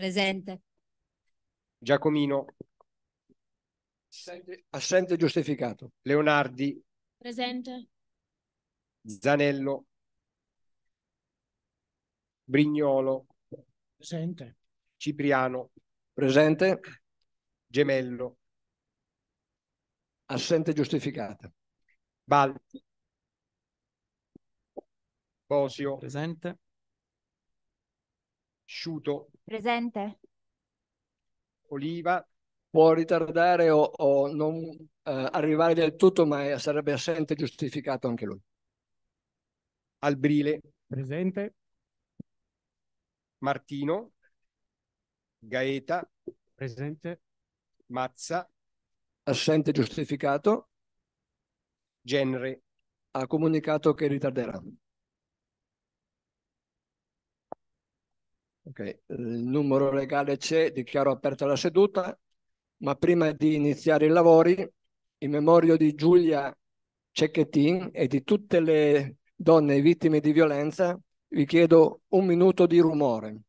Presente. Giacomino. Assente, assente giustificato. Leonardi. Presente. Zanello. Brignolo. Presente. Cipriano. Presente. Gemello. Assente giustificata. Balti. Bosio. Presente. Sciuto. Presente. Oliva. Può ritardare o, o non eh, arrivare del tutto, ma eh, sarebbe assente giustificato anche lui. Albrile. Presente. Martino. Gaeta. Presente. Mazza. Assente giustificato. Genere. Ha comunicato che ritarderà. Okay. Il numero legale c'è, dichiaro aperta la seduta, ma prima di iniziare i lavori, in memoria di Giulia Cecchettin e di tutte le donne vittime di violenza, vi chiedo un minuto di rumore.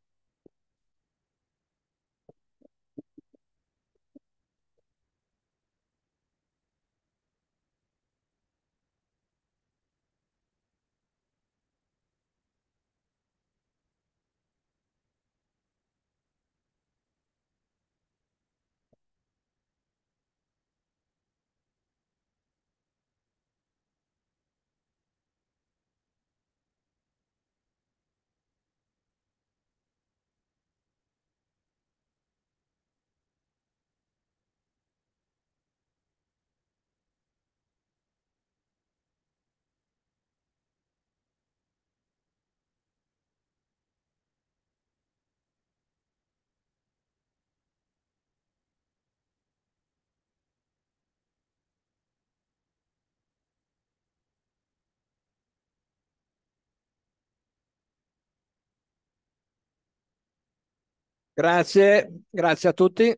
Grazie, grazie a tutti.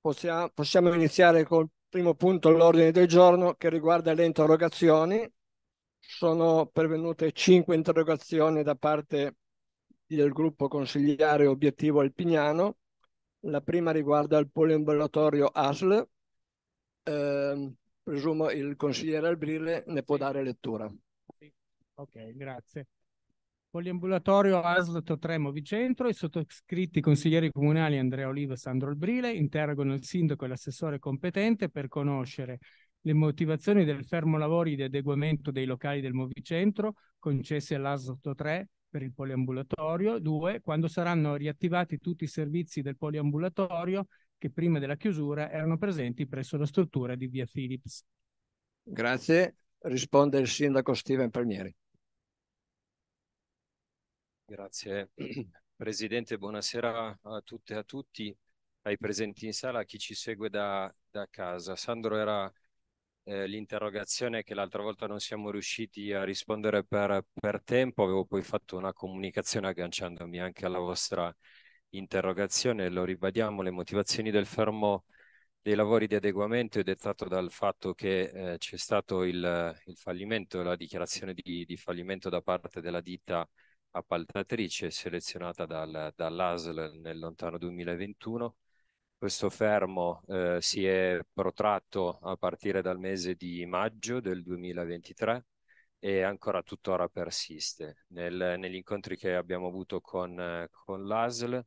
Possiamo, possiamo iniziare col primo punto all'ordine del giorno che riguarda le interrogazioni. Sono pervenute cinque interrogazioni da parte del gruppo consigliare obiettivo Alpignano. La prima riguarda il poliambulatorio ASL. Eh, presumo il consigliere Albrile ne può dare lettura. Ok, grazie. Poliambulatorio ASL Totremo Vicentro, i sottoscritti consiglieri comunali Andrea Oliva e Sandro Albrile interrogano il sindaco e l'assessore competente per conoscere le motivazioni del fermo lavori di adeguamento dei locali del Movicentro concessi all'ASL 3 per il poliambulatorio, 2 quando saranno riattivati tutti i servizi del poliambulatorio che prima della chiusura erano presenti presso la struttura di Via Philips. Grazie, risponde il sindaco Steven Palmieri. Grazie Presidente, buonasera a tutte e a tutti, ai presenti in sala, a chi ci segue da, da casa. Sandro era eh, l'interrogazione che l'altra volta non siamo riusciti a rispondere per, per, tempo, avevo poi fatto una comunicazione agganciandomi anche alla vostra interrogazione, lo ribadiamo, le motivazioni del fermo dei lavori di adeguamento è dettato dal fatto che eh, c'è stato il, il, fallimento, la dichiarazione di, di fallimento da parte della ditta appaltatrice selezionata dal, dall'ASL nel lontano 2021. Questo fermo eh, si è protratto a partire dal mese di maggio del 2023 e ancora tuttora persiste. Nel, negli incontri che abbiamo avuto con, con l'ASL,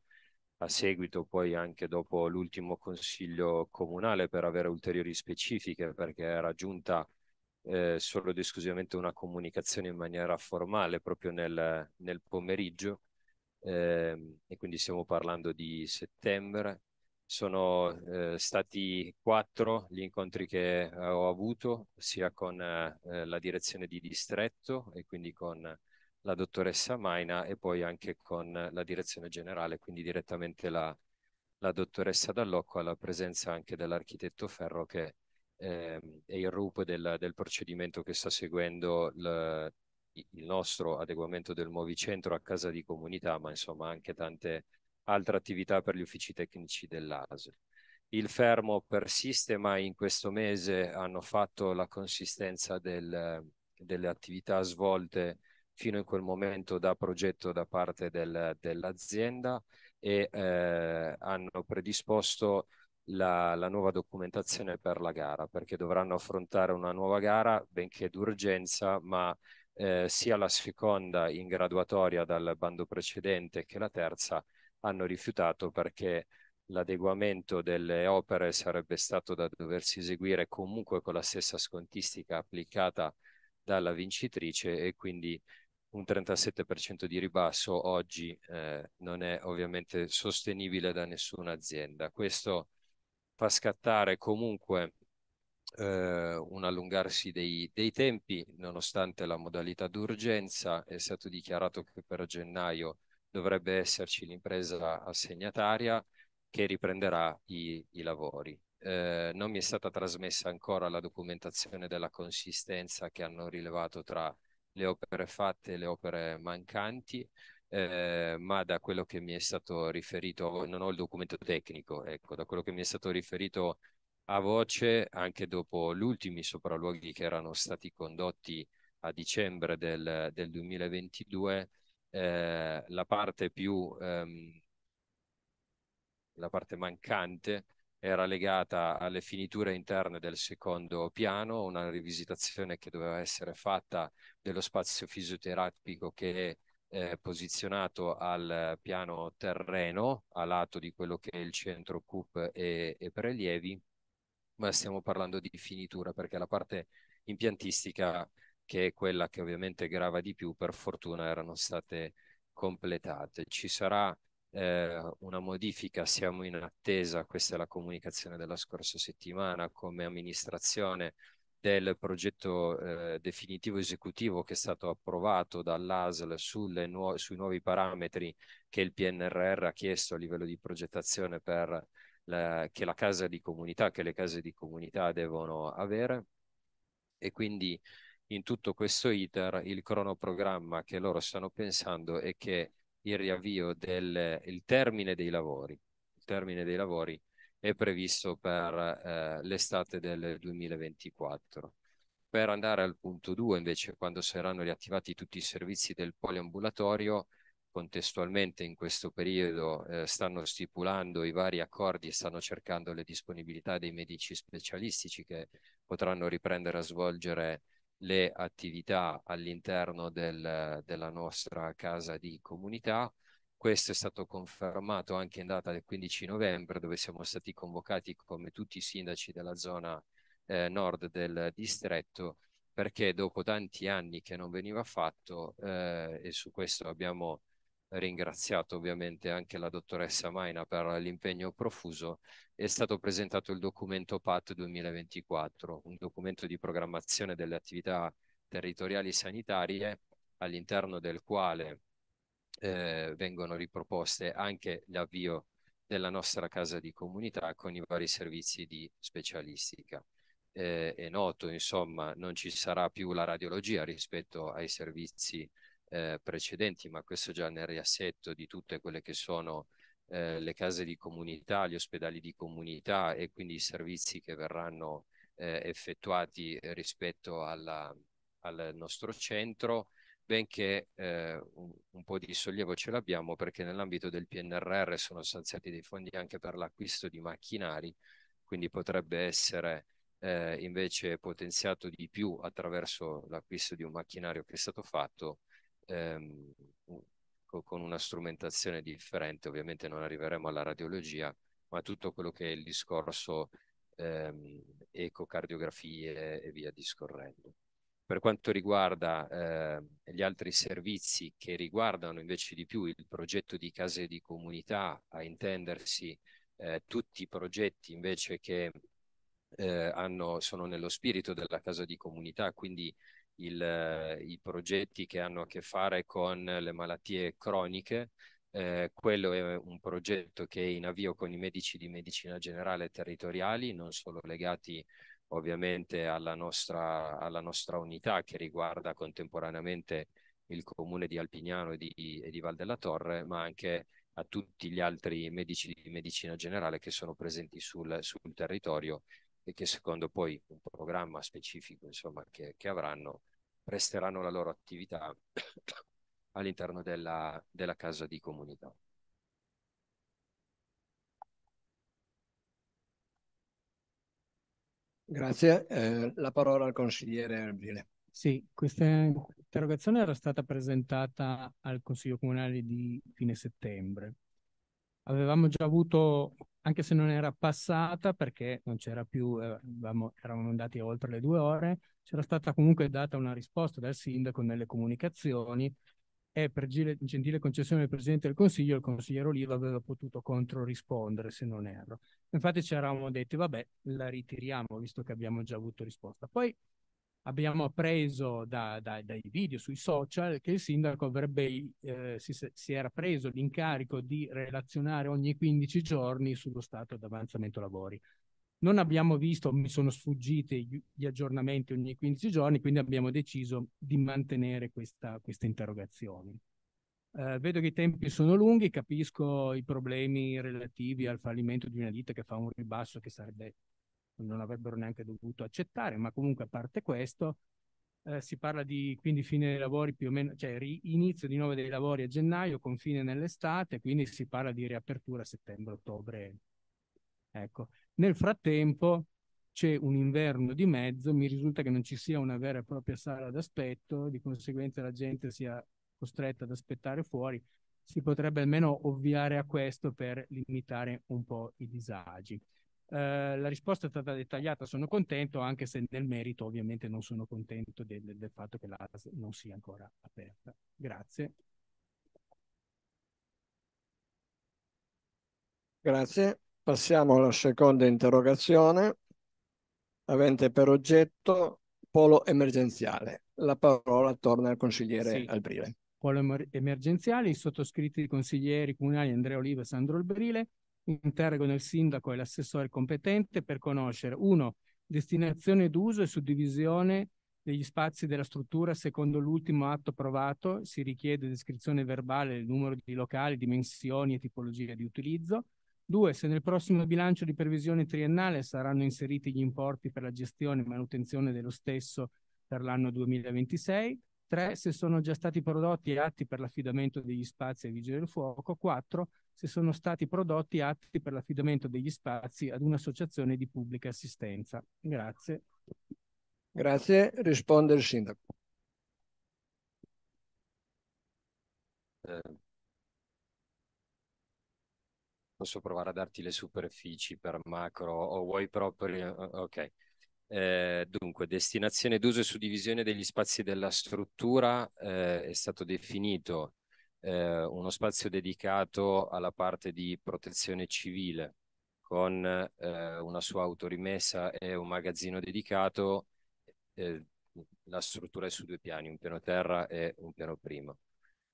a seguito poi anche dopo l'ultimo consiglio comunale per avere ulteriori specifiche, perché era giunta eh, solo ed esclusivamente una comunicazione in maniera formale proprio nel, nel pomeriggio eh, e quindi stiamo parlando di settembre. Sono eh, stati quattro gli incontri che eh, ho avuto sia con eh, la direzione di distretto e quindi con la dottoressa Maina e poi anche con la direzione generale, quindi direttamente la, la dottoressa Dallocco alla presenza anche dell'architetto Ferro che e ehm, il RUP del, del, procedimento che sta seguendo il, il nostro adeguamento del Centro a casa di comunità, ma insomma anche tante altre attività per gli uffici tecnici dell'ASL. Il fermo persiste, ma in questo mese hanno fatto la consistenza del, delle attività svolte fino in quel momento da progetto da parte del, dell'azienda e eh, hanno predisposto la, la, nuova documentazione per la gara, perché dovranno affrontare una nuova gara, benché d'urgenza, ma eh, sia la seconda in graduatoria dal bando precedente che la terza hanno rifiutato perché l'adeguamento delle opere sarebbe stato da doversi eseguire comunque con la stessa scontistica applicata dalla vincitrice e quindi un 37% di ribasso oggi eh, non è ovviamente sostenibile da nessuna azienda. Questo fa scattare comunque eh, un allungarsi dei, dei, tempi, nonostante la modalità d'urgenza, è stato dichiarato che per gennaio dovrebbe esserci l'impresa assegnataria che riprenderà i, i lavori. Eh, non mi è stata trasmessa ancora la documentazione della consistenza che hanno rilevato tra le opere fatte e le opere mancanti eh, ma da quello che mi è stato riferito, non ho il documento tecnico, ecco, da quello che mi è stato riferito a voce, anche dopo gli ultimi sopralluoghi che erano stati condotti a dicembre del, del 2022, eh, la parte più... Ehm, la parte mancante era legata alle finiture interne del secondo piano, una rivisitazione che doveva essere fatta dello spazio fisioterapico che eh, posizionato al piano terreno, a lato di quello che è il centro CUP e, e prelievi, ma stiamo parlando di finitura perché la parte impiantistica, che è quella che ovviamente grava di più, per fortuna erano state completate. Ci sarà eh, una modifica, siamo in attesa, questa è la comunicazione della scorsa settimana come amministrazione del progetto eh, definitivo esecutivo che è stato approvato dall'ASL nuo- sui nuovi parametri che il PNRR ha chiesto a livello di progettazione per la, che la casa di comunità, che le case di comunità devono avere. E quindi in tutto questo iter il cronoprogramma che loro stanno pensando è che il riavvio del il termine dei lavori, il termine dei lavori è previsto per eh, l'estate del 2024. Per andare al punto 2, invece, quando saranno riattivati tutti i servizi del poliambulatorio, contestualmente in questo periodo eh, stanno stipulando i vari accordi e stanno cercando le disponibilità dei medici specialistici che potranno riprendere a svolgere le attività all'interno del, della nostra casa di comunità questo è stato confermato anche in data del 15 novembre, dove siamo stati convocati come tutti i sindaci della zona eh, nord del distretto, perché dopo tanti anni che non veniva fatto, eh, e su questo abbiamo ringraziato ovviamente anche la dottoressa Maina per l'impegno profuso, è stato presentato il documento PAT 2024, un documento di programmazione delle attività territoriali sanitarie all'interno del quale eh, vengono riproposte anche l'avvio della nostra casa di comunità con i vari servizi di specialistica. Eh, è noto, insomma, non ci sarà più la radiologia rispetto ai servizi eh, precedenti, ma questo già nel riassetto di tutte quelle che sono eh, le case di comunità, gli ospedali di comunità e quindi i servizi che verranno eh, effettuati eh, rispetto alla, al nostro centro benché eh, un, un, po' di sollievo ce l'abbiamo perché nell'ambito del PNRR sono stanziati dei fondi anche per l'acquisto di macchinari, quindi potrebbe essere eh, invece potenziato di più attraverso l'acquisto di un macchinario che è stato fatto ehm, con una strumentazione differente. Ovviamente non arriveremo alla radiologia, ma tutto quello che è il discorso ehm, ecocardiografie e via discorrendo. Per quanto riguarda eh, gli altri servizi che riguardano invece di più il progetto di case di comunità, a intendersi eh, tutti i progetti invece che eh, hanno, sono nello spirito della casa di comunità, quindi il, i progetti che hanno a che fare con le malattie croniche. Eh, quello è un progetto che è in avvio con i medici di medicina generale territoriali, non solo legati ovviamente alla nostra, alla nostra unità che riguarda contemporaneamente il comune di Alpignano e di, e di Val della Torre, ma anche a tutti gli altri medici di medicina generale che sono presenti sul, sul territorio e che secondo poi un programma specifico insomma, che, che avranno presteranno la loro attività all'interno della, della casa di comunità. Grazie. Eh, la parola al consigliere Albile. Sì, questa interrogazione era stata presentata al Consiglio Comunale di fine settembre. Avevamo già avuto, anche se non era passata perché non c'era più, eh, avevamo, eravamo andati oltre le due ore, c'era stata comunque data una risposta dal sindaco nelle comunicazioni e per gentile concessione del Presidente del Consiglio, il consigliere Oliva aveva potuto controrispondere, se non erro. Infatti ci eravamo detti, vabbè, la ritiriamo, visto che abbiamo già avuto risposta. Poi abbiamo appreso da, da, dai video sui social che il sindaco avrebbe, eh, si, si, era preso l'incarico di relazionare ogni 15 giorni sullo stato d'avanzamento lavori. Non abbiamo visto, mi sono sfuggiti gli aggiornamenti ogni 15 giorni, quindi abbiamo deciso di mantenere questa, questa interrogazione. Eh, vedo che i tempi sono lunghi, capisco i problemi relativi al fallimento di una ditta che fa un ribasso che sarebbe, non avrebbero neanche dovuto accettare, ma comunque a parte questo, eh, si parla di quindi fine dei lavori più o meno, cioè inizio di nuovo dei lavori a gennaio, confine nell'estate, quindi si parla di riapertura a settembre-ottobre. Ecco. Nel frattempo c'è un inverno di mezzo, mi risulta che non ci sia una vera e propria sala d'aspetto, di conseguenza la gente sia costretta ad aspettare fuori, si potrebbe almeno ovviare a questo per limitare un po' i disagi. Eh, la risposta è stata dettagliata, sono contento, anche se nel merito ovviamente non sono contento del, del fatto che l'AS non sia ancora aperta. Grazie. Grazie. Passiamo alla seconda interrogazione, avente per oggetto polo emergenziale. La parola torna al consigliere sì. Albrile. Polo emergenziale, i sottoscritti consiglieri comunali Andrea Oliva e Sandro Albrile interrogano il sindaco e l'assessore competente per conoscere 1. Destinazione d'uso e suddivisione degli spazi della struttura secondo l'ultimo atto approvato, si richiede descrizione verbale del numero di locali, dimensioni e tipologia di utilizzo. Due, se nel prossimo bilancio di previsione triennale saranno inseriti gli importi per la gestione e manutenzione dello stesso per l'anno 2026. Tre, Se sono già stati prodotti atti per l'affidamento degli spazi ai vigili del fuoco. Quattro, Se sono stati prodotti atti per l'affidamento degli spazi ad un'associazione di pubblica assistenza. Grazie. Grazie. Risponde il Sindaco. Eh, posso provare a darti le superfici per macro o vuoi proprio... Ok. Eh, dunque, destinazione d'uso e suddivisione degli spazi della struttura eh, è stato definito eh, uno spazio dedicato alla parte di protezione civile con eh, una sua autorimessa e un magazzino dedicato. Eh, la struttura è su due piani, un piano terra e un piano primo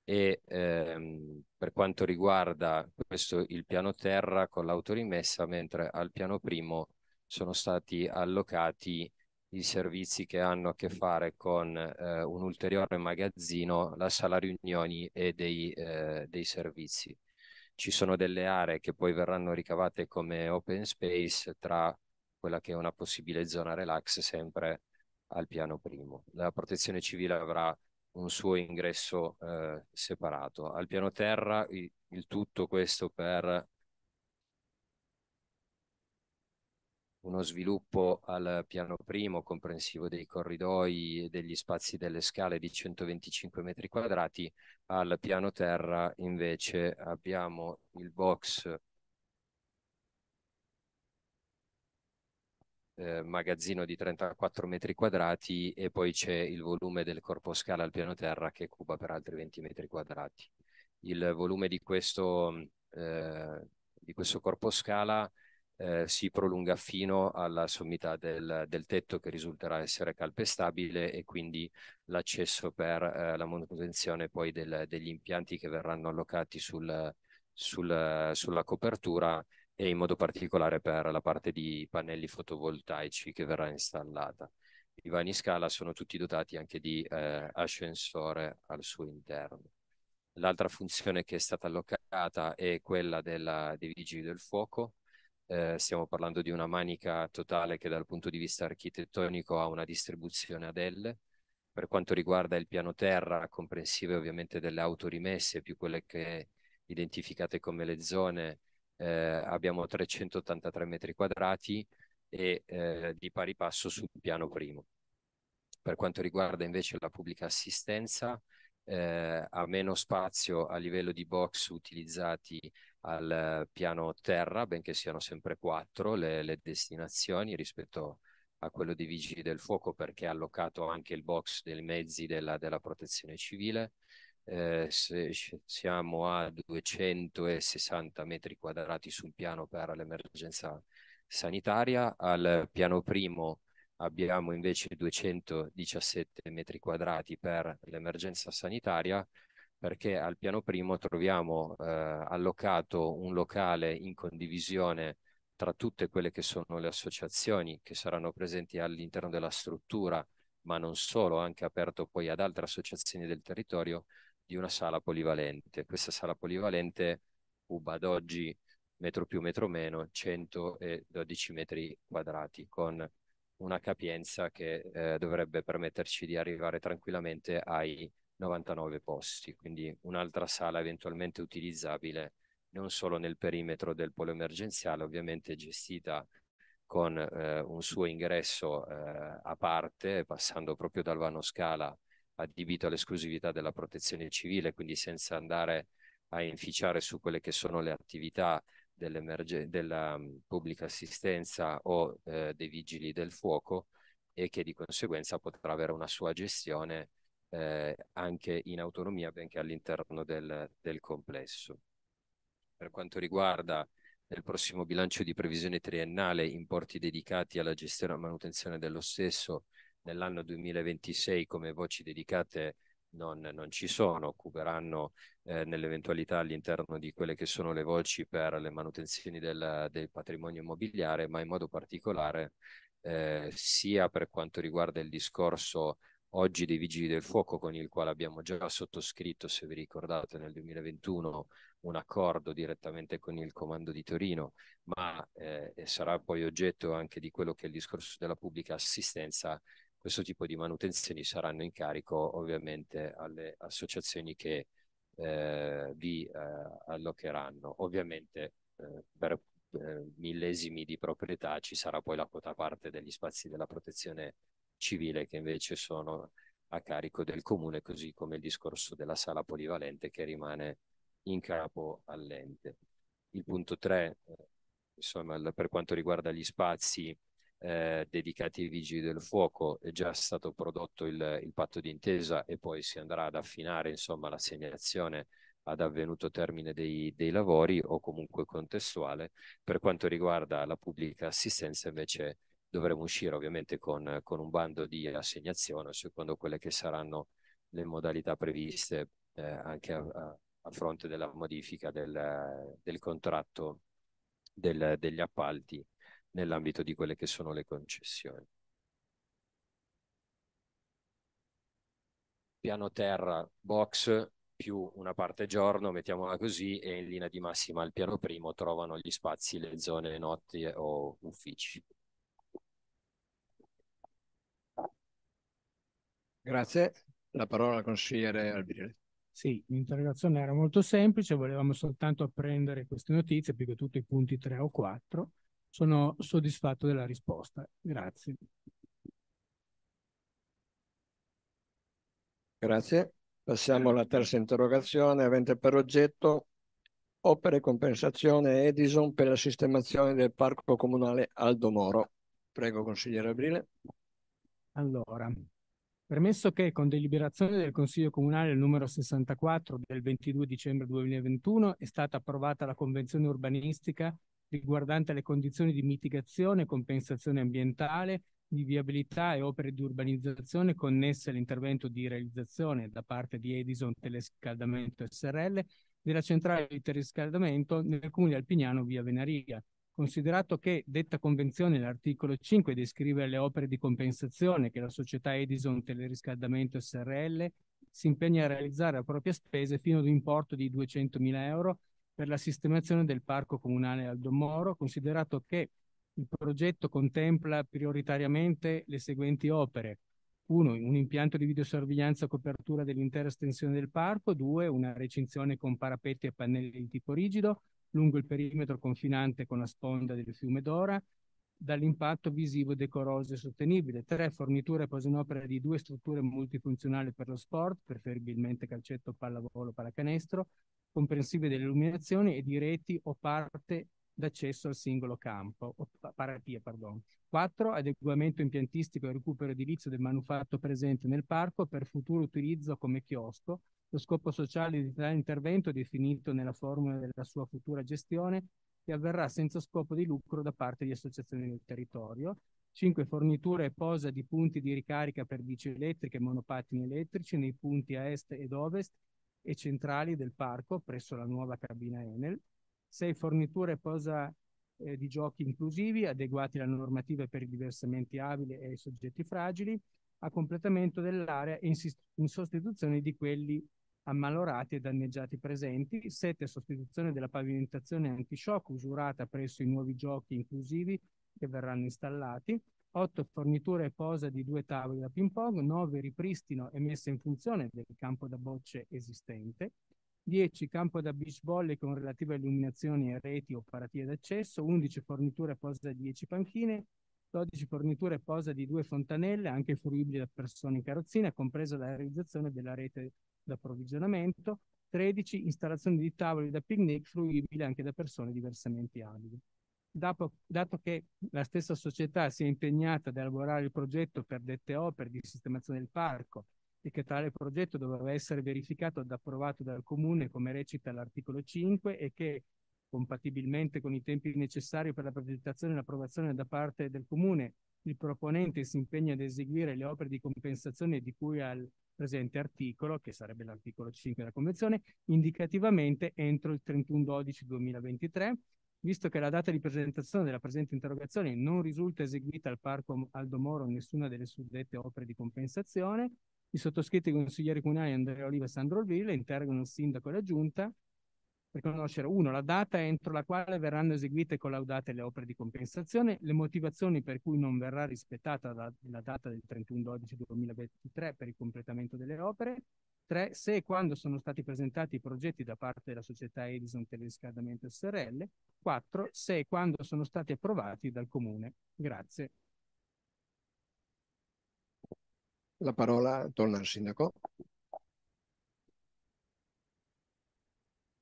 e ehm, per quanto riguarda questo il piano terra con l'autorimessa, mentre al piano primo sono stati allocati i servizi che hanno a che fare con eh, un ulteriore magazzino, la sala riunioni e dei, eh, dei servizi. Ci sono delle aree che poi verranno ricavate come open space tra quella che è una possibile zona relax sempre al piano primo. La protezione civile avrà un suo ingresso eh, separato. Al piano terra il, il tutto questo per uno sviluppo al piano primo comprensivo dei corridoi e degli spazi delle scale di 125 metri quadrati, al piano terra invece abbiamo il box eh, magazzino di 34 metri quadrati e poi c'è il volume del corpo scala al piano terra che cuba per altri 20 metri quadrati. Il volume di questo, mm, eh, di questo corpo scala eh, si prolunga fino alla sommità del, del, tetto che risulterà essere calpestabile e quindi l'accesso per eh, la manutenzione poi del, degli impianti che verranno allocati sul, sul, sulla copertura e in modo particolare per la parte di pannelli fotovoltaici che verrà installata. I vani scala sono tutti dotati anche di eh, ascensore al suo interno. L'altra funzione che è stata allocata è quella della, dei vigili del fuoco. Eh, stiamo parlando di una manica totale che dal punto di vista architettonico ha una distribuzione ad L. Per quanto riguarda il piano terra, comprensive ovviamente delle autorimesse, più quelle che identificate come le zone, eh, abbiamo 383 metri quadrati e eh, di pari passo sul piano primo. Per quanto riguarda invece la pubblica assistenza, eh, ha meno spazio a livello di box utilizzati al eh, piano terra, benché siano sempre quattro le, le destinazioni rispetto a quello dei vigili del fuoco perché ha allocato anche il box dei mezzi della, della protezione civile eh, se, siamo a 260 metri quadrati sul piano per l'emergenza sanitaria, al piano primo abbiamo invece 217 metri quadrati per l'emergenza sanitaria perché al piano primo troviamo eh, allocato un locale in condivisione tra tutte quelle che sono le associazioni che saranno presenti all'interno della struttura, ma non solo, anche aperto poi ad altre associazioni del territorio, di una sala polivalente. Questa sala polivalente cuba ad oggi metro più metro meno 112 metri quadrati con una capienza che eh, dovrebbe permetterci di arrivare tranquillamente ai 99 posti, quindi un'altra sala eventualmente utilizzabile non solo nel perimetro del polo emergenziale, ovviamente gestita con eh, un suo ingresso eh, a parte, passando proprio dal vano scala adibito all'esclusività della protezione civile, quindi senza andare a inficiare su quelle che sono le attività della mm, pubblica assistenza o eh, dei vigili del fuoco e che di conseguenza potrà avere una sua gestione eh, anche in autonomia, benché all'interno del, del complesso. Per quanto riguarda nel prossimo bilancio di previsione triennale importi dedicati alla gestione e manutenzione dello stesso nell'anno 2026 come voci dedicate non, non ci sono, occuperanno eh, nell'eventualità all'interno di quelle che sono le voci per le manutenzioni del, del patrimonio immobiliare, ma in modo particolare eh, sia per quanto riguarda il discorso oggi dei Vigili del Fuoco con il quale abbiamo già sottoscritto, se vi ricordate, nel 2021 un accordo direttamente con il Comando di Torino, ma eh, sarà poi oggetto anche di quello che è il discorso della pubblica assistenza questo tipo di manutenzioni saranno in carico ovviamente alle associazioni che eh, vi eh, allocheranno. Ovviamente eh, per eh, millesimi di proprietà ci sarà poi la quota parte degli spazi della protezione civile che invece sono a carico del comune, così come il discorso della sala polivalente che rimane in capo all'ente. Il punto 3, eh, insomma, per quanto riguarda gli spazi eh, dedicati ai vigili del fuoco, è già stato prodotto il, il patto d'intesa e poi si andrà ad affinare insomma, l'assegnazione ad avvenuto termine dei, dei, lavori o comunque contestuale. Per quanto riguarda la pubblica assistenza invece dovremo uscire ovviamente con, con un bando di assegnazione secondo quelle che saranno le modalità previste eh, anche a, a, a, fronte della modifica del, del contratto del, degli appalti nell'ambito di quelle che sono le concessioni. Piano terra, box, più una parte giorno, mettiamola così, e in linea di massima al piano primo trovano gli spazi, le zone notti o uffici. Grazie. La parola al consigliere Albieri. Sì, l'interrogazione era molto semplice, volevamo soltanto apprendere queste notizie, più che tutto i punti 3 o 4, sono soddisfatto della risposta. Grazie. Grazie. Passiamo alla terza interrogazione avente per oggetto opere compensazione Edison per la sistemazione del parco comunale Aldo Moro. Prego, consigliere Abrile. Allora, Premesso che con deliberazione del Consiglio Comunale numero 64 del 22 dicembre 2021 è stata approvata la Convenzione urbanistica riguardante le condizioni di mitigazione e compensazione ambientale, di viabilità e opere di urbanizzazione connesse all'intervento di realizzazione da parte di Edison Telescaldamento SRL della centrale di teleriscaldamento nel comune di Alpignano via Venaria. Considerato che detta convenzione, l'articolo 5, descrive le opere di compensazione che la società Edison Teleriscaldamento SRL si impegna a realizzare a proprie spese fino ad un importo di 200.000 euro per la sistemazione del parco comunale Aldo Moro, considerato che il progetto contempla prioritariamente le seguenti opere. 1. Un impianto di videosorveglianza a copertura dell'intera estensione del parco. 2. Una recinzione con parapetti e pannelli di tipo rigido lungo il perimetro confinante con la sponda del fiume Dora dall'impatto visivo decoroso e sostenibile. 3. Forniture pose in opera di due strutture multifunzionali per lo sport, preferibilmente calcetto, pallavolo, paracanestro, comprensibile illuminazioni e di reti o parte d'accesso al singolo campo, o parapia, perdono. Quattro, Adeguamento impiantistico e recupero edilizio del manufatto presente nel parco per futuro utilizzo come chiosco. Lo scopo sociale di tale intervento è definito nella formula della sua futura gestione e avverrà senza scopo di lucro da parte di associazioni del territorio. 5. Fornitura e posa di punti di ricarica per bici elettriche e monopattini elettrici nei punti a est ed ovest e centrali del parco presso la nuova cabina Enel, sei forniture e posa eh, di giochi inclusivi adeguati alla normativa per i diversamente abili e i soggetti fragili, a completamento dell'area in, in sostituzione di quelli ammalorati e danneggiati presenti, 7 sostituzione della pavimentazione antishock usurata presso i nuovi giochi inclusivi che verranno installati, 8 forniture e posa di due tavoli da ping pong, 9 ripristino e messa in funzione del campo da bocce esistente, 10 campo da beach volley con relative illuminazioni e reti o paratie d'accesso, 11 forniture e posa di 10 panchine, 12 forniture e posa di due fontanelle, anche fruibili da persone in carrozzina, compresa la realizzazione della rete d'approvvigionamento, 13 installazioni di tavoli da picnic fruibili anche da persone diversamente abili dato, dato che la stessa società si è impegnata ad elaborare il progetto per dette opere di sistemazione del parco e che tale progetto doveva essere verificato ed approvato dal Comune come recita l'articolo 5 e che compatibilmente con i tempi necessari per la presentazione e l'approvazione da parte del Comune, il proponente si impegna ad eseguire le opere di compensazione di cui al presente articolo, che sarebbe l'articolo 5 della Convenzione, indicativamente entro il 31-12-2023 visto che la data di presentazione della presente interrogazione non risulta eseguita al Parco Aldo Moro nessuna delle suddette opere di compensazione, i sottoscritti consiglieri comunali Andrea Oliva e Sandro Olville interrogano il sindaco e la giunta per conoscere 1. la data entro la quale verranno eseguite e collaudate le opere di compensazione, le motivazioni per cui non verrà rispettata la, la data del 31-12-2023 per il completamento delle opere, 3. Se e quando sono stati presentati i progetti da parte della società Edison Teleriscaldamento SRL. 4. Se e quando sono stati approvati dal Comune. Grazie. La parola torna al Sindaco.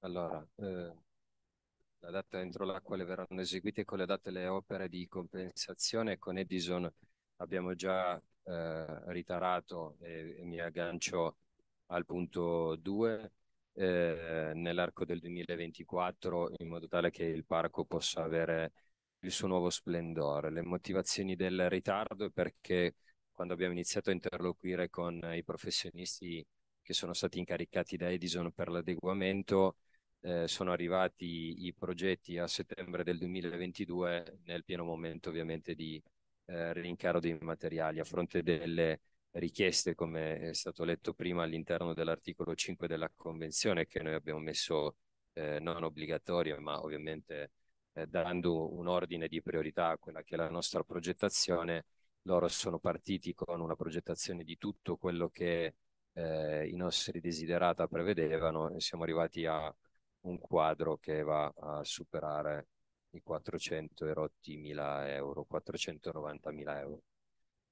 Allora, eh, la data entro la quale verranno eseguite con le date le opere di compensazione con Edison abbiamo già eh, ritarato e, e mi aggancio a al punto 2 eh, nell'arco del 2024 in modo tale che il parco possa avere il suo nuovo splendore. Le motivazioni del ritardo è perché quando abbiamo iniziato a interloquire con i professionisti che sono stati incaricati da Edison per l'adeguamento, eh, sono arrivati i progetti a settembre del 2022 nel pieno momento ovviamente di eh, rincaro dei materiali a fronte delle richieste, come è stato letto prima all'interno dell'articolo 5 della Convenzione, che noi abbiamo messo eh, non obbligatorie, ma ovviamente eh, dando un ordine di priorità a quella che è la nostra progettazione. Loro sono partiti con una progettazione di tutto quello che eh, i nostri desiderata prevedevano e siamo arrivati a un quadro che va a superare i 400 erotti mila euro, 490 mila euro.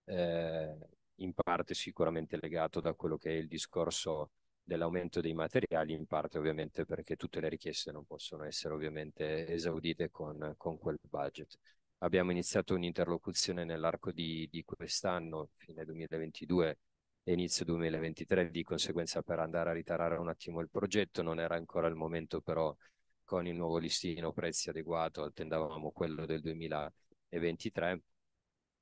Eh, in parte sicuramente legato da quello che è il discorso dell'aumento dei materiali, in parte ovviamente perché tutte le richieste non possono essere ovviamente esaudite con, con quel budget. Abbiamo iniziato un'interlocuzione nell'arco di, di quest'anno, fine 2022 e inizio 2023, di conseguenza per andare a ritarare un attimo il progetto, non era ancora il momento però con il nuovo listino prezzi adeguato, attendavamo quello del 2023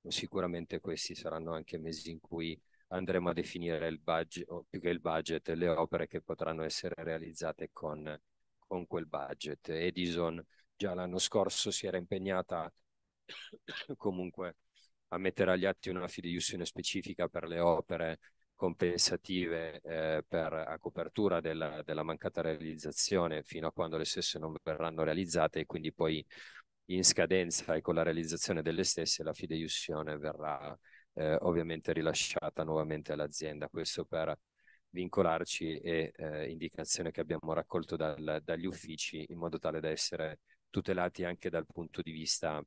sicuramente questi saranno anche mesi in cui andremo a definire il budget, o più che il budget, le opere che potranno essere realizzate con, con quel budget. Edison già l'anno scorso si era impegnata comunque a mettere agli atti una fideiussione specifica per le opere compensative eh, per, a copertura della, della mancata realizzazione fino a quando le stesse non verranno realizzate e quindi poi in scadenza e con la realizzazione delle stesse la fideiussione verrà eh, ovviamente rilasciata nuovamente all'azienda. Questo per vincolarci e eh, indicazione che abbiamo raccolto dal, dagli uffici in modo tale da essere tutelati anche dal punto di vista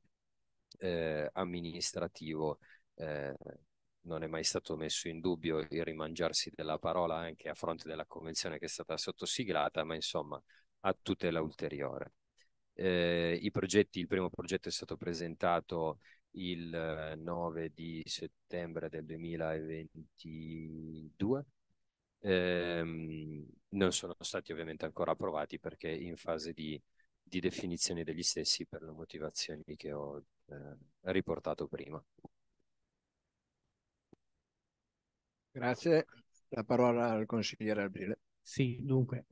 eh, amministrativo. Eh, non è mai stato messo in dubbio il rimangiarsi della parola anche a fronte della convenzione che è stata sottosiglata, ma insomma a tutela ulteriore. Eh, I progetti, il primo progetto è stato presentato il 9 eh, di settembre del 2022. Eh, non sono stati ovviamente ancora approvati perché in fase di, di definizione degli stessi per le motivazioni che ho eh, riportato prima. Grazie. La parola al consigliere Albrile. Sì, dunque,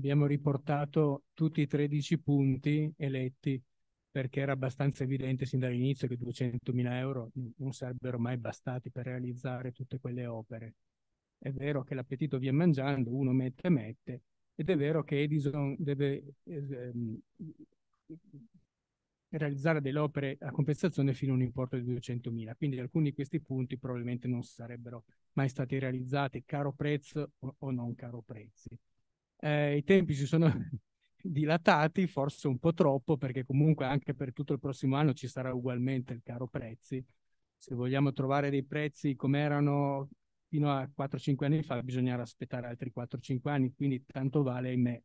abbiamo riportato tutti i 13 punti eletti perché era abbastanza evidente sin dall'inizio che 200.000 euro non sarebbero mai bastati per realizzare tutte quelle opere. È vero che l'appetito viene mangiando, uno mette e mette, ed è vero che Edison deve ehm, realizzare delle opere a compensazione fino a un importo di 200.000, quindi alcuni di questi punti probabilmente non sarebbero mai stati realizzati, caro prezzo o non caro prezzi. Eh, I tempi si sono dilatati, forse un po' troppo, perché comunque anche per tutto il prossimo anno ci sarà ugualmente il caro prezzi. Se vogliamo trovare dei prezzi come erano fino a 4-5 anni fa, bisognerà aspettare altri 4-5 anni, quindi tanto vale, ahimè,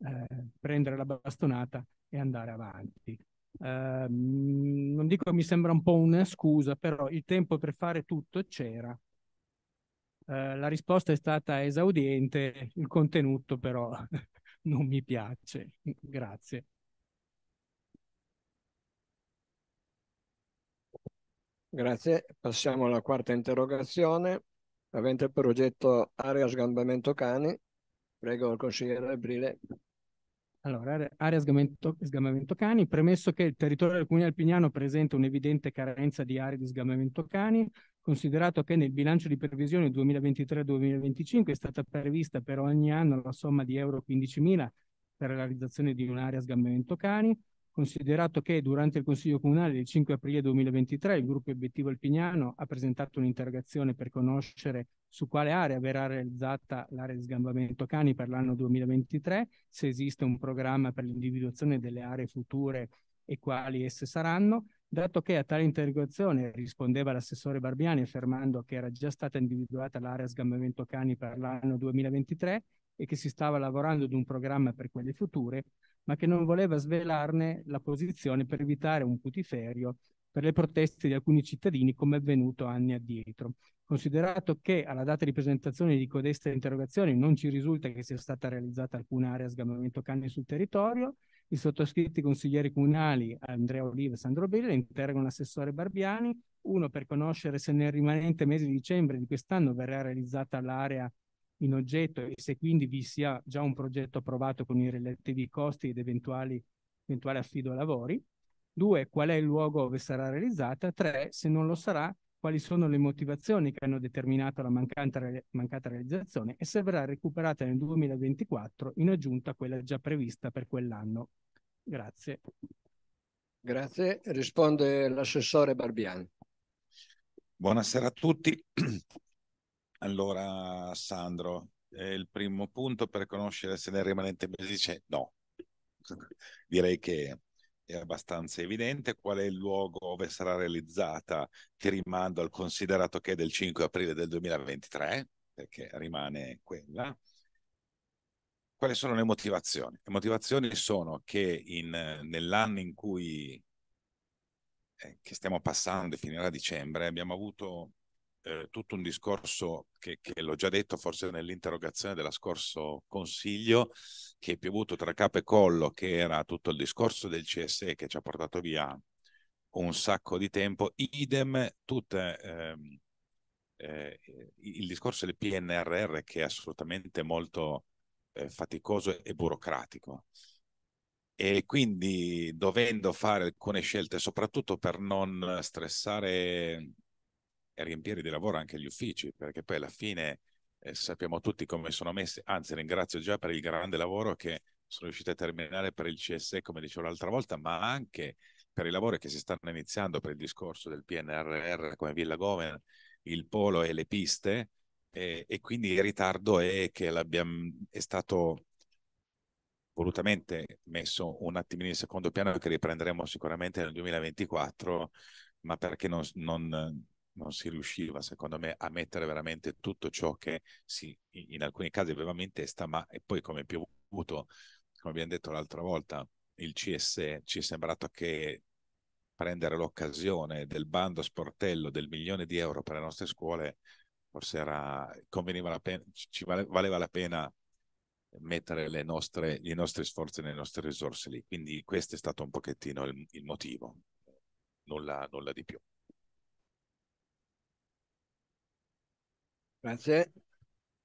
eh, prendere la bastonata e andare avanti. Eh, non dico che mi sembra un po' una scusa, però il tempo per fare tutto c'era eh, la risposta è stata esaudiente, il contenuto però non mi piace. Grazie. Grazie. Passiamo alla quarta interrogazione, avente il progetto Area Sgambamento Cani. Prego il consigliere Brile. Allora, area sgamamento, sgamamento, cani, premesso che il territorio del comune alpignano presenta un'evidente carenza di aree di sgamamento cani, considerato che nel bilancio di previsione 2023-2025 è stata prevista per ogni anno la somma di euro 15.000 per la realizzazione di un'area sgamamento cani, considerato che durante il Consiglio Comunale del 5 aprile 2023 il gruppo obiettivo alpignano ha presentato un'interrogazione per conoscere su quale area verrà realizzata l'area di sgambamento cani per l'anno 2023, se esiste un programma per l'individuazione delle aree future e quali esse saranno. Dato che a tale interrogazione rispondeva l'assessore Barbiani affermando che era già stata individuata l'area sgambamento cani per l'anno 2023 e che si stava lavorando ad un programma per quelle future, ma che non voleva svelarne la posizione per evitare un putiferio per le proteste di alcuni cittadini come è avvenuto anni addietro. Considerato che alla data di presentazione di codeste interrogazioni non ci risulta che sia stata realizzata alcuna area a sgamamento canne sul territorio, i sottoscritti consiglieri comunali Andrea Oliva e Sandro Bella interrogano l'assessore Barbiani, uno per conoscere se nel rimanente mese di dicembre di quest'anno verrà realizzata l'area in oggetto e se quindi vi sia già un progetto approvato con i relativi costi ed eventuali, eventuali affido lavori. Due, qual è il luogo dove sarà realizzata? Tre, se non lo sarà, quali sono le motivazioni che hanno determinato la mancata, mancata realizzazione e se verrà recuperata nel 2024 in aggiunta a quella già prevista per quell'anno. Grazie. Grazie. Risponde l'assessore Barbiani. Buonasera a tutti. Allora, Sandro, è il primo punto per conoscere se nel rimanente mese dice no. Direi che è abbastanza evidente qual è il luogo dove sarà realizzata. Ti rimando al considerato che è del 5 aprile del 2023, perché rimane quella. Quali sono le motivazioni? Le motivazioni sono che in, nell'anno in cui eh, stiamo passando, finirà dicembre, abbiamo avuto eh, tutto un discorso che, che l'ho già detto forse nell'interrogazione della scorso consiglio, che è piovuto tra capo e collo, che era tutto il discorso del CSE che ci ha portato via un sacco di tempo, idem tutte... Ehm, eh, il discorso del PNRR che è assolutamente molto eh, faticoso e burocratico e quindi dovendo fare alcune scelte soprattutto per non stressare riempire di lavoro anche gli uffici, perché poi alla fine eh, sappiamo tutti come sono messi, anzi ringrazio già per il grande lavoro che sono riuscito a terminare per il CSE, come dicevo l'altra volta, ma anche per i lavori che si stanno iniziando per il discorso del PNRR come Villa Goven, il polo e le piste, e, e quindi il ritardo è che l'abbiamo, è stato volutamente messo un attimino in secondo piano che riprenderemo sicuramente nel 2024, ma perché non, non, non si riusciva, secondo me, a mettere veramente tutto ciò che si, in alcuni casi avevamo in testa, ma poi come è piovuto, come abbiamo detto l'altra volta, il CS ci è sembrato che prendere l'occasione del bando sportello del milione di euro per le nostre scuole forse era, conveniva la pena, ci vale, valeva la pena mettere le nostre, i nostri sforzi nelle nostre risorse lì. Quindi questo è stato un pochettino il, il motivo, nulla, nulla di più. Grazie.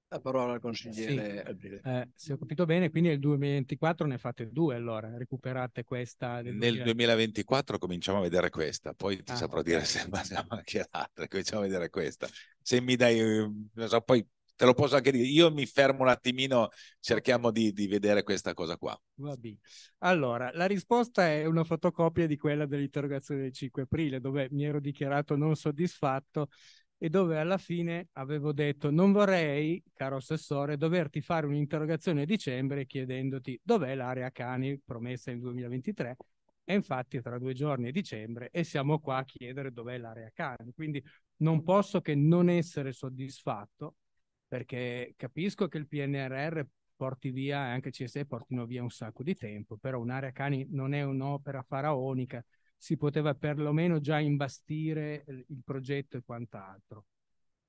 La parola al consigliere. Sì. Eh, se ho capito bene, quindi nel 2024 ne fate due, allora recuperate questa. nel 2024. cominciamo a vedere questa, poi ti ah, saprò okay. dire se mangiamo anche l'altra, cominciamo a vedere questa. Se mi dai, eh, non so, poi te lo posso anche dire, io mi fermo un attimino, cerchiamo di, di vedere questa cosa qua. Vabbè. Allora, la risposta è una fotocopia di quella dell'interrogazione del 5 aprile, dove mi ero dichiarato non soddisfatto e dove alla fine avevo detto non vorrei, caro assessore, doverti fare un'interrogazione a dicembre chiedendoti dov'è l'area cani promessa in 2023 e infatti tra due giorni è dicembre e siamo qua a chiedere dov'è l'area cani. Quindi non posso che non essere soddisfatto perché capisco che il PNRR porti via e anche CSE portino via un sacco di tempo, però un'area cani non è un'opera faraonica si poteva perlomeno già imbastire eh, il progetto e quant'altro.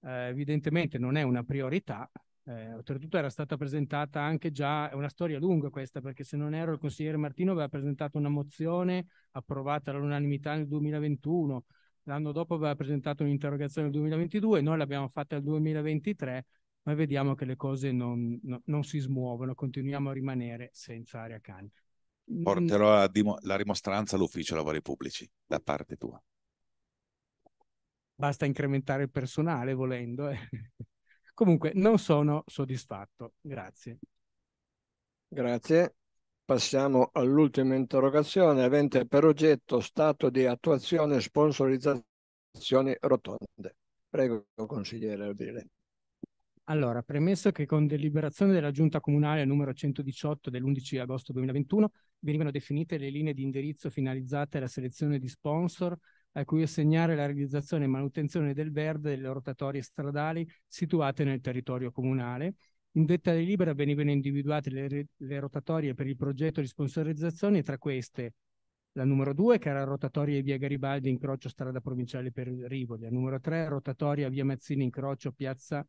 Eh, evidentemente non è una priorità, eh, oltretutto era stata presentata anche già, è una storia lunga questa, perché se non ero il consigliere Martino aveva presentato una mozione approvata all'unanimità nel 2021, l'anno dopo aveva presentato un'interrogazione nel 2022, noi l'abbiamo fatta nel 2023, ma vediamo che le cose non, no, non si smuovono, continuiamo a rimanere senza aria cani. Mm, Porterò la, dim- la rimostranza all'ufficio lavori pubblici da parte tua. Basta incrementare il personale volendo. Eh. Comunque, non sono soddisfatto. Grazie. Grazie. Passiamo all'ultima interrogazione avente per oggetto stato di attuazione e sponsorizzazioni rotonde. Prego, consigliere Albile. Allora, premesso che con deliberazione della Giunta Comunale numero 118 dell'11 agosto 2021 venivano definite le linee di indirizzo finalizzate alla selezione di sponsor a cui assegnare la realizzazione e manutenzione del verde delle rotatorie stradali situate nel territorio comunale. In detta delibera venivano individuate le, le rotatorie per il progetto di sponsorizzazione e tra queste la numero 2 che era rotatoria via Garibaldi incrocio strada provinciale per Rivoli, la numero 3 rotatoria via Mazzini incrocio piazza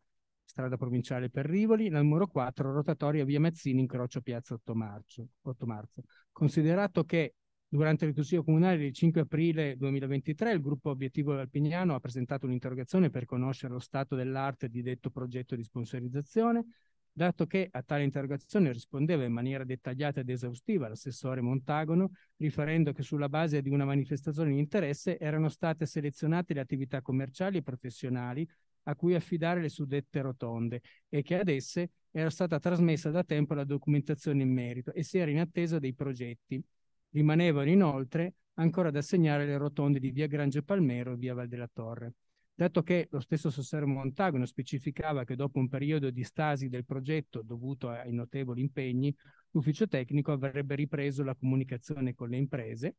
strada provinciale per Rivoli, al muro 4, rotatoria via Mazzini, incrocio piazza 8 marzo. 8 marzo. Considerato che Durante il Consiglio Comunale del 5 aprile 2023 il gruppo Obiettivo Alpignano ha presentato un'interrogazione per conoscere lo stato dell'arte di detto progetto di sponsorizzazione, dato che a tale interrogazione rispondeva in maniera dettagliata ed esaustiva l'assessore Montagono, riferendo che sulla base di una manifestazione di interesse erano state selezionate le attività commerciali e professionali a cui affidare le suddette rotonde e che ad esse era stata trasmessa da tempo la documentazione in merito e si era in attesa dei progetti. Rimanevano inoltre ancora da assegnare le rotonde di via Grange Palmero e via Val della Torre. Dato che lo stesso Sosservo Montagono specificava che dopo un periodo di stasi del progetto dovuto ai notevoli impegni, l'ufficio tecnico avrebbe ripreso la comunicazione con le imprese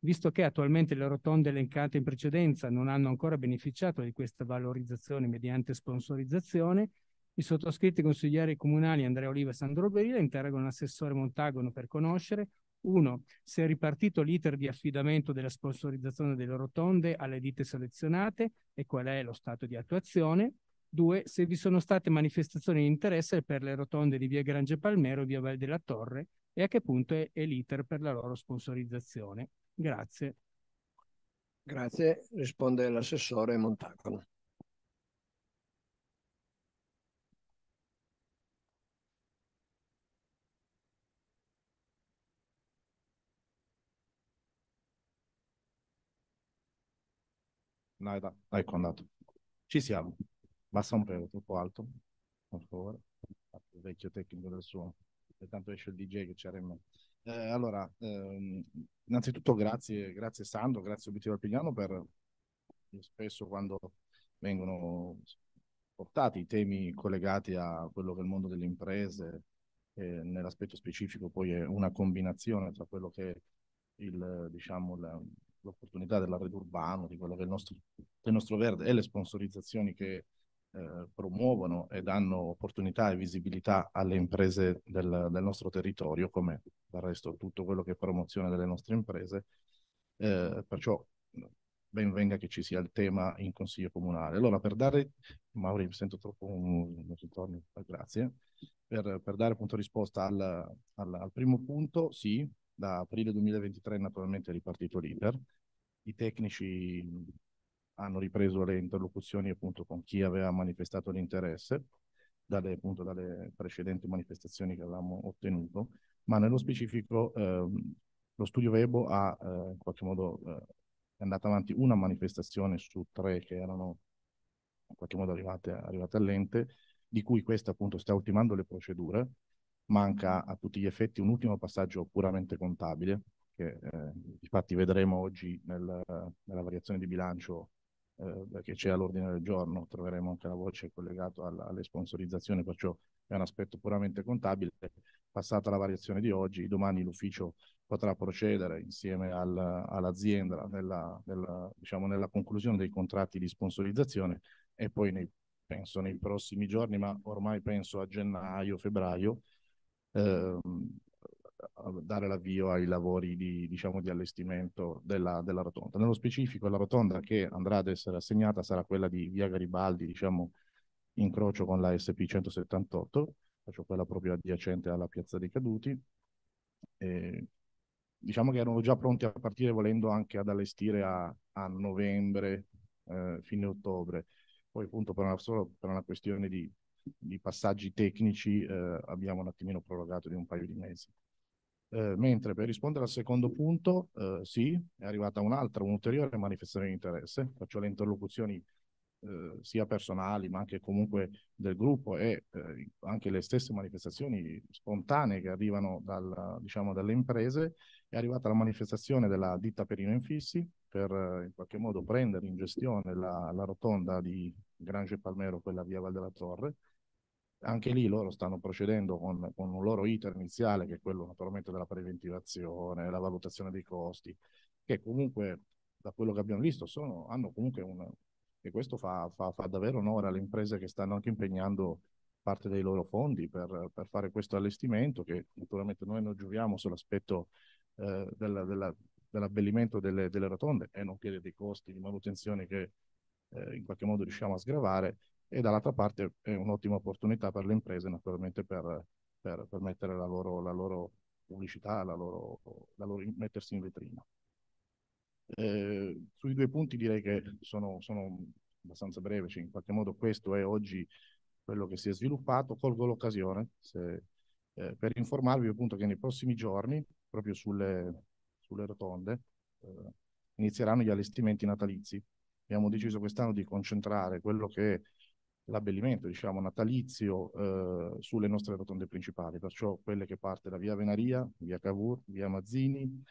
visto che attualmente le rotonde elencate in precedenza non hanno ancora beneficiato di questa valorizzazione mediante sponsorizzazione, i sottoscritti consiglieri comunali Andrea Oliva e Sandro Berile interrogano l'assessore Montagono per conoscere 1. Se è ripartito l'iter di affidamento della sponsorizzazione delle rotonde alle ditte selezionate e qual è lo stato di attuazione. 2. Se vi sono state manifestazioni di interesse per le rotonde di via Grange Palmero e via Val della Torre e a che punto è, è l'iter per la loro sponsorizzazione. Grazie. Grazie, risponde l'assessore Montagono. No, ecco andato. Ci siamo. Basta un prego, troppo alto. Per favore. Il vecchio tecnico del suono. E tanto esce il DJ che c'era in mente. Eh, allora, ehm, innanzitutto grazie, grazie Sandro, grazie Obiettivo Alpignano per spesso quando vengono portati i temi collegati a quello che è il mondo delle imprese, eh, nell'aspetto specifico poi è una combinazione tra quello che è il, diciamo, la, l'opportunità dell'arredo urbano, di quello che è il nostro, del nostro verde e le sponsorizzazioni che eh, promuovono e danno opportunità e visibilità alle imprese del, del nostro territorio, come del resto tutto quello che è promozione delle nostre imprese. Eh, perciò ben venga che ci sia il tema in consiglio comunale. Allora, per dare, Mauri, mi sento troppo un mm, ritorno, eh, grazie, per, per, dare appunto risposta al, al, al, primo punto, sì, da aprile 2023 naturalmente è ripartito l'iter, i tecnici hanno ripreso le interlocuzioni appunto con chi aveva manifestato l'interesse dalle, appunto, dalle precedenti manifestazioni che avevamo ottenuto, ma nello specifico eh, lo studio Vebo ha eh, in qualche modo eh, è andata avanti una manifestazione su tre che erano in qualche modo arrivate, arrivate all'ente, di cui questa appunto sta ultimando le procedure, manca a tutti gli effetti un ultimo passaggio puramente contabile, che eh, infatti vedremo oggi nel, nella variazione di bilancio eh, che c'è all'ordine del giorno, troveremo anche la voce collegata alla, alle sponsorizzazioni, perciò è un aspetto puramente contabile. Passata la variazione di oggi, domani l'ufficio potrà procedere insieme al, all'azienda nella, nella, diciamo, nella conclusione dei contratti di sponsorizzazione e poi nei, penso nei prossimi giorni, ma ormai penso a gennaio, febbraio, ehm, dare l'avvio ai lavori di, diciamo, di allestimento della, della, rotonda. Nello specifico la rotonda che andrà ad essere assegnata sarà quella di via Garibaldi, diciamo, incrocio con la SP 178, faccio quella proprio adiacente alla piazza dei caduti. E, diciamo che erano già pronti a partire volendo anche ad allestire a, a novembre, eh, fine ottobre. Poi appunto per una, solo per una questione di, di passaggi tecnici eh, abbiamo un attimino prorogato di un paio di mesi. Eh, mentre per rispondere al secondo punto, eh, sì, è arrivata un'altra, un'ulteriore manifestazione di interesse, Faccio le interlocuzioni eh, sia personali ma anche comunque del gruppo e eh, anche le stesse manifestazioni spontanee che arrivano dal, diciamo, dalle imprese, è arrivata la manifestazione della ditta Perino Infissi per eh, in qualche modo prendere in gestione la, la rotonda di Grange Palmero, quella via Val della Torre, anche lì loro stanno procedendo con, con, un loro iter iniziale, che è quello naturalmente della preventivazione, la valutazione dei costi, che comunque, da quello che abbiamo visto, sono, hanno comunque un... e questo fa, fa, fa, davvero onore alle imprese che stanno anche impegnando parte dei loro fondi per, per fare questo allestimento, che naturalmente noi non giuriamo sull'aspetto eh, della, della, dell'abbellimento delle, delle rotonde e nonché dei costi di manutenzione che eh, in qualche modo riusciamo a sgravare, e dall'altra parte è un'ottima opportunità per le imprese naturalmente per, per, per mettere la loro, la loro pubblicità, la loro, la loro, mettersi in vetrina. Eh, sui due punti direi che sono, sono abbastanza brevi, cioè in qualche modo questo è oggi quello che si è sviluppato, colgo l'occasione se, eh, per informarvi appunto che nei prossimi giorni, proprio sulle, sulle rotonde, eh, inizieranno gli allestimenti natalizi. Abbiamo deciso quest'anno di concentrare quello che è l'abbellimento diciamo, natalizio eh, sulle nostre rotonde principali, perciò quelle che parte da via Venaria, via Cavour, via Mazzini,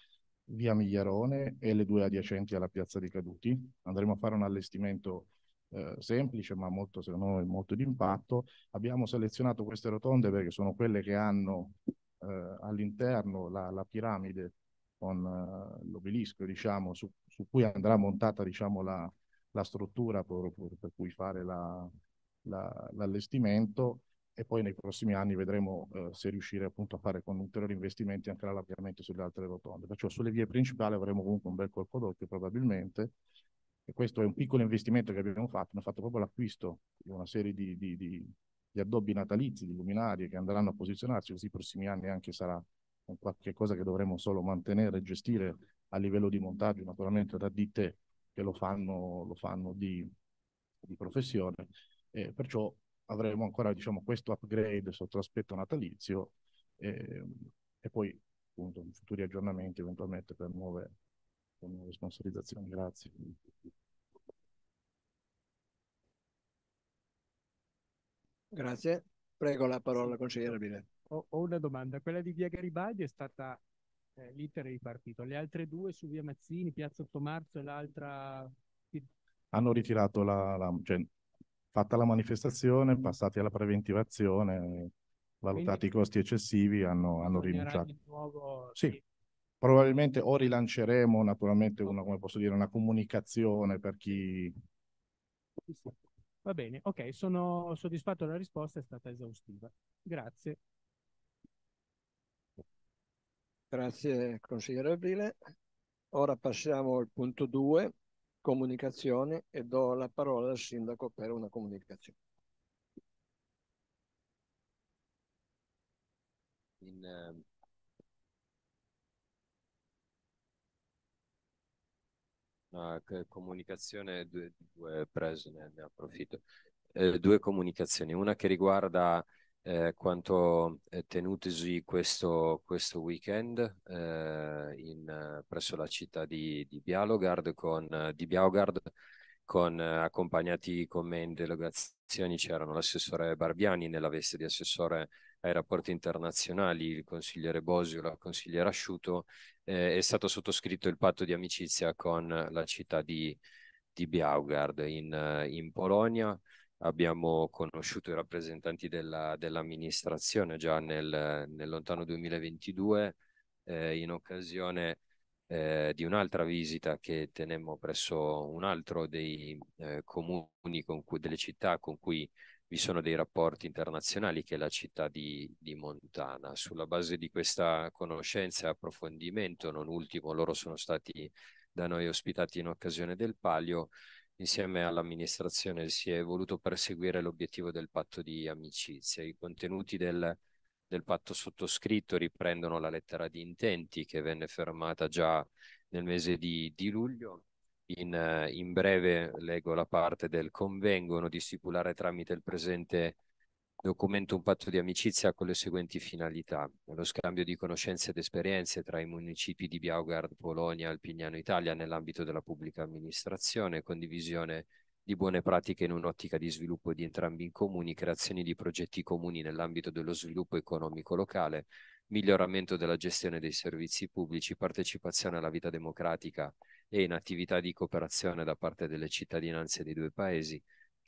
via Migliarone e le due adiacenti alla piazza dei Caduti. Andremo a fare un allestimento eh, semplice ma molto, secondo noi, molto d'impatto. Abbiamo selezionato queste rotonde perché sono quelle che hanno eh, all'interno la, la, piramide con eh, l'obelisco diciamo, su, su, cui andrà montata diciamo, la, la struttura per, per, per cui fare la, l'allestimento e poi nei prossimi anni vedremo eh, se riuscire appunto a fare con ulteriori investimenti anche l'avviamento sulle altre rotonde. Perciò sulle vie principali avremo comunque un bel colpo d'occhio probabilmente e questo è un piccolo investimento che abbiamo fatto, abbiamo fatto proprio l'acquisto di una serie di, di, di, di, addobbi natalizi, di luminarie che andranno a posizionarsi così i prossimi anni anche sarà un qualche cosa che dovremo solo mantenere e gestire a livello di montaggio, naturalmente da ditte che lo fanno, lo fanno di professione eh, perciò avremo ancora diciamo, questo upgrade sotto l'aspetto natalizio eh, e poi appunto futuri aggiornamenti eventualmente per nuove, per nuove sponsorizzazioni. Grazie. Grazie. Prego la parola al consigliere Bile. Ho, ho, una domanda. Quella di Via Garibaldi è stata eh, l'iter di Le altre due su Via Mazzini, Piazza 8 Marzo e l'altra... Hanno ritirato la... la cioè, fatta la manifestazione, mm. passati alla preventivazione, valutati Quindi, i costi eccessivi, hanno, hanno rinunciato. Nuovo... Sì, probabilmente o rilanceremo naturalmente una, dire, una comunicazione per chi... Va bene, ok, sono soddisfatto della risposta, è stata esaustiva. Grazie. Grazie consigliere Aprile. Ora passiamo al punto 2, comunicazione e do la parola al sindaco per una comunicazione. In, una ehm, comunicazione, due, due prese, ne approfitto. Eh, due comunicazioni, una che riguarda eh, quanto eh, tenutesi questo, questo weekend eh, in, presso la città di, di Bialogard con, eh, di Bialogard, con accompagnati con me in delegazioni c'erano l'assessore Barbiani nella veste di assessore ai rapporti internazionali, il consigliere Bosio, la consigliera Asciuto, eh, è stato sottoscritto il patto di amicizia con la città di, di Biaugard in, in Polonia abbiamo conosciuto i rappresentanti della, dell'amministrazione già nel, nel lontano 2022 eh, in occasione eh, di un'altra visita che tenemmo presso un altro dei eh, comuni cui, delle città con cui vi sono dei rapporti internazionali che è la città di, di Montana. Sulla base di questa conoscenza e approfondimento, non ultimo, loro sono stati da noi ospitati in occasione del palio, Insieme all'amministrazione si è voluto perseguire l'obiettivo del patto di amicizia. I contenuti del, del patto sottoscritto riprendono la lettera di intenti che venne fermata già nel mese di, di luglio. In, eh, in, breve leggo la parte del convengono di stipulare tramite il presente documento un patto di amicizia con le seguenti finalità: lo scambio di conoscenze ed esperienze tra i municipi di Biaugard, Polonia, Alpignano Italia nell'ambito della pubblica amministrazione, condivisione di buone pratiche in un'ottica di sviluppo di entrambi i comuni, creazione di progetti comuni nell'ambito dello sviluppo economico locale, miglioramento della gestione dei servizi pubblici, partecipazione alla vita democratica e in attività di cooperazione da parte delle cittadinanze dei due paesi,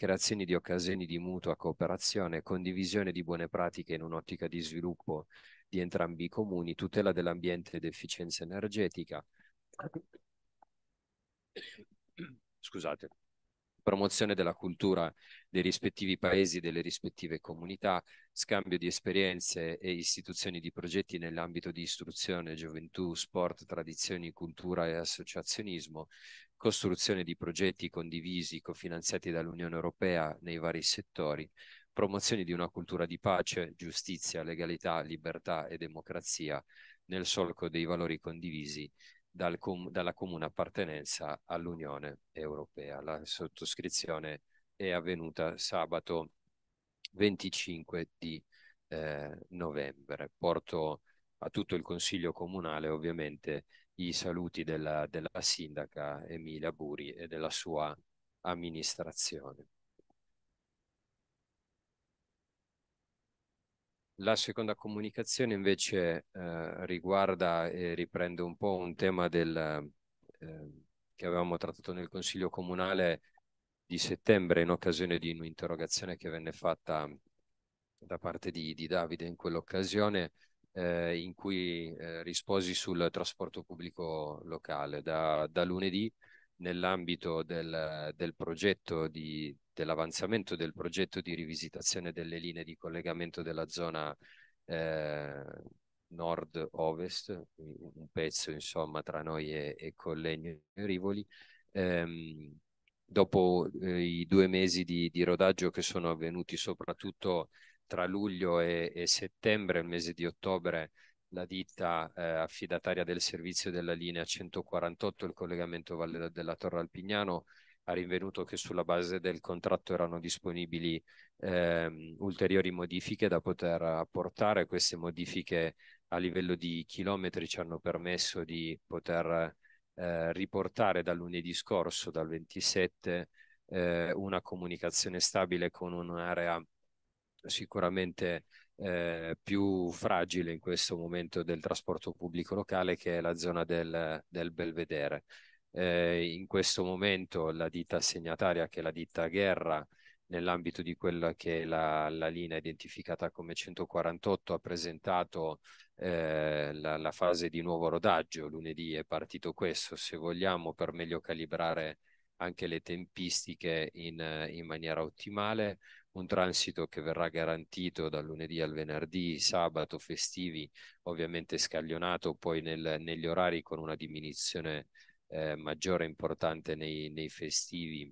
creazioni di occasioni di mutua cooperazione, condivisione di buone pratiche in un'ottica di sviluppo di entrambi i comuni, tutela dell'ambiente ed efficienza energetica. Scusate. Promozione della cultura dei rispettivi paesi, e delle rispettive comunità, scambio di esperienze e istituzioni di progetti nell'ambito di istruzione, gioventù, sport, tradizioni, cultura e associazionismo, costruzione di progetti condivisi, cofinanziati dall'Unione Europea nei vari settori, promozione di una cultura di pace, giustizia, legalità, libertà e democrazia nel solco dei valori condivisi dal com- dalla comune appartenenza all'Unione Europea. La sottoscrizione è avvenuta sabato 25 di eh, novembre. Porto a tutto il Consiglio Comunale ovviamente i saluti della, della sindaca Emilia Buri e della sua amministrazione. La seconda comunicazione invece eh, riguarda e riprende un po' un tema del, eh, che avevamo trattato nel Consiglio Comunale di settembre in occasione di un'interrogazione che venne fatta da parte di, di Davide in quell'occasione eh, in cui eh, risposi sul trasporto pubblico locale. Da, da lunedì, nell'ambito del, del progetto di, dell'avanzamento del progetto di rivisitazione delle linee di collegamento della zona eh, nord-ovest, un pezzo insomma tra noi e, e Collegno e Rivoli, ehm, dopo eh, i due mesi di, di, rodaggio che sono avvenuti soprattutto tra luglio e, e settembre, il mese di ottobre, la ditta eh, affidataria del servizio della linea 148, il collegamento Valle della Torre Alpignano, ha rinvenuto che sulla base del contratto erano disponibili eh, ulteriori modifiche da poter apportare. Queste modifiche a livello di chilometri ci hanno permesso di poter eh, riportare da lunedì scorso, dal 27, eh, una comunicazione stabile con un'area sicuramente eh, più fragile in questo momento del trasporto pubblico locale che è la zona del, del Belvedere. Eh, in questo momento la ditta assegnataria, che è la ditta Guerra, nell'ambito di quella che la, la, linea identificata come 148 ha presentato eh, la, la, fase di nuovo rodaggio lunedì è partito questo se vogliamo per meglio calibrare anche le tempistiche in, in maniera ottimale un transito che verrà garantito dal lunedì al venerdì, sabato, festivi, ovviamente scaglionato poi nel, negli orari con una diminuzione eh, maggiore importante nei, nei festivi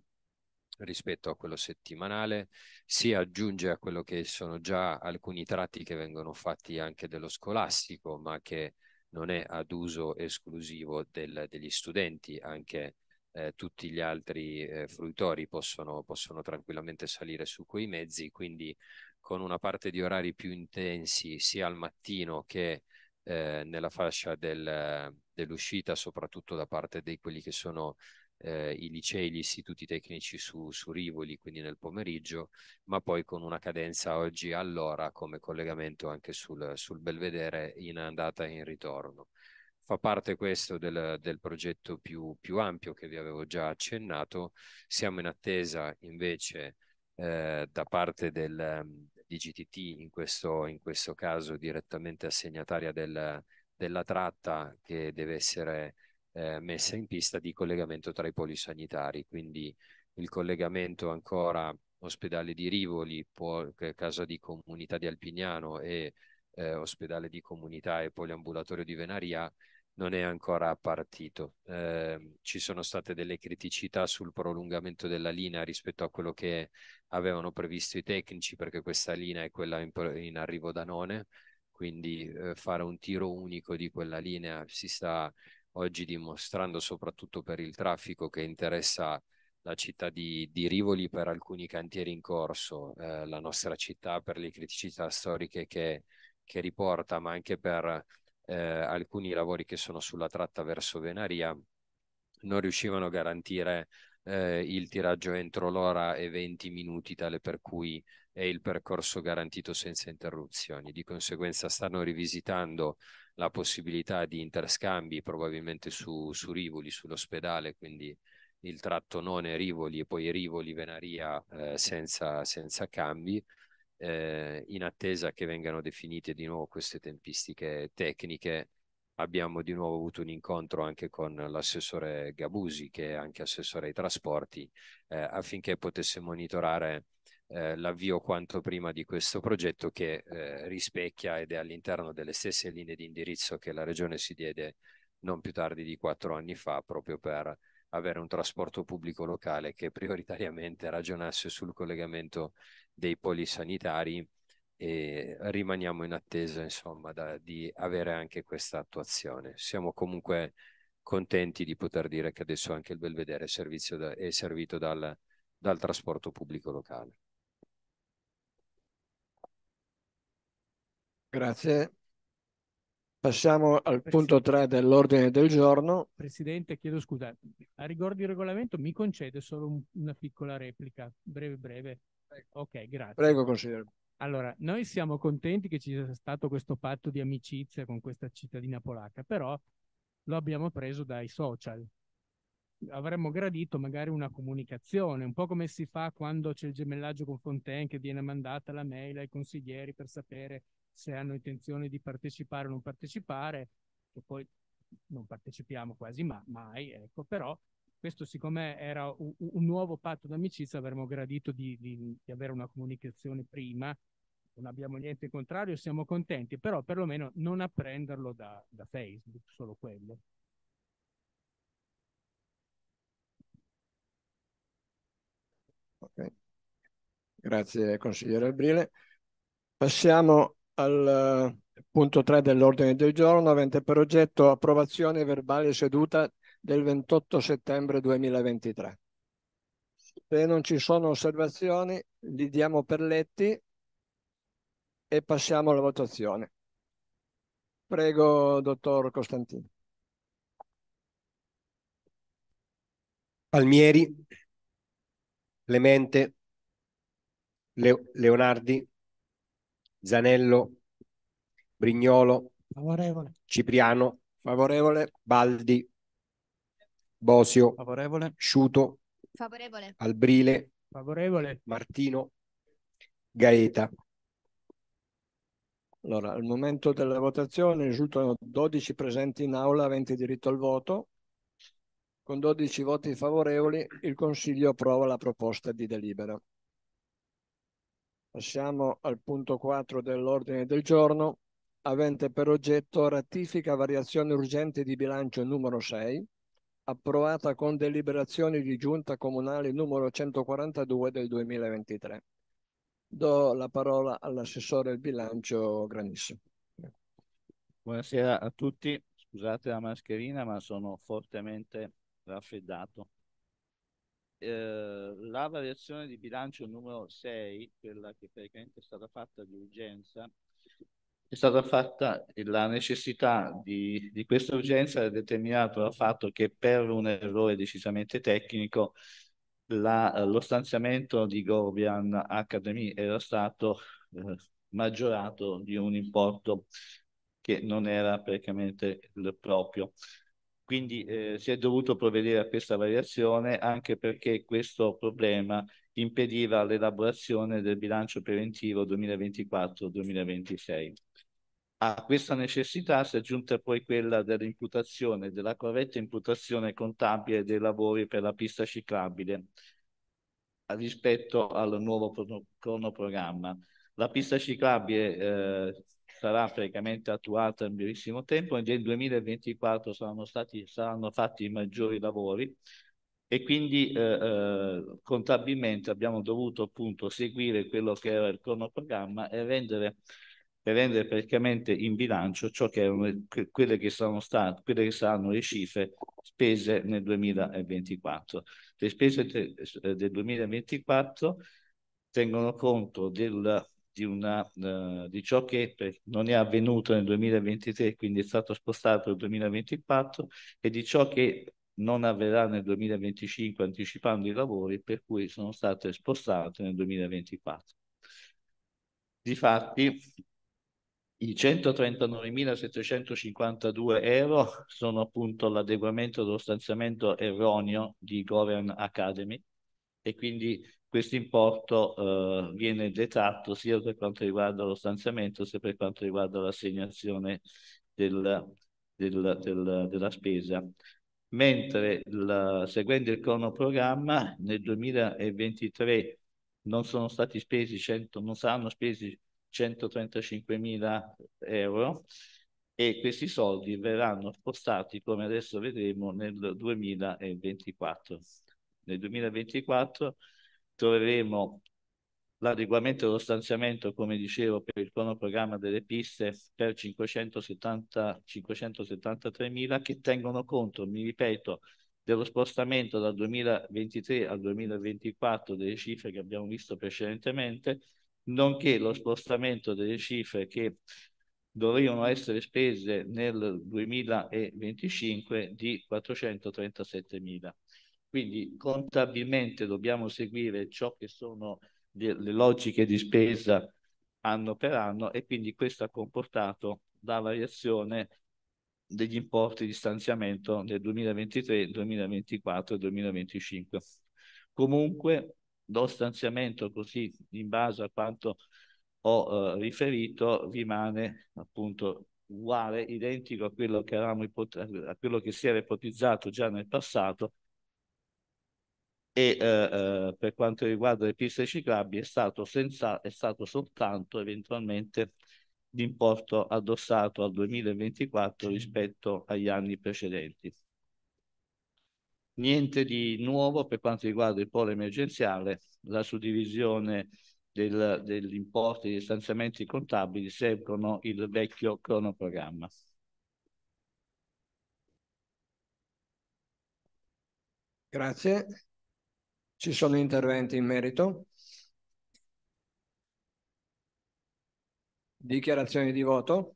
rispetto a quello settimanale, si aggiunge a quello che sono già alcuni tratti che vengono fatti anche dello scolastico, ma che non è ad uso esclusivo del, degli studenti, anche eh, tutti gli altri eh, fruitori possono, possono tranquillamente salire su quei mezzi, quindi con una parte di orari più intensi sia al mattino che eh, nella fascia del, dell'uscita, soprattutto da parte di quelli che sono eh, i licei, gli istituti tecnici su, su, Rivoli, quindi nel pomeriggio, ma poi con una cadenza oggi all'ora come collegamento anche sul, sul Belvedere in andata e in ritorno fa parte questo del, del progetto più, più, ampio che vi avevo già accennato. Siamo in attesa invece eh, da parte del, ehm, di GTT, in questo, in questo caso direttamente assegnataria del, della tratta che deve essere eh, messa in pista di collegamento tra i poli sanitari, quindi il collegamento ancora ospedale di Rivoli, può, casa di comunità di Alpignano e eh, ospedale di comunità e poliambulatorio di Venaria non è ancora partito. Eh, ci sono state delle criticità sul prolungamento della linea rispetto a quello che avevano previsto i tecnici, perché questa linea è quella in, in arrivo da None, quindi eh, fare un tiro unico di quella linea si sta oggi dimostrando soprattutto per il traffico che interessa la città di, di Rivoli per alcuni cantieri in corso, eh, la nostra città per le criticità storiche che, che riporta, ma anche per eh, alcuni lavori che sono sulla tratta verso Venaria non riuscivano a garantire eh, il tiraggio entro l'ora e 20 minuti, tale per cui è il percorso garantito senza interruzioni. Di conseguenza stanno rivisitando la possibilità di interscambi probabilmente su, su Rivoli, sull'ospedale, quindi il tratto non è Rivoli e poi Rivoli-Venaria eh, senza, senza cambi eh, in attesa che vengano definite di nuovo queste tempistiche tecniche. Abbiamo di nuovo avuto un incontro anche con l'assessore Gabusi, che è anche assessore ai trasporti, eh, affinché potesse monitorare eh, l'avvio quanto prima di questo progetto che eh, rispecchia ed è all'interno delle stesse linee di indirizzo che la Regione si diede non più tardi di quattro anni fa proprio per avere un trasporto pubblico locale che prioritariamente ragionasse sul collegamento dei poli sanitari e rimaniamo in attesa insomma da, di avere anche questa attuazione. Siamo comunque contenti di poter dire che adesso anche il Belvedere è, servizio da, è servito dal, dal trasporto pubblico locale. Grazie. Passiamo al punto 3 dell'ordine del giorno. Presidente, chiedo scusa. A riguardo di regolamento mi concede solo una piccola replica, breve breve. Ok, grazie. Prego, consigliere. Allora, noi siamo contenti che ci sia stato questo patto di amicizia con questa cittadina polacca, però lo abbiamo preso dai social. Avremmo gradito magari una comunicazione, un po' come si fa quando c'è il gemellaggio con Fontaine che viene mandata la mail ai consiglieri per sapere se hanno intenzione di partecipare o non partecipare, che poi non partecipiamo quasi mai, ecco, però questo siccome era un, un nuovo patto d'amicizia avremmo gradito di, di, di, avere una comunicazione prima, non abbiamo niente in contrario, siamo contenti, però perlomeno non apprenderlo da, da Facebook, solo quello. Okay. Grazie consigliere Albrile. Passiamo al eh, punto 3 dell'ordine del giorno, avente per oggetto approvazione verbale seduta del 28 settembre 2023. Se non ci sono osservazioni, li diamo per letti e passiamo alla votazione. Prego, dottor Costantino. Palmieri, Clemente, Le Leonardi, Zanello, Brignolo, Favorevole. Cipriano, Favorevole. Baldi, Bosio. Favorevole. Sciuto. Favorevole. Albrile. Favorevole. Martino. Gaeta. Allora, al momento della votazione risultano 12 presenti in aula aventi diritto al voto. Con 12 voti favorevoli il Consiglio approva la proposta di delibera. Passiamo al punto 4 dell'ordine del giorno, avente per oggetto ratifica variazione urgente di bilancio numero 6 approvata con deliberazione di giunta comunale numero 142 del 2023. Do la parola all'assessore del bilancio Granisso. Buonasera a tutti, scusate la mascherina ma sono fortemente raffreddato. Eh, la variazione di bilancio numero 6, quella che praticamente è stata fatta di urgenza, è stata fatta la necessità di, di questa urgenza è determinata dal fatto che per un errore decisamente tecnico la, lo stanziamento di Gorbian Academy era stato eh, maggiorato di un importo che non era praticamente il proprio. Quindi eh, si è dovuto provvedere a questa variazione anche perché questo problema impediva l'elaborazione del bilancio preventivo 2024-2026. A questa necessità si è aggiunta poi quella dell'imputazione, della corretta imputazione contabile dei lavori per la pista ciclabile rispetto al nuovo cronoprogramma. La pista ciclabile eh, sarà praticamente attuata in brevissimo tempo e nel 2024 saranno, stati, saranno fatti i maggiori lavori e quindi eh, eh, contabilmente abbiamo dovuto appunto seguire quello che era il cronoprogramma e rendere per rendere praticamente in bilancio ciò che erano quelle che sono state, quelle che saranno le cifre spese nel 2024. Le spese eh, del 2024 tengono conto del, di, una, uh, di ciò che non è avvenuto nel 2023, quindi è stato spostato nel 2024, e di ciò che non avverrà nel 2025 anticipando i lavori per cui sono state spostate nel 2024. Difatti i 139.752 euro sono appunto l'adeguamento dello stanziamento erroneo di Govern Academy e quindi questo importo eh, viene detratto sia per quanto riguarda lo stanziamento sia per quanto riguarda l'assegnazione del, del, del, della spesa. Mentre la, seguendo il cronoprogramma nel 2023 non sono stati spesi 100, non saranno spesi 135.000 euro e questi soldi verranno spostati, come adesso vedremo, nel 2024. Nel 2024 troveremo l'adeguamento dello stanziamento, come dicevo, per il cronoprogramma delle piste per 570, 573.000 che tengono conto, mi ripeto, dello spostamento dal 2023 al 2024 delle cifre che abbiamo visto precedentemente nonché lo spostamento delle cifre che dovevano essere spese nel 2025 di 437 mila. Quindi contabilmente dobbiamo seguire ciò che sono le, logiche di spesa anno per anno e quindi questo ha comportato la variazione degli importi di stanziamento nel 2023, 2024 e 2025. Comunque lo stanziamento così in base a quanto ho eh, riferito rimane appunto uguale, identico a quello, che a quello che si era ipotizzato già nel passato e eh, eh per quanto riguarda le piste ciclabili è stato, senza, è stato soltanto eventualmente l'importo addossato al 2024 rispetto agli anni precedenti. Niente di nuovo per quanto riguarda il polo emergenziale, la suddivisione del, degli importi e degli stanziamenti contabili seguono il vecchio cronoprogramma. Grazie. Ci sono interventi in merito? Dichiarazioni di voto?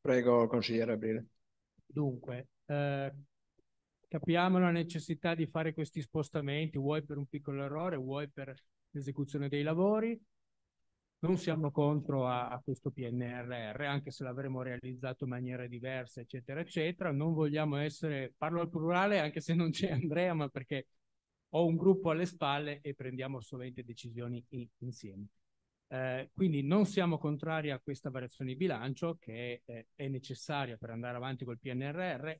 Prego, consigliere Aprile. Dunque, eh, capiamo la necessità di fare questi spostamenti, vuoi per un piccolo errore, vuoi per l'esecuzione dei lavori. Non siamo contro a, a questo PNRR, anche se l'avremmo realizzato in maniera diversa, eccetera, eccetera. Non vogliamo essere, parlo al plurale, anche se non c'è Andrea, ma perché ho un gruppo alle spalle e prendiamo solamente decisioni in, insieme. Eh, quindi non siamo contrari a questa variazione di bilancio che è, è necessaria per andare avanti col PNRR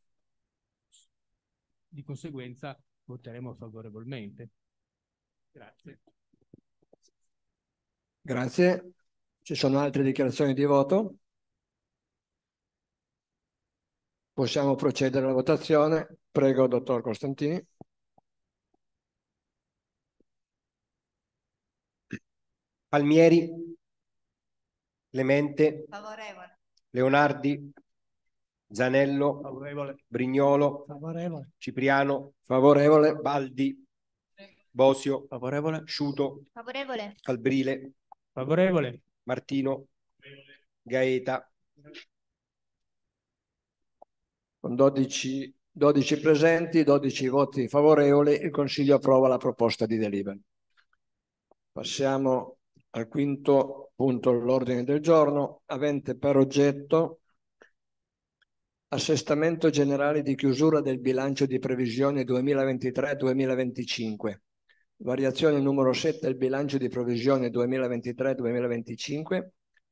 di conseguenza voteremo favorevolmente. Grazie. Grazie. Ci sono altre dichiarazioni di voto? Possiamo procedere alla votazione. Prego, dottor Costantini. Palmieri. Clemente. Favorevole. Leonardi. Zanello. Favorevole. Brignolo. Favorevole. Cipriano. Favorevole. Baldi. Bosio. Favorevole. Sciuto. Favorevole. Calbrile. Favorevole. Martino. Favorevole. Gaeta. Con 12, 12 presenti, 12 voti favorevoli, il Consiglio approva la proposta di delibera. Passiamo al quinto punto dell'ordine del giorno, avente per oggetto Assestamento generale di chiusura del bilancio di previsione 2023-2025. Variazione numero 7 del bilancio di previsione 2023-2025.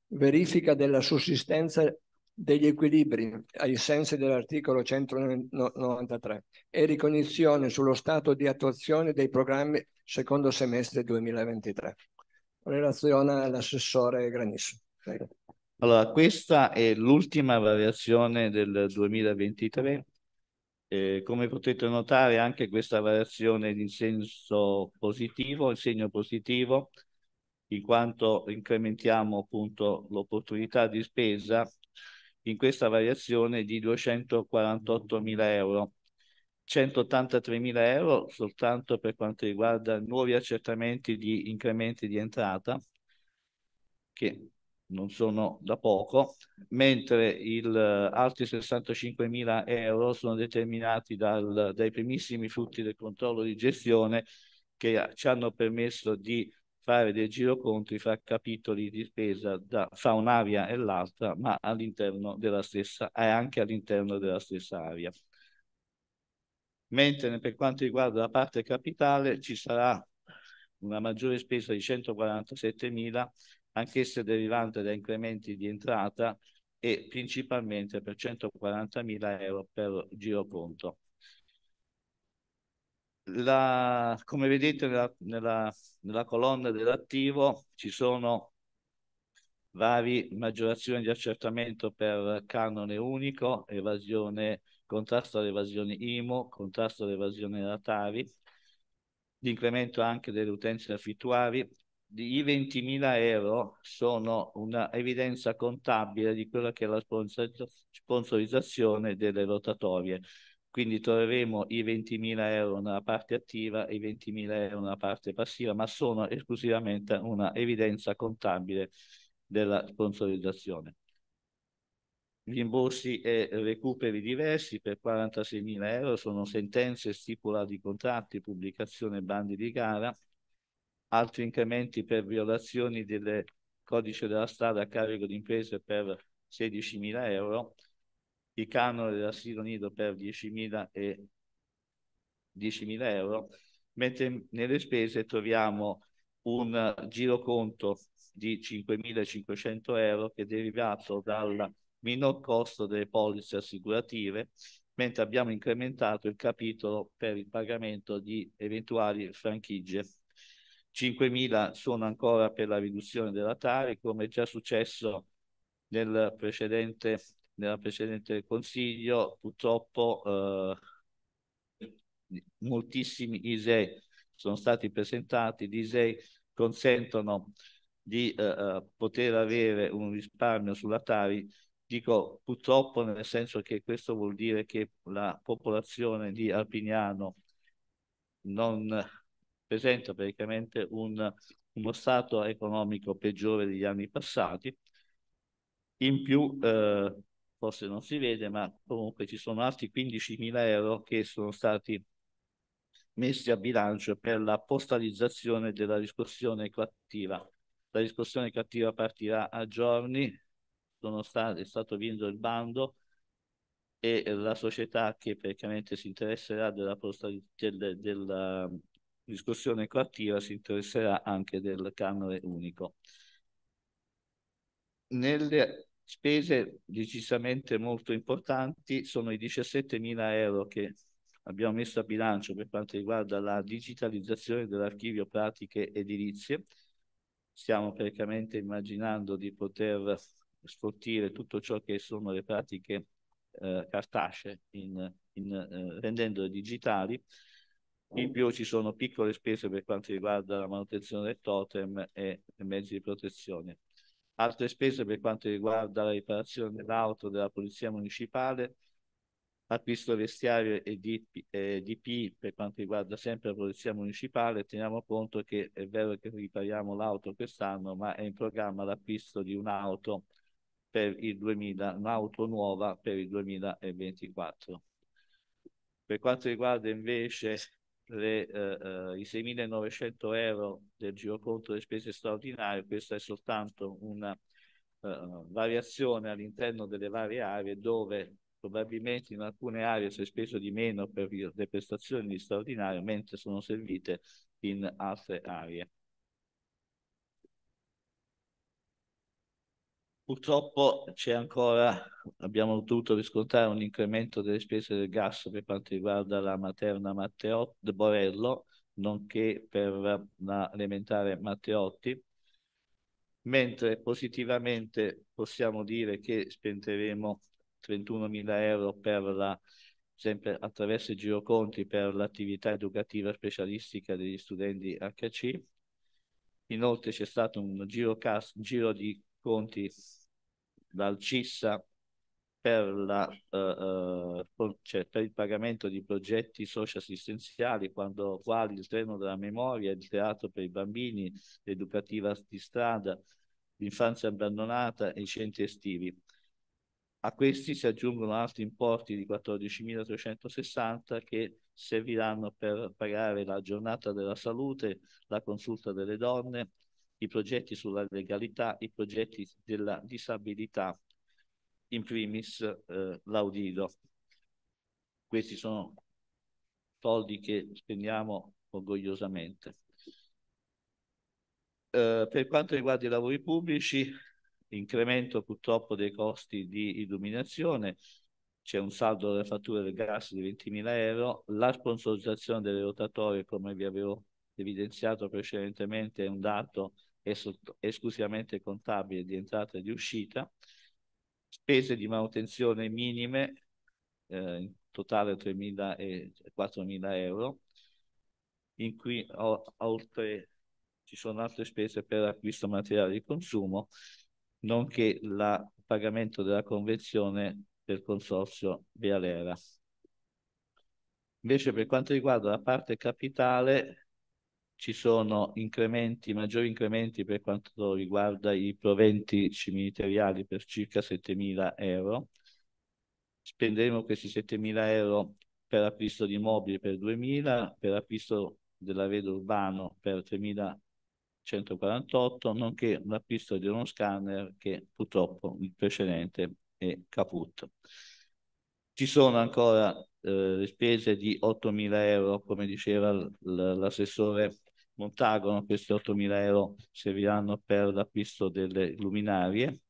Verifica della sussistenza degli equilibri ai sensi dell'articolo 193 e ricognizione sullo stato di attuazione dei programmi secondo semestre 2023. Relazione all'assessore Granisso. Prego. Allora, questa è l'ultima variazione del 2023. Eh, come potete notare, anche questa variazione in senso positivo, in segno positivo, in quanto incrementiamo appunto l'opportunità di spesa in questa variazione di 248.000 euro. 183.000 euro soltanto per quanto riguarda nuovi accertamenti di incrementi di entrata, che non sono da poco, mentre il, eh, altri mila euro sono determinati dal, dai primissimi frutti del controllo di gestione che ci hanno permesso di fare dei girocontri fra capitoli di spesa da, fra un'area e l'altra, ma all'interno della stessa e anche all'interno della stessa area. Mentre per quanto riguarda la parte capitale ci sarà una maggiore spesa di 147 mila anch'esse derivante da incrementi di entrata e principalmente per 140.000 euro per giro conto. La, come vedete nella, nella, nella colonna dell'attivo ci sono varie maggiorazioni di accertamento per canone unico, evasione, contrasto all'evasione IMO, contrasto all'evasione ratari, l'incremento anche delle utenze affittuari, i 20.000 euro sono un'evidenza contabile di quella che è la sponsorizzazione delle rotatorie. Quindi troveremo i 20.000 euro nella parte attiva e i 20.000 euro nella parte passiva, ma sono esclusivamente una evidenza contabile della sponsorizzazione. Rimborsi e recuperi diversi per 46.000 euro sono sentenze, stipulati contratti, pubblicazione, e bandi di gara, altri incrementi per violazioni del codice della strada a carico di imprese per 16.000 euro, i canoni dell'asilo nido per 10.000, e 10.000 euro, mentre nelle spese troviamo un giro conto di 5.500 euro che è derivato dal minor costo delle polizze assicurative, mentre abbiamo incrementato il capitolo per il pagamento di eventuali franchigie 5.000 sono ancora per la riduzione della Tari, come già successo nel precedente, nella precedente Consiglio, purtroppo eh, moltissimi ISEE sono stati presentati, gli ISEE consentono di eh, eh, poter avere un risparmio sulla Tari dico purtroppo nel senso che questo vuol dire che la popolazione di Arpignano non presenta praticamente un, uno stato economico peggiore degli anni passati. In più, eh, forse non si vede, ma comunque ci sono altri 15.000 euro che sono stati messi a bilancio per la postalizzazione della riscossione cattiva. La riscossione cattiva partirà a giorni, stati, è stato vinto il bando e la società che praticamente si interesserà della, postaliz- del, della discussione coattiva si interesserà anche del canone unico. Nelle spese decisamente molto importanti sono i 17 mila euro che abbiamo messo a bilancio per quanto riguarda la digitalizzazione dell'archivio pratiche edilizie. Stiamo praticamente immaginando di poter sfoltire tutto ciò che sono le pratiche eh, cartacee in, in, eh, rendendole digitali in più ci sono piccole spese per quanto riguarda la manutenzione del totem e mezzi di protezione. Altre spese per quanto riguarda la riparazione dell'auto della Polizia Municipale, acquisto vestiario e DP, eh, DP, per quanto riguarda sempre la Polizia Municipale. Teniamo conto che è vero che ripariamo l'auto quest'anno, ma è in programma l'acquisto di un'auto per il 2000, un'auto nuova per il 2024. Per quanto riguarda invece le, eh, eh i 6.900 euro del giroconto delle spese straordinarie, questa è soltanto una eh, variazione all'interno delle varie aree dove probabilmente in alcune aree si è speso di meno per le prestazioni di straordinario mentre sono servite in altre aree. Purtroppo c'è ancora, abbiamo dovuto riscontrare un incremento delle spese del gas per quanto riguarda la materna Matteotti Borello, nonché per l'elementare Matteotti, mentre positivamente possiamo dire che spenderemo 31.000 euro per la, sempre attraverso i giroconti per l'attività educativa specialistica degli studenti HC. Inoltre c'è stato un giro, cas- giro di conti dal CISA per, la, eh, eh cioè per il pagamento di progetti socio-assistenziali, quali il treno della memoria, il teatro per i bambini, l'educativa di strada, l'infanzia abbandonata e i centri estivi. A questi si aggiungono altri importi di 14.360 che serviranno per pagare la giornata della salute, la consulta delle donne, i progetti sulla legalità, i progetti della disabilità, in primis eh, l'audido. Questi sono soldi che spendiamo orgogliosamente. Eh, per quanto riguarda i lavori pubblici, incremento purtroppo dei costi di illuminazione, c'è un saldo delle fatture del gas di 20.000 euro, la sponsorizzazione delle rotatorie, come vi avevo evidenziato precedentemente, è un dato esclusivamente contabile di entrata e di uscita, spese di manutenzione minime, eh, in totale 3.000 e 4.000 euro, in cui oltre ci sono altre spese per acquisto materiale di consumo, nonché il pagamento della convenzione del consorzio Vialera. Invece per quanto riguarda la parte capitale, ci sono incrementi, maggiori incrementi per quanto riguarda i proventi cimiteriali per circa 7.000 euro. Spenderemo questi 7.000 euro per acquisto di mobili per 2.000, per acquisto dell'arredo urbano per 3.148, nonché l'acquisto di uno scanner che purtroppo il precedente è caput. Ci sono ancora eh, spese di 8.000 euro, come diceva l'assessore Montagono, questi 8.000 euro serviranno per l'acquisto delle luminarie,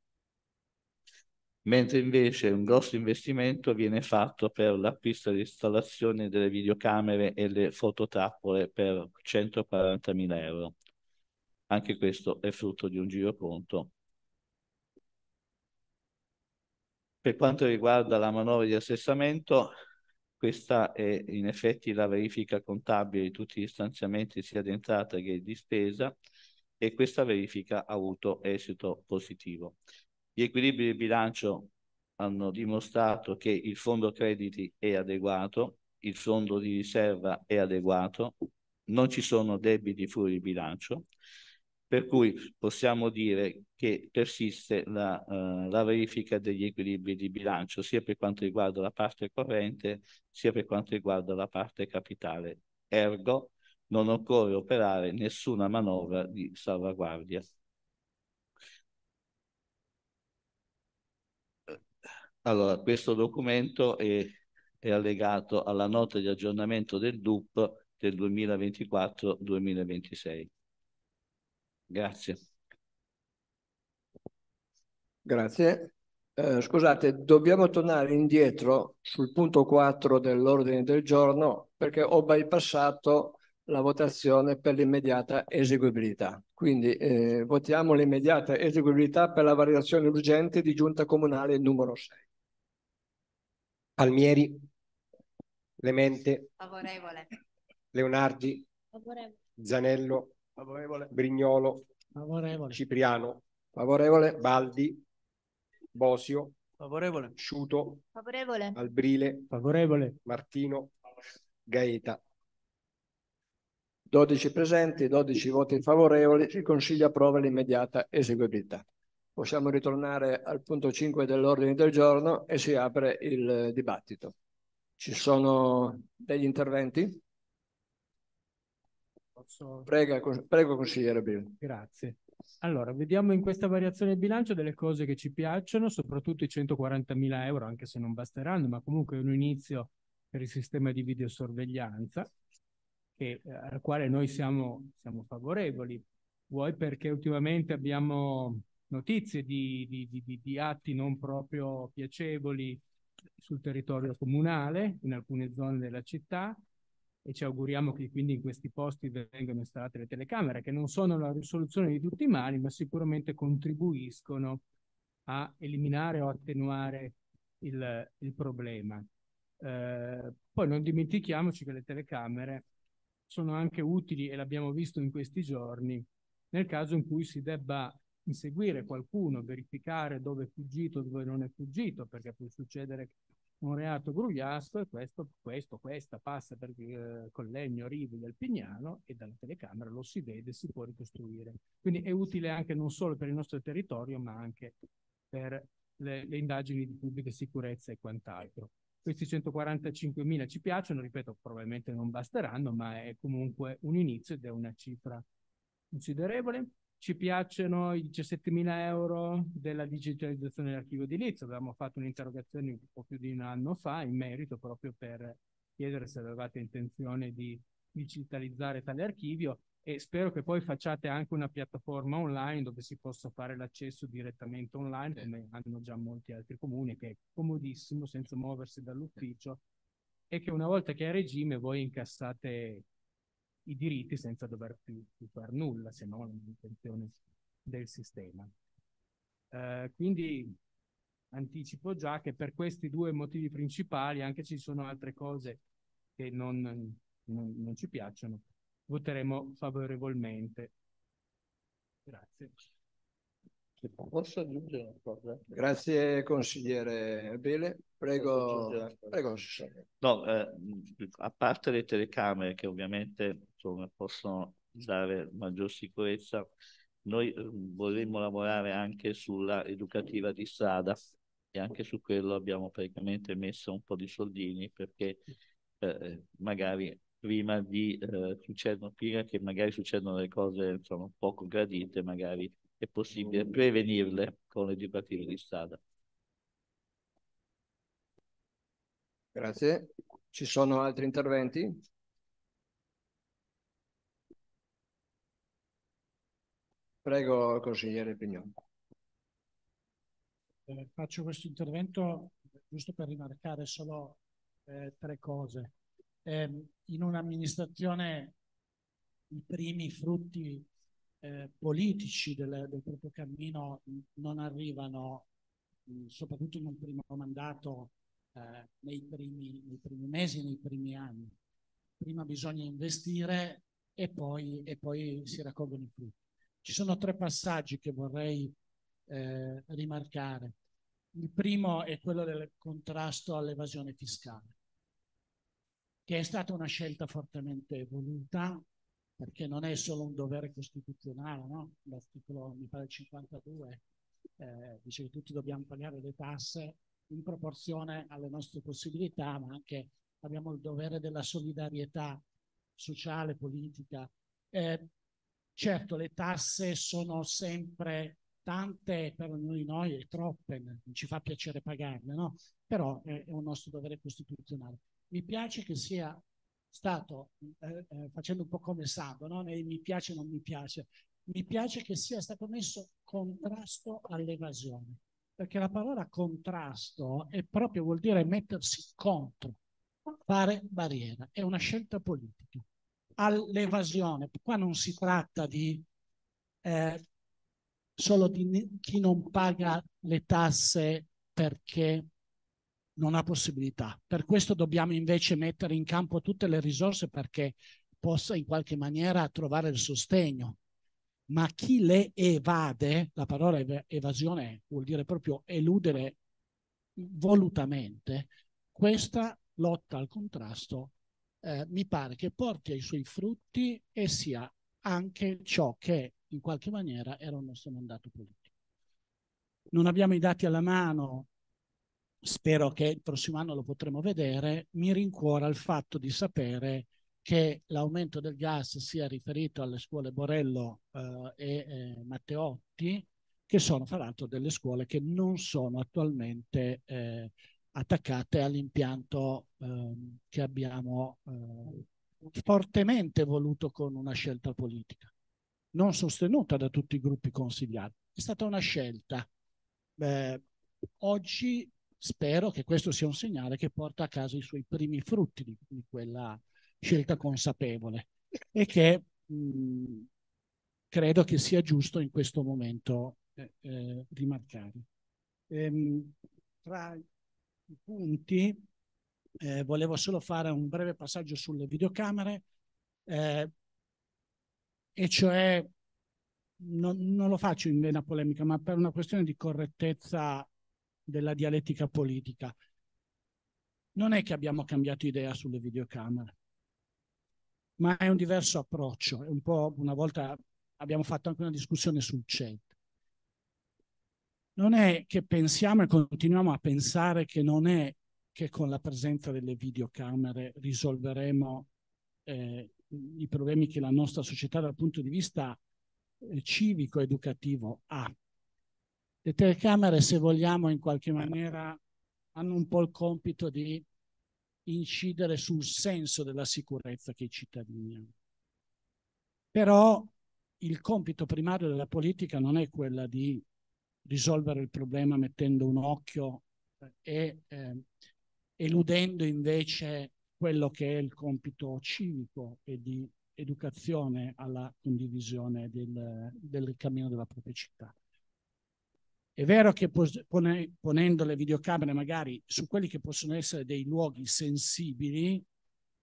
mentre invece un grosso investimento viene fatto per l'acquisto e l'installazione delle videocamere e le fototrappole per 140.000 euro. Anche questo è frutto di un giro conto. Per quanto riguarda la manovra di assessamento, questa è in effetti la verifica contabile di tutti gli stanziamenti sia di entrata che di spesa e questa verifica ha avuto esito positivo. Gli equilibri di bilancio hanno dimostrato che il fondo crediti è adeguato, il fondo di riserva è adeguato, non ci sono debiti fuori bilancio, per cui possiamo dire che persiste la, uh, la, verifica degli equilibri di bilancio, sia per quanto riguarda la parte corrente, sia per quanto riguarda la parte capitale. Ergo, non occorre operare nessuna manovra di salvaguardia. Allora, questo documento è, è allegato alla nota di aggiornamento del DUP del 2024-2026. Grazie. Grazie. Eh, scusate, dobbiamo tornare indietro sul punto 4 dell'ordine del giorno perché ho bypassato la votazione per l'immediata eseguibilità. Quindi eh, votiamo l'immediata eseguibilità per la variazione urgente di giunta comunale numero 6. Palmieri. Clemente. Favorevole. Leonardi. Favorevole. Zanello. Favorevole. Brignolo. Favorevole. Cipriano. Favorevole. Baldi. Bosio. Favorevole. Sciuto. Favorevole. Albrile. Favorevole. Martino. Gaeta. 12 presenti, 12 voti favorevoli, il Consiglio approva l'immediata eseguibilità. Possiamo ritornare al punto 5 dell'ordine del giorno e si apre il dibattito. Ci sono degli interventi? Posso... Prega, prego, consigliere Bill. Grazie. Allora, vediamo in questa variazione di bilancio delle cose che ci piacciono, soprattutto i 140.000 euro, anche se non basteranno, ma comunque un inizio per il sistema di videosorveglianza, che, eh, al quale noi siamo, siamo, favorevoli. Vuoi perché ultimamente abbiamo notizie di, di, di, di atti non proprio piacevoli sul territorio comunale, in alcune zone della città, e ci auguriamo che quindi in questi posti vengano installate le telecamere, che non sono la risoluzione di tutti i mali, ma sicuramente contribuiscono a eliminare o attenuare il, il problema. Eh, poi non dimentichiamoci che le telecamere sono anche utili, e l'abbiamo visto in questi giorni, nel caso in cui si debba inseguire qualcuno, verificare dove è fuggito, dove non è fuggito, perché può succedere un reato grugliasco e questo, questo questa passa per, eh, con legno rivi del Pignano e dalla telecamera lo si vede, si può ricostruire. Quindi è utile anche non solo per il nostro territorio ma anche per le, le indagini di pubblica sicurezza e quant'altro. Questi 145.000 ci piacciono, ripeto, probabilmente non basteranno, ma è comunque un inizio ed è una cifra considerevole ci piacciono i 17.000 euro della digitalizzazione dell'archivio edilizio. Abbiamo fatto un'interrogazione un po' più di un anno fa in merito proprio per chiedere se avevate intenzione di digitalizzare tale archivio e spero che poi facciate anche una piattaforma online dove si possa fare l'accesso direttamente online come hanno già molti altri comuni che è comodissimo senza muoversi dall'ufficio e che una volta che è a regime voi incassate i diritti senza dover più, più fare nulla se non l'intenzione del sistema. Eh, quindi anticipo già che per questi due motivi principali, anche se ci sono altre cose che non, non, non ci piacciono, voteremo favorevolmente. Grazie. Posso aggiungere una cosa? Grazie consigliere Bele. Prego, prego. No, eh, a parte le telecamere che ovviamente insomma, possono dare maggior sicurezza, noi eh, vorremmo lavorare anche sulla educativa di strada e anche su quello abbiamo praticamente messo un po' di soldini perché eh, magari prima di eh, succedono, prima che magari succedono le cose insomma, poco gradite, magari è possibile mm. prevenirle con l'educativa di strada. Grazie. Ci sono altri interventi? Prego, consigliere Pignone. Eh, faccio questo intervento giusto per rimarcare solo eh, tre cose. Eh, in un'amministrazione i primi frutti eh, politici del, del, proprio cammino non arrivano, soprattutto in un primo mandato, eh, nei, primi, nei, primi, mesi, nei primi anni. Prima bisogna investire e poi, e poi si raccolgono i frutti. Ci sono tre passaggi che vorrei eh, rimarcare. Il primo è quello del contrasto all'evasione fiscale, che è stata una scelta fortemente voluta perché non è solo un dovere costituzionale, no? l'articolo mi pare 52 eh, dice che tutti dobbiamo pagare le tasse in proporzione alle nostre possibilità, ma anche abbiamo il dovere della solidarietà sociale, politica. Eh, certo, le tasse sono sempre tante per ognuno di noi e troppe, non ci fa piacere pagarle, no? però è, è un nostro dovere costituzionale. Mi piace che sia stato, eh, eh, facendo un po' come Sando, no? mi piace, o non mi piace, mi piace che sia stato messo contrasto all'evasione perché la parola contrasto è proprio vuol dire mettersi contro, fare barriera, è una scelta politica. All'evasione, qua non si tratta di eh, solo di chi non paga le tasse perché non ha possibilità. Per questo dobbiamo invece mettere in campo tutte le risorse perché possa in qualche maniera trovare il sostegno ma chi le evade, la parola ev- evasione vuol dire proprio eludere volutamente, questa lotta al contrasto eh, mi pare che porti ai suoi frutti e sia anche ciò che in qualche maniera era un nostro mandato politico. Non abbiamo i dati alla mano, spero che il prossimo anno lo potremo vedere, mi rincuora il fatto di sapere che l'aumento del gas sia riferito alle scuole Borello eh, e eh, Matteotti, che sono fra l'altro delle scuole che non sono attualmente eh, attaccate all'impianto ehm, che abbiamo eh, fortemente voluto con una scelta politica, non sostenuta da tutti i gruppi consigliati. È stata una scelta. Beh, oggi spero che questo sia un segnale che porta a casa i suoi primi frutti di, di quella scelta consapevole e che mh, mm, credo che sia giusto in questo momento eh, eh, rimarcare. Ehm, tra i punti eh, volevo solo fare un breve passaggio sulle videocamere, eh, e cioè non, non, lo faccio in vena polemica, ma per una questione di correttezza della dialettica politica. Non è che abbiamo cambiato idea sulle videocamere ma è un diverso approccio. È un po' una volta abbiamo fatto anche una discussione sul CET. Non è che pensiamo e continuiamo a pensare che non è che con la presenza delle videocamere risolveremo eh, i problemi che la nostra società dal punto di vista eh, civico-educativo ha. Le telecamere, se vogliamo, in qualche eh. maniera hanno un po' il compito di incidere sul senso della sicurezza che i cittadini hanno. Però il compito primario della politica non è quella di risolvere il problema mettendo un occhio e eh, eludendo invece quello che è il compito civico e di educazione alla condivisione del, del cammino della propria città. È vero che pone, ponendo le videocamere magari su quelli che possono essere dei luoghi sensibili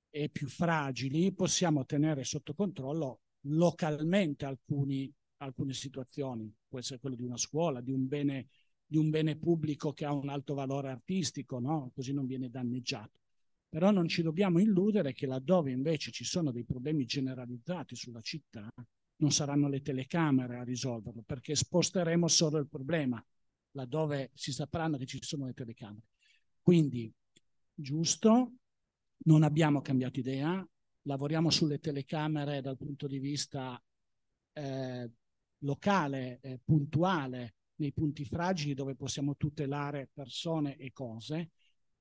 e più fragili, possiamo tenere sotto controllo localmente alcuni, alcune situazioni. Può essere quello di una scuola, di un bene, di un bene pubblico che ha un alto valore artistico, no? così non viene danneggiato. Però non ci dobbiamo illudere che laddove invece ci sono dei problemi generalizzati sulla città, non saranno le telecamere a risolverlo, perché sposteremo solo il problema laddove si sapranno che ci sono le telecamere. Quindi, giusto, non abbiamo cambiato idea, lavoriamo sulle telecamere dal punto di vista eh, locale, eh, puntuale, nei punti fragili dove possiamo tutelare persone e cose,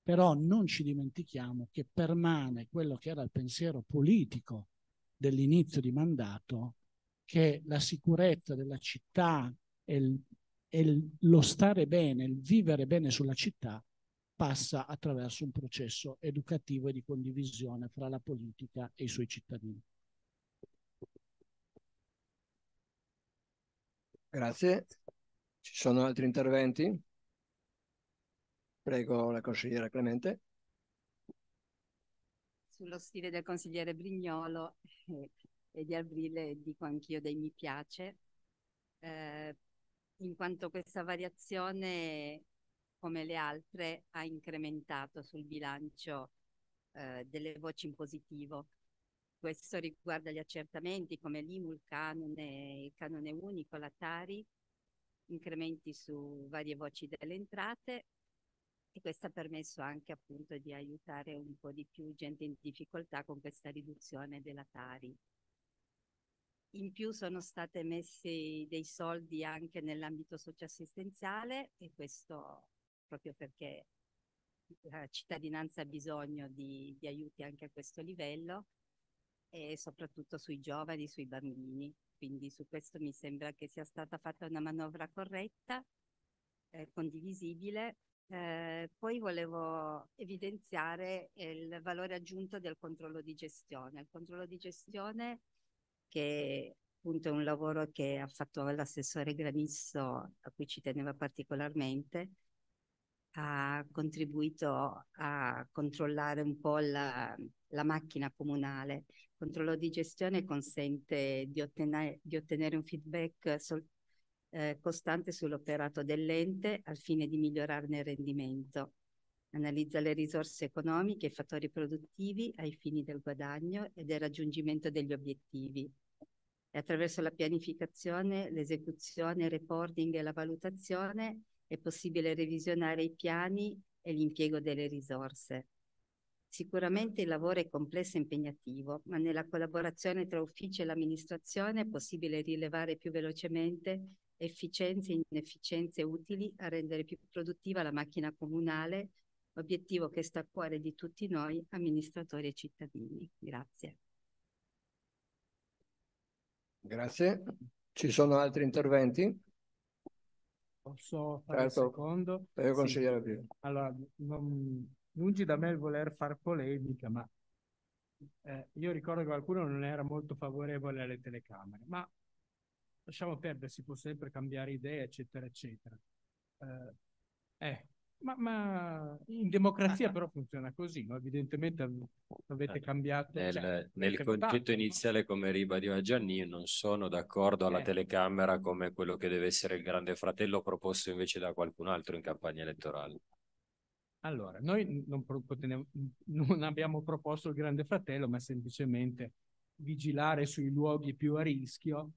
però non ci dimentichiamo che permane quello che era il pensiero politico dell'inizio di mandato che la sicurezza della città e, il, e il, lo stare bene, il vivere bene sulla città passa attraverso un processo educativo e di condivisione fra la politica e i suoi cittadini. Grazie. Ci sono altri interventi? Prego la consigliera Clemente. Sullo stile del consigliere Brignolo, eh, e di aprile dico anch'io dei mi piace, eh, in quanto questa variazione, come le altre, ha incrementato sul bilancio eh, delle voci in positivo. Questo riguarda gli accertamenti come l'IMU, il canone, il canone unico, la Tari, incrementi su varie voci delle entrate e questo ha permesso anche appunto di aiutare un po' di più gente in difficoltà con questa riduzione della Tari. In più sono state messi dei soldi anche nell'ambito socioassistenziale e questo proprio perché la cittadinanza ha bisogno di, di aiuti anche a questo livello e soprattutto sui giovani, sui bambini. Quindi su questo mi sembra che sia stata fatta una manovra corretta, eh, condivisibile. Eh, poi volevo evidenziare eh, il valore aggiunto del controllo di gestione. Il controllo di gestione che appunto è un lavoro che ha fatto l'assessore Granisso, a cui ci teneva particolarmente, ha contribuito a controllare un po' la, la macchina comunale. Il controllo di gestione consente di ottenere, di ottenere un feedback sol, eh, costante sull'operato dell'ente al fine di migliorarne il rendimento. Analizza le risorse economiche e i fattori produttivi ai fini del guadagno e del raggiungimento degli obiettivi. E attraverso la pianificazione, l'esecuzione, il reporting e la valutazione è possibile revisionare i piani e l'impiego delle risorse. Sicuramente il lavoro è complesso e impegnativo, ma nella collaborazione tra ufficio e l'amministrazione è possibile rilevare più velocemente efficienze e inefficienze utili a rendere più produttiva la macchina comunale obiettivo che sta a cuore di tutti noi, amministratori e cittadini. Grazie. Grazie. Ci sono altri interventi? Posso fare certo. un secondo? Io consigliere sì. Allora, non, lungi da me il voler far polemica, ma eh, io ricordo che qualcuno non era molto favorevole alle telecamere, ma lasciamo perdere, si può sempre cambiare idea, eccetera, eccetera. Eh, eh, ma, ma, in democrazia però funziona così, no? evidentemente avete cambiato. Nel, cioè, nel concetto iniziale, come ribadiva Gianni, io non sono d'accordo alla eh. telecamera come quello che deve essere il grande fratello proposto invece da qualcun altro in campagna elettorale. Allora, noi non, non abbiamo proposto il grande fratello, ma semplicemente vigilare sui luoghi più a rischio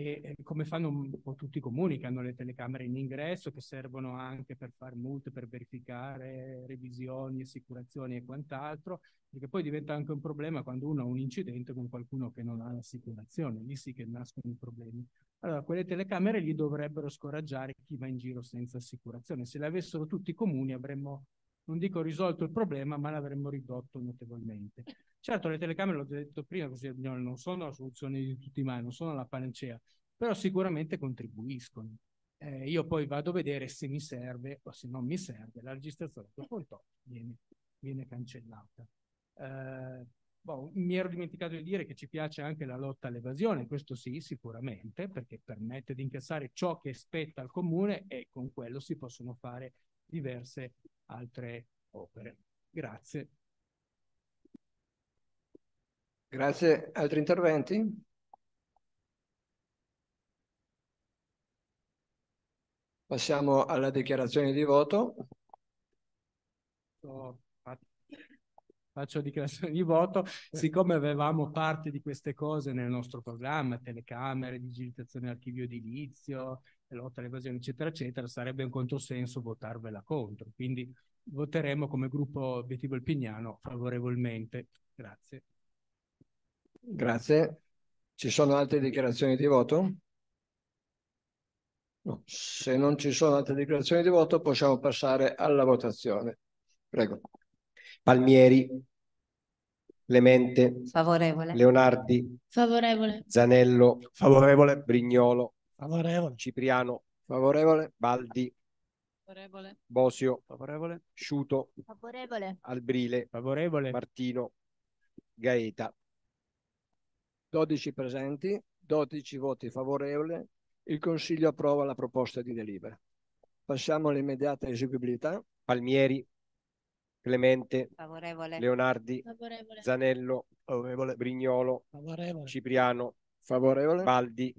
e come fanno un po' tutti i comuni che hanno le telecamere in ingresso che servono anche per fare multe, per verificare revisioni, assicurazioni e quant'altro, perché poi diventa anche un problema quando uno ha un incidente con qualcuno che non ha l'assicurazione, lì sì che nascono i problemi. Allora, quelle telecamere lì dovrebbero scoraggiare chi va in giro senza assicurazione. Se le avessero tutti i comuni avremmo non dico risolto il problema, ma l'avremmo ridotto notevolmente. Certo, le telecamere, l'ho già detto prima, così, non sono la soluzione di tutti i mali, non sono la panacea, però sicuramente contribuiscono. Eh, io poi vado a vedere se mi serve o se non mi serve, la registrazione dopo il top viene, viene cancellata. Eh, boh, mi ero dimenticato di dire che ci piace anche la lotta all'evasione, questo sì, sicuramente, perché permette di incassare ciò che spetta al comune e con quello si possono fare diverse altre opere. Grazie. Grazie. Altri interventi? Passiamo alla dichiarazione di voto. Faccio dichiarazione di voto. Siccome avevamo parte di queste cose nel nostro programma, telecamere, digitalizzazione archivio edilizio, lotta all'evasione, eccetera, eccetera, sarebbe un controsenso votarvela contro. Quindi voteremo come gruppo obiettivo il Pignano favorevolmente. Grazie. Grazie. Ci sono altre dichiarazioni di voto? No. Se non ci sono altre dichiarazioni di voto possiamo passare alla votazione. Prego. Palmieri. Clemente. Favorevole. Leonardi. Favorevole. Zanello. Favorevole. Brignolo. Favorevole. Cipriano. Favorevole. Baldi. Favorevole. Bosio. Favorevole. Sciuto. Favorevole. Albrile. Favorevole. Martino. Gaeta. 12 presenti, 12 voti favorevoli. Il Consiglio approva la proposta di delibera. Passiamo all'immediata eseguibilità. Palmieri. Clemente. Favorevole. Leonardi. Favorevole. Zanello. Favorevole. Brignolo. Favorevole. Cipriano. Favorevole. Baldi.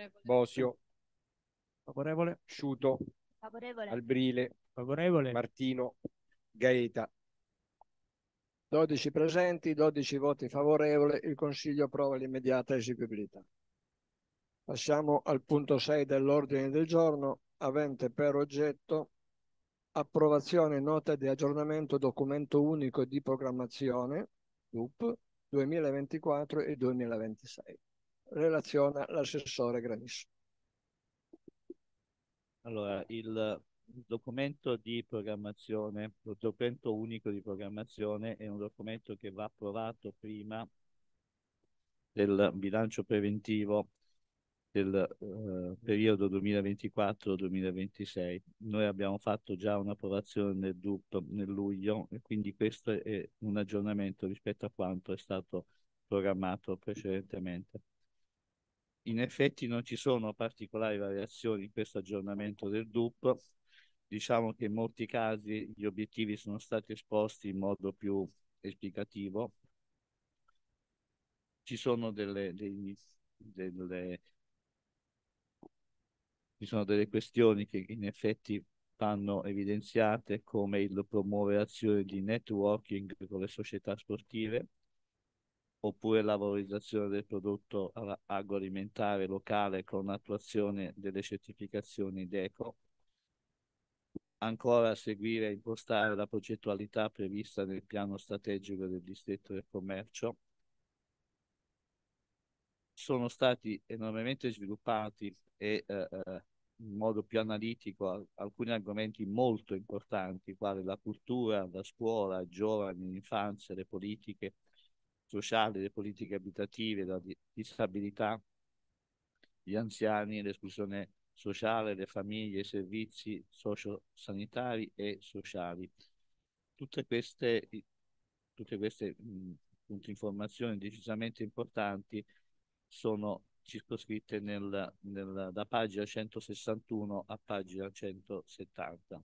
Favorevole. Bosio. Favorevole. Sciuto. Favorevole. Albrile. Favorevole. Martino. Gaeta. 12 presenti, 12 voti favorevoli, il Consiglio approva l'immediata esigibilità. Passiamo al punto 6 dell'ordine del giorno, avente per oggetto approvazione nota di aggiornamento documento unico di programmazione DUP 2024 e 2026 relaziona l'assessore Granisso. Allora, il documento di programmazione, il documento unico di programmazione è un documento che va approvato prima del bilancio preventivo del eh, periodo 2024-2026. Noi abbiamo fatto già un'approvazione nel DUP nel luglio e quindi questo è un aggiornamento rispetto a quanto è stato programmato precedentemente. In effetti non ci sono particolari variazioni in questo aggiornamento del DUP. Diciamo che in molti casi gli obiettivi sono stati esposti in modo più esplicativo. Ci sono delle, dei, delle, ci sono delle questioni che in effetti vanno evidenziate come il promuovere azioni di networking con le società sportive oppure la valorizzazione del prodotto agroalimentare locale con l'attuazione delle certificazioni DECO. Ancora seguire e impostare la progettualità prevista nel piano strategico del distretto del commercio. Sono stati enormemente sviluppati e eh, eh in modo più analitico alcuni argomenti molto importanti, quali la cultura, la scuola, i giovani, l'infanzia, le politiche, sociali, le politiche abitative, la disabilità, gli anziani, l'esclusione sociale, le famiglie, i servizi sociosanitari e sociali. Tutte queste, tutte queste mh, informazioni decisamente importanti sono circoscritte nel, nel, da pagina 161 a pagina 170.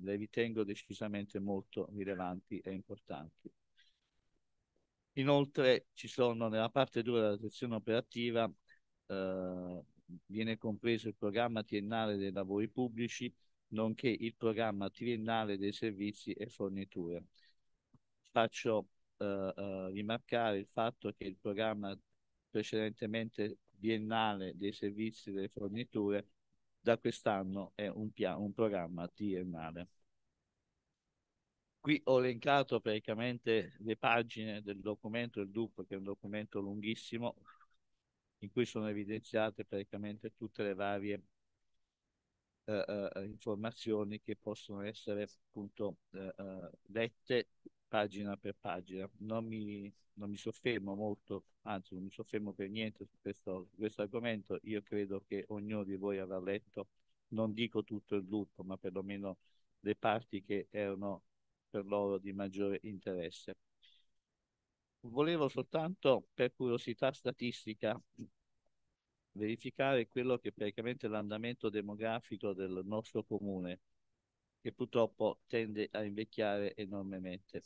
Le ritengo decisamente molto rilevanti e importanti. Inoltre ci sono nella parte 2 della sezione operativa eh, viene compreso il programma triennale dei lavori pubblici, nonché il programma triennale dei servizi e forniture. Faccio eh, eh, rimarcare il fatto che il programma precedentemente biennale dei servizi e delle forniture da quest'anno è un, un programma triennale. Qui ho elencato praticamente le pagine del documento, il DUP, che è un documento lunghissimo, in cui sono evidenziate praticamente tutte le varie eh, eh informazioni che possono essere appunto eh, eh, lette pagina per pagina. Non mi, non mi, soffermo molto, anzi non mi soffermo per niente su questo, su questo argomento, io credo che ognuno di voi avrà letto, non dico tutto il gruppo, ma perlomeno le parti che erano per loro di maggiore interesse. Volevo soltanto per curiosità statistica verificare quello che è praticamente l'andamento demografico del nostro comune, che purtroppo tende a invecchiare enormemente.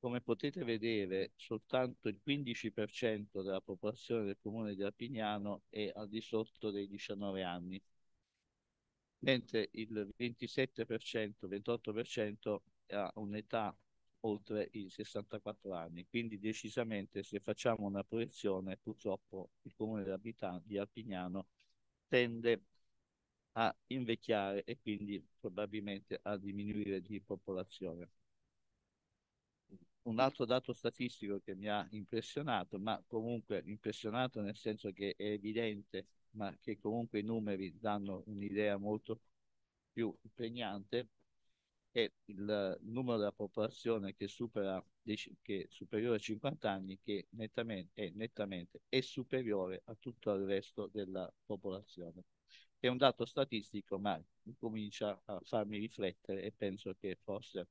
Come potete vedere, soltanto il 15% della popolazione del comune di Alpignano è al di sotto dei 19 anni mentre il 27%, 28% ha un'età oltre i 64 anni. Quindi decisamente se facciamo una proiezione, purtroppo il comune di Alpignano tende a invecchiare e quindi probabilmente a diminuire di popolazione. Un altro dato statistico che mi ha impressionato, ma comunque impressionato nel senso che è evidente ma che comunque i numeri danno un'idea molto più impegnante, è il numero della popolazione che supera che è superiore a 50 anni che nettamente, è nettamente è superiore a tutto il resto della popolazione. È un dato statistico, ma comincia a farmi riflettere e penso che forse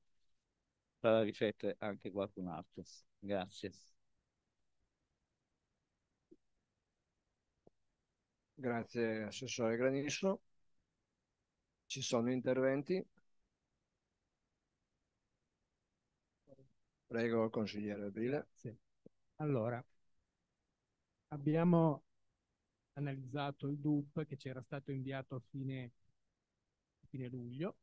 farà riflettere anche qualcun altro. Grazie. Grazie Assessore Granisso. Ci sono interventi? Prego Consigliere Aprile. Sì. Allora, abbiamo analizzato il DUP che ci era stato inviato a fine, fine luglio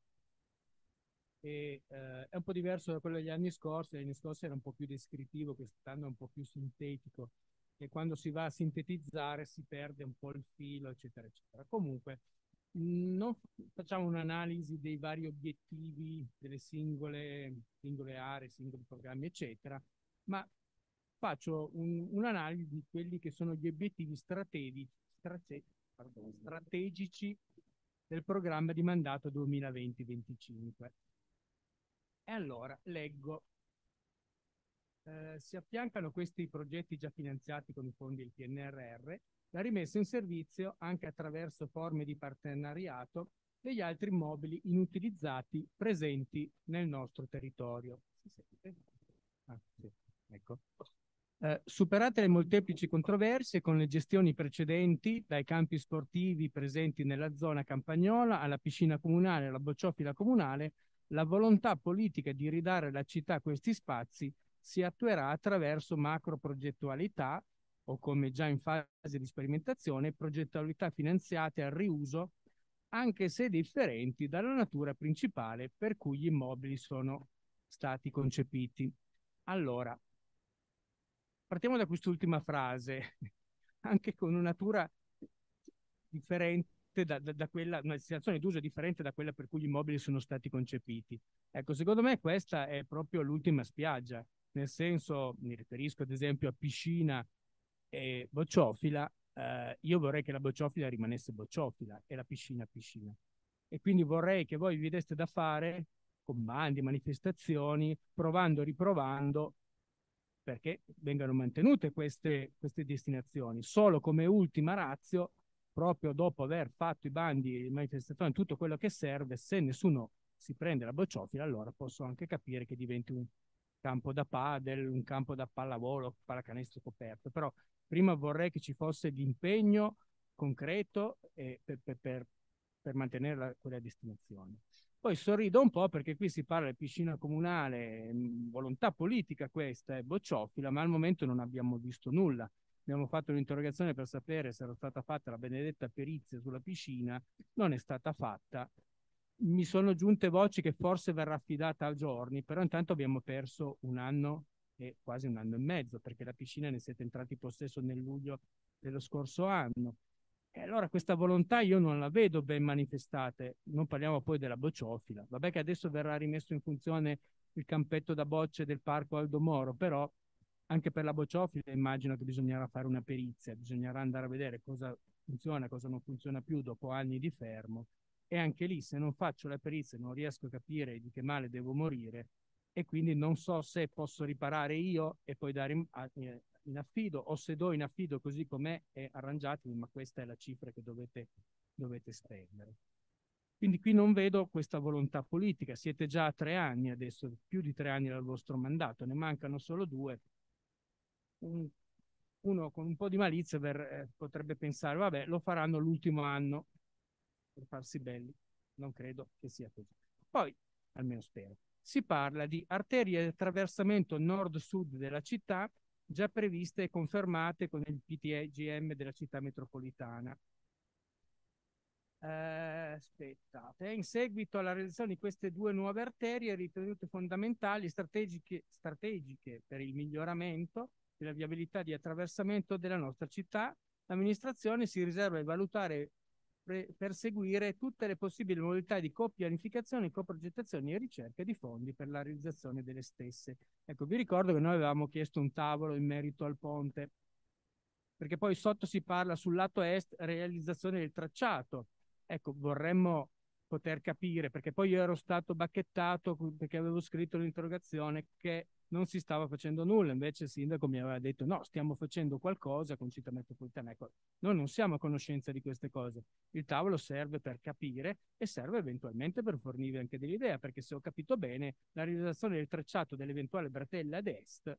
e eh, è un po' diverso da quello degli anni scorsi, gli anni scorsi era un po' più descrittivo, quest'anno è un po' più sintetico che quando si va a sintetizzare si perde un po' il filo, eccetera, eccetera. Comunque, mm, non facciamo un'analisi dei vari obiettivi delle singole, singole aree, singoli programmi, eccetera, ma faccio un, un'analisi di quelli che sono gli obiettivi strategici, strate, pardon, strategici del programma di mandato 2020-2025. E allora leggo eh, si affiancano questi progetti già finanziati con i fondi del PNRR, la rimessa in servizio anche attraverso forme di partenariato degli altri immobili inutilizzati presenti nel nostro territorio. Si sente? Ah, sì. ecco. Eh, superate le molteplici controversie con le gestioni precedenti, dai campi sportivi presenti nella zona campagnola alla piscina comunale, alla bocciofila comunale, la volontà politica di ridare alla città questi spazi si attuerà attraverso macroprogettualità o come già in fase di sperimentazione, progettualità finanziate al riuso, anche se differenti dalla natura principale per cui gli immobili sono stati concepiti. Allora, partiamo da quest'ultima frase, anche con una natura differente da, da, da, quella, una destinazione d'uso differente da quella per cui gli immobili sono stati concepiti. Ecco, secondo me questa è proprio l'ultima spiaggia, nel senso, mi riferisco ad esempio a piscina e bocciofila, eh, io vorrei che la bocciofila rimanesse bocciofila e la piscina piscina. E quindi vorrei che voi vi deste da fare con bandi, manifestazioni, provando, riprovando, perché vengano mantenute queste, queste destinazioni. Solo come ultima razio, proprio dopo aver fatto i bandi, le manifestazioni, tutto quello che serve, se nessuno si prende la bocciofila, allora posso anche capire che diventi un, campo da padel, un campo da pallavolo, pallacanestro coperto, però prima vorrei che ci fosse l'impegno concreto eh, per, per, per, mantenere la, quella destinazione. Poi sorrido un po' perché qui si parla di piscina comunale, mm, volontà politica questa, è bocciofila, ma al momento non abbiamo visto nulla. Abbiamo fatto un'interrogazione per sapere se era stata fatta la benedetta perizia sulla piscina, non è stata fatta mi sono giunte voci che forse verrà affidata a giorni, però intanto abbiamo perso un anno e quasi un anno e mezzo, perché la piscina ne siete entrati in possesso nel luglio dello scorso anno. E allora questa volontà io non la vedo ben manifestata, non parliamo poi della bocciofila. Vabbè che adesso verrà rimesso in funzione il campetto da bocce del parco Aldo Moro, però anche per la bocciofila immagino che bisognerà fare una perizia, bisognerà andare a vedere cosa funziona, cosa non funziona più dopo anni di fermo e anche lì se non faccio la perizia non riesco a capire di che male devo morire e quindi non so se posso riparare io e poi dare in, in affido o se do in affido così com'è e arrangiatevi, ma questa è la cifra che dovete, dovete spendere. Quindi qui non vedo questa volontà politica, siete già a tre anni adesso, più di tre anni dal vostro mandato, ne mancano solo due. Un, uno con un po' di malizia per, eh, potrebbe pensare, vabbè, lo faranno l'ultimo anno, per farsi belli. Non credo che sia così. Poi, almeno spero, si parla di arterie di attraversamento nord-sud della città già previste e confermate con il PTGM della città metropolitana. Eh, aspettate, eh, in seguito alla realizzazione di queste due nuove arterie ritenute fondamentali e strategiche, strategiche per il miglioramento della viabilità di attraversamento della nostra città, l'amministrazione si riserva di valutare pre- perseguire tutte le possibili modalità di copianificazione, coprogettazione e ricerca di fondi per la realizzazione delle stesse. Ecco, vi ricordo che noi avevamo chiesto un tavolo in merito al ponte, perché poi sotto si parla sul lato est realizzazione del tracciato. Ecco, vorremmo poter capire, perché poi io ero stato bacchettato perché avevo scritto l'interrogazione che non si stava facendo nulla, invece il sindaco mi aveva detto no, stiamo facendo qualcosa con città metropolitana. Ecco, noi non siamo a conoscenza di queste cose, il tavolo serve per capire e serve eventualmente per fornire anche dell'idea, perché se ho capito bene la realizzazione del tracciato dell'eventuale bratella ad est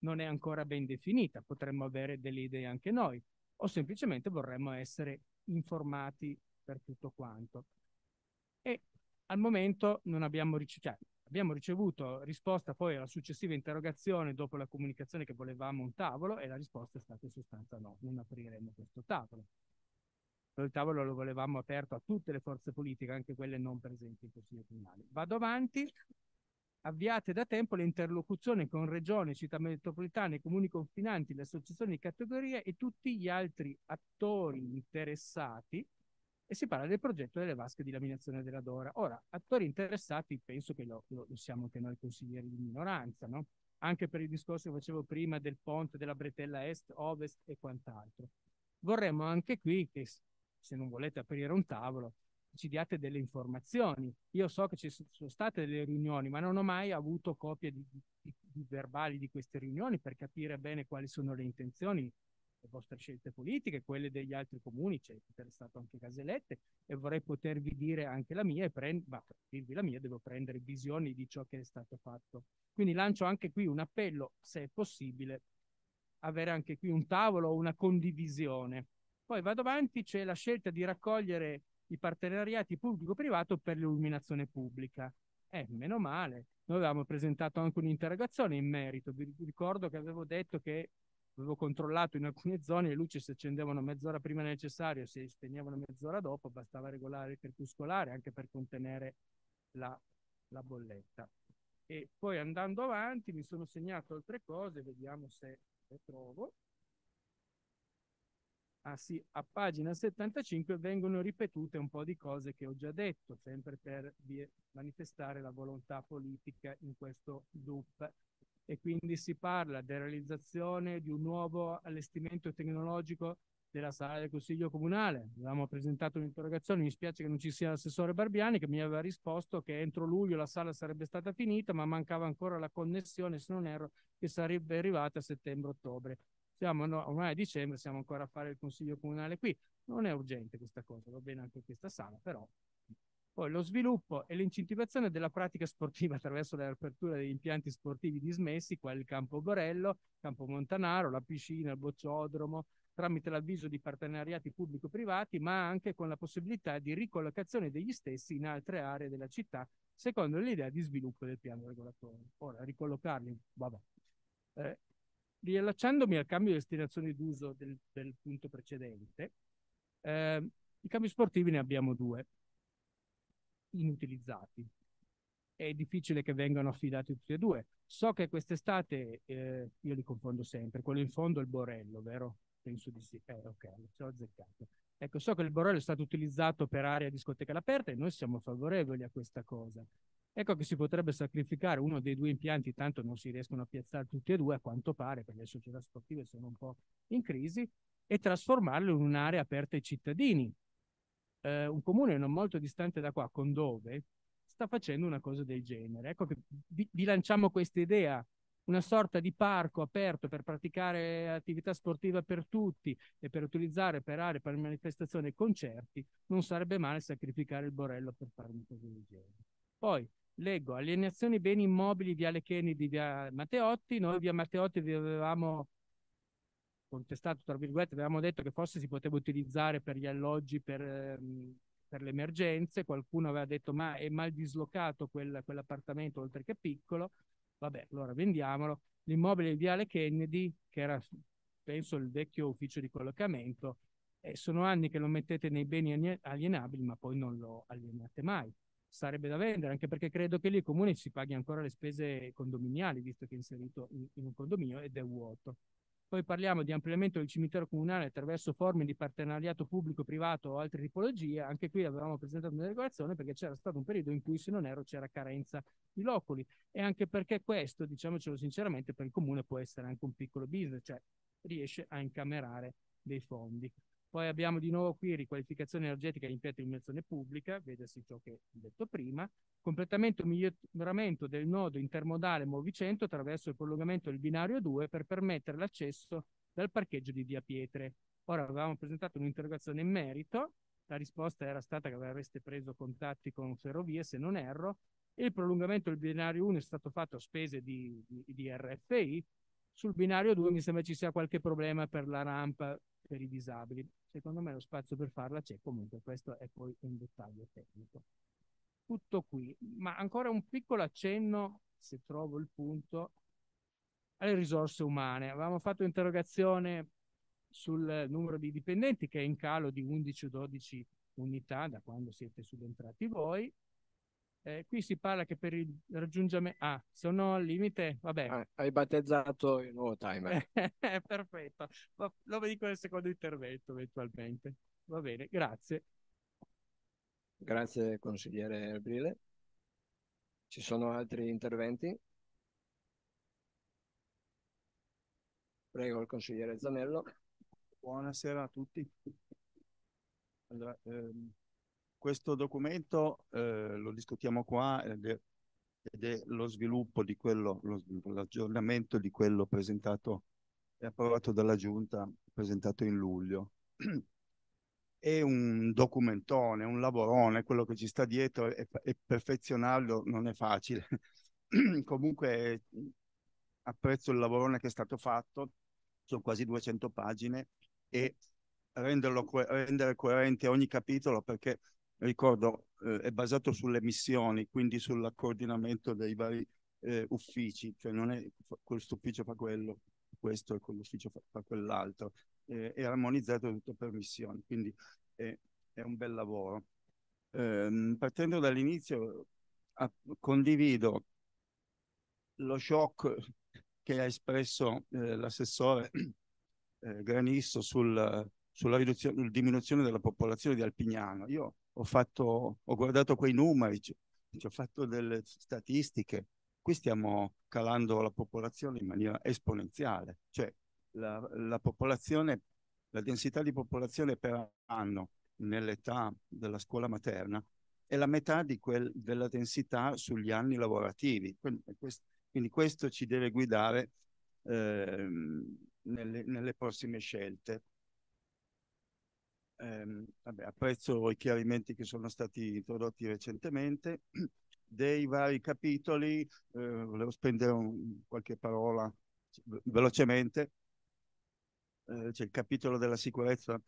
non è ancora ben definita, potremmo avere delle idee anche noi o semplicemente vorremmo essere informati per tutto quanto. E al momento non abbiamo ricevuto, cioè, Abbiamo ricevuto risposta poi alla successiva interrogazione dopo la comunicazione che volevamo un tavolo e la risposta è stata in sostanza no, non apriremo questo tavolo. il tavolo lo volevamo aperto a tutte le forze politiche, anche quelle non presenti in Consiglio Comunale. Vado avanti. Avviate da tempo le interlocuzioni con regioni, città metropolitane, comuni confinanti, le associazioni di categoria e tutti gli altri attori interessati e si parla del progetto delle vasche di laminazione della Dora. Ora, attori interessati penso che lo, lo, lo siamo anche noi consiglieri di minoranza, no? anche per il discorso che facevo prima del ponte della bretella est-ovest e quant'altro. Vorremmo anche qui che, se non volete aprire un tavolo, ci diate delle informazioni. Io so che ci sono state delle riunioni, ma non ho mai avuto copie di, di, di verbali di queste riunioni per capire bene quali sono le intenzioni le vostre scelte politiche, quelle degli altri comuni, c'è interessato anche Casellette e vorrei potervi dire anche la mia, e prend- ma per dirvi la mia devo prendere visioni di ciò che è stato fatto. Quindi lancio anche qui un appello, se è possibile, avere anche qui un tavolo, o una condivisione. Poi vado avanti, c'è la scelta di raccogliere i partenariati pubblico-privato per l'illuminazione pubblica. Eh, meno male. Noi avevamo presentato anche un'interrogazione in merito. Vi ricordo che avevo detto che avevo controllato in alcune zone le luci si accendevano mezz'ora prima necessario, si spegnevano mezz'ora dopo, bastava regolare il crepuscolare anche per contenere la, la bolletta. E poi andando avanti mi sono segnato altre cose, vediamo se le trovo. Ah sì, a pagina 75 vengono ripetute un po' di cose che ho già detto, sempre per manifestare la volontà politica in questo DUP e quindi si parla della realizzazione di un nuovo allestimento tecnologico della sala del Consiglio Comunale. Avevamo presentato un'interrogazione, mi spiace che non ci sia l'assessore Barbiani che mi aveva risposto che entro luglio la sala sarebbe stata finita, ma mancava ancora la connessione, se non erro, che sarebbe arrivata a settembre-ottobre. Siamo no, ormai a dicembre, siamo ancora a fare il Consiglio Comunale qui. Non è urgente questa cosa, va bene anche questa sala, però poi lo sviluppo e l'incentivazione della pratica sportiva attraverso l'apertura degli impianti sportivi dismessi, quali il campo Gorello, campo Montanaro, la piscina, il bocciodromo, tramite l'avviso di partenariati pubblico-privati, ma anche con la possibilità di ricollocazione degli stessi in altre aree della città, secondo l'idea di sviluppo del piano regolatore. Ora, ricollocarli, vabbè. Eh, riallacciandomi al cambio di destinazione d'uso del, del punto precedente, eh, i campi sportivi ne abbiamo due inutilizzati. È difficile che vengano affidati tutti e due. So che quest'estate, eh, io li confondo sempre, quello in fondo è il Borello, vero? Penso di sì. Eh, ok, ci ho azzeccato. Ecco, so che il Borello è stato utilizzato per area discoteca all'aperta e noi siamo favorevoli a questa cosa. Ecco che si potrebbe sacrificare uno dei due impianti, tanto non si riescono a piazzare tutti e due, a quanto pare, perché le società sportive sono un po' in crisi, e trasformarlo in un'area aperta ai cittadini, eh, un comune non molto distante da qua, Condove, sta facendo una cosa del genere. Ecco che vi, vi lanciamo questa idea, una sorta di parco aperto per praticare attività sportiva per tutti e per utilizzare per aree, per manifestazioni e concerti, non sarebbe male sacrificare il Borello per fare una cosa del genere. Poi leggo alienazioni beni immobili Viale Kennedy, via Matteotti, noi via Matteotti vi avevamo contestato, tra virgolette, avevamo detto che forse si poteva utilizzare per gli alloggi, per, ehm, per le emergenze, qualcuno aveva detto ma è mal dislocato quel, quell'appartamento oltre che piccolo, vabbè allora vendiamolo. L'immobile di Viale Kennedy, che era penso il vecchio ufficio di collocamento, e eh, sono anni che lo mettete nei beni alienabili ma poi non lo alienate mai. Sarebbe da vendere, anche perché credo che lì il comune si paghi ancora le spese condominiali, visto che è inserito in, in un condominio ed è vuoto. Poi parliamo di ampliamento del cimitero comunale attraverso forme di partenariato pubblico-privato o altre tipologie. Anche qui avevamo presentato una regolazione perché c'era stato un periodo in cui, se non ero, c'era carenza di loculi. E anche perché questo, diciamocelo sinceramente, per il comune può essere anche un piccolo business, cioè riesce a incamerare dei fondi. Poi abbiamo di nuovo qui riqualificazione energetica e impianti di impiantimazione pubblica, vedersi ciò che ho detto prima, completamento e miglioramento del nodo intermodale Movicento attraverso il prolungamento del binario 2 per permettere l'accesso dal parcheggio di Via Pietre. Ora avevamo presentato un'interrogazione in merito, la risposta era stata che avreste preso contatti con Ferrovie, se non erro, e il prolungamento del binario 1 è stato fatto a spese di, di, di RFI, sul binario 2 mi sembra ci sia qualche problema per la rampa per i disabili. Secondo me lo spazio per farla c'è, comunque questo è poi un dettaglio tecnico. Tutto qui, ma ancora un piccolo accenno, se trovo il punto, alle risorse umane. Avevamo fatto interrogazione sul numero di dipendenti che è in calo di 11 o 12 unità da quando siete subentrati voi eh, qui si parla che per il raggiungimento... Ah, sono al limite... Vabbè. Ah, hai battezzato il nuovo timer. Perfetto. Lo dico nel secondo intervento eventualmente. Va bene, grazie. Grazie consigliere Erbrile. Ci sono altri interventi? Prego il consigliere Zanello. Buonasera a tutti. Allora, ehm, questo documento eh, lo discutiamo qua ed è, ed è lo sviluppo di quello, l'aggiornamento di quello presentato e approvato dalla Giunta, presentato in luglio. È un documentone, un lavorone, quello che ci sta dietro e, perfezionarlo non è facile. Comunque apprezzo il lavorone che è stato fatto, sono quasi 200 pagine e renderlo, rendere coerente ogni capitolo perché ricordo, eh, è basato sulle missioni, quindi sul coordinamento dei vari eh, uffici, cioè non è questo ufficio fa quello, questo e quell'ufficio fa, fa quell'altro, eh, è armonizzato tutto per missioni, quindi è, è un bel lavoro. Ehm, partendo dall'inizio, condivido lo shock che ha espresso eh, l'assessore eh, Granisso sul, sulla riduzione, diminuzione della popolazione di Alpignano. Io ho, fatto, ho guardato quei numeri, ci, ci ho fatto delle statistiche. Qui stiamo calando la popolazione in maniera esponenziale, cioè la, la popolazione, la densità di popolazione per anno nell'età della scuola materna è la metà quel, della densità sugli anni lavorativi. Quindi questo ci deve guidare eh, nelle, nelle prossime scelte ehm, vabbè, apprezzo i chiarimenti che sono stati introdotti recentemente. Dei vari capitoli eh, volevo spendere un, qualche parola velocemente. Eh, c'è il capitolo della sicurezza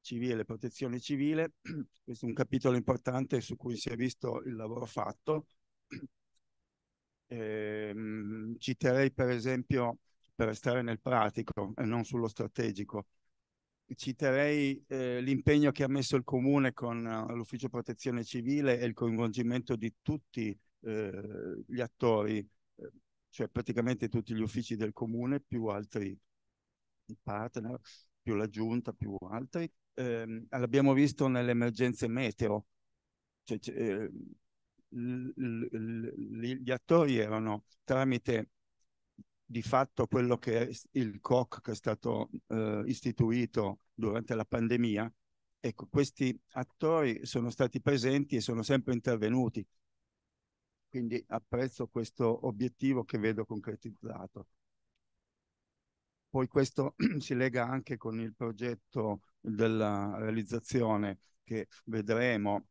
civile, protezione civile. Questo è un capitolo importante su cui si è visto il lavoro fatto. Eh, citerei per esempio, per stare nel pratico e non sullo strategico, citerei eh, l'impegno che ha messo il Comune con uh, l'Ufficio Protezione Civile e il coinvolgimento di tutti eh, gli attori, eh, cioè praticamente tutti gli uffici del Comune, più altri partner, più la Giunta, più altri. Eh, l'abbiamo visto nelle emergenze meteo. Cioè, ehm, gli attori erano tramite di fatto quello che è il COC che è stato eh, istituito durante la pandemia, ecco, questi attori sono stati presenti e sono sempre intervenuti. Quindi apprezzo questo obiettivo che vedo concretizzato. Poi questo si lega anche con il progetto della realizzazione che vedremo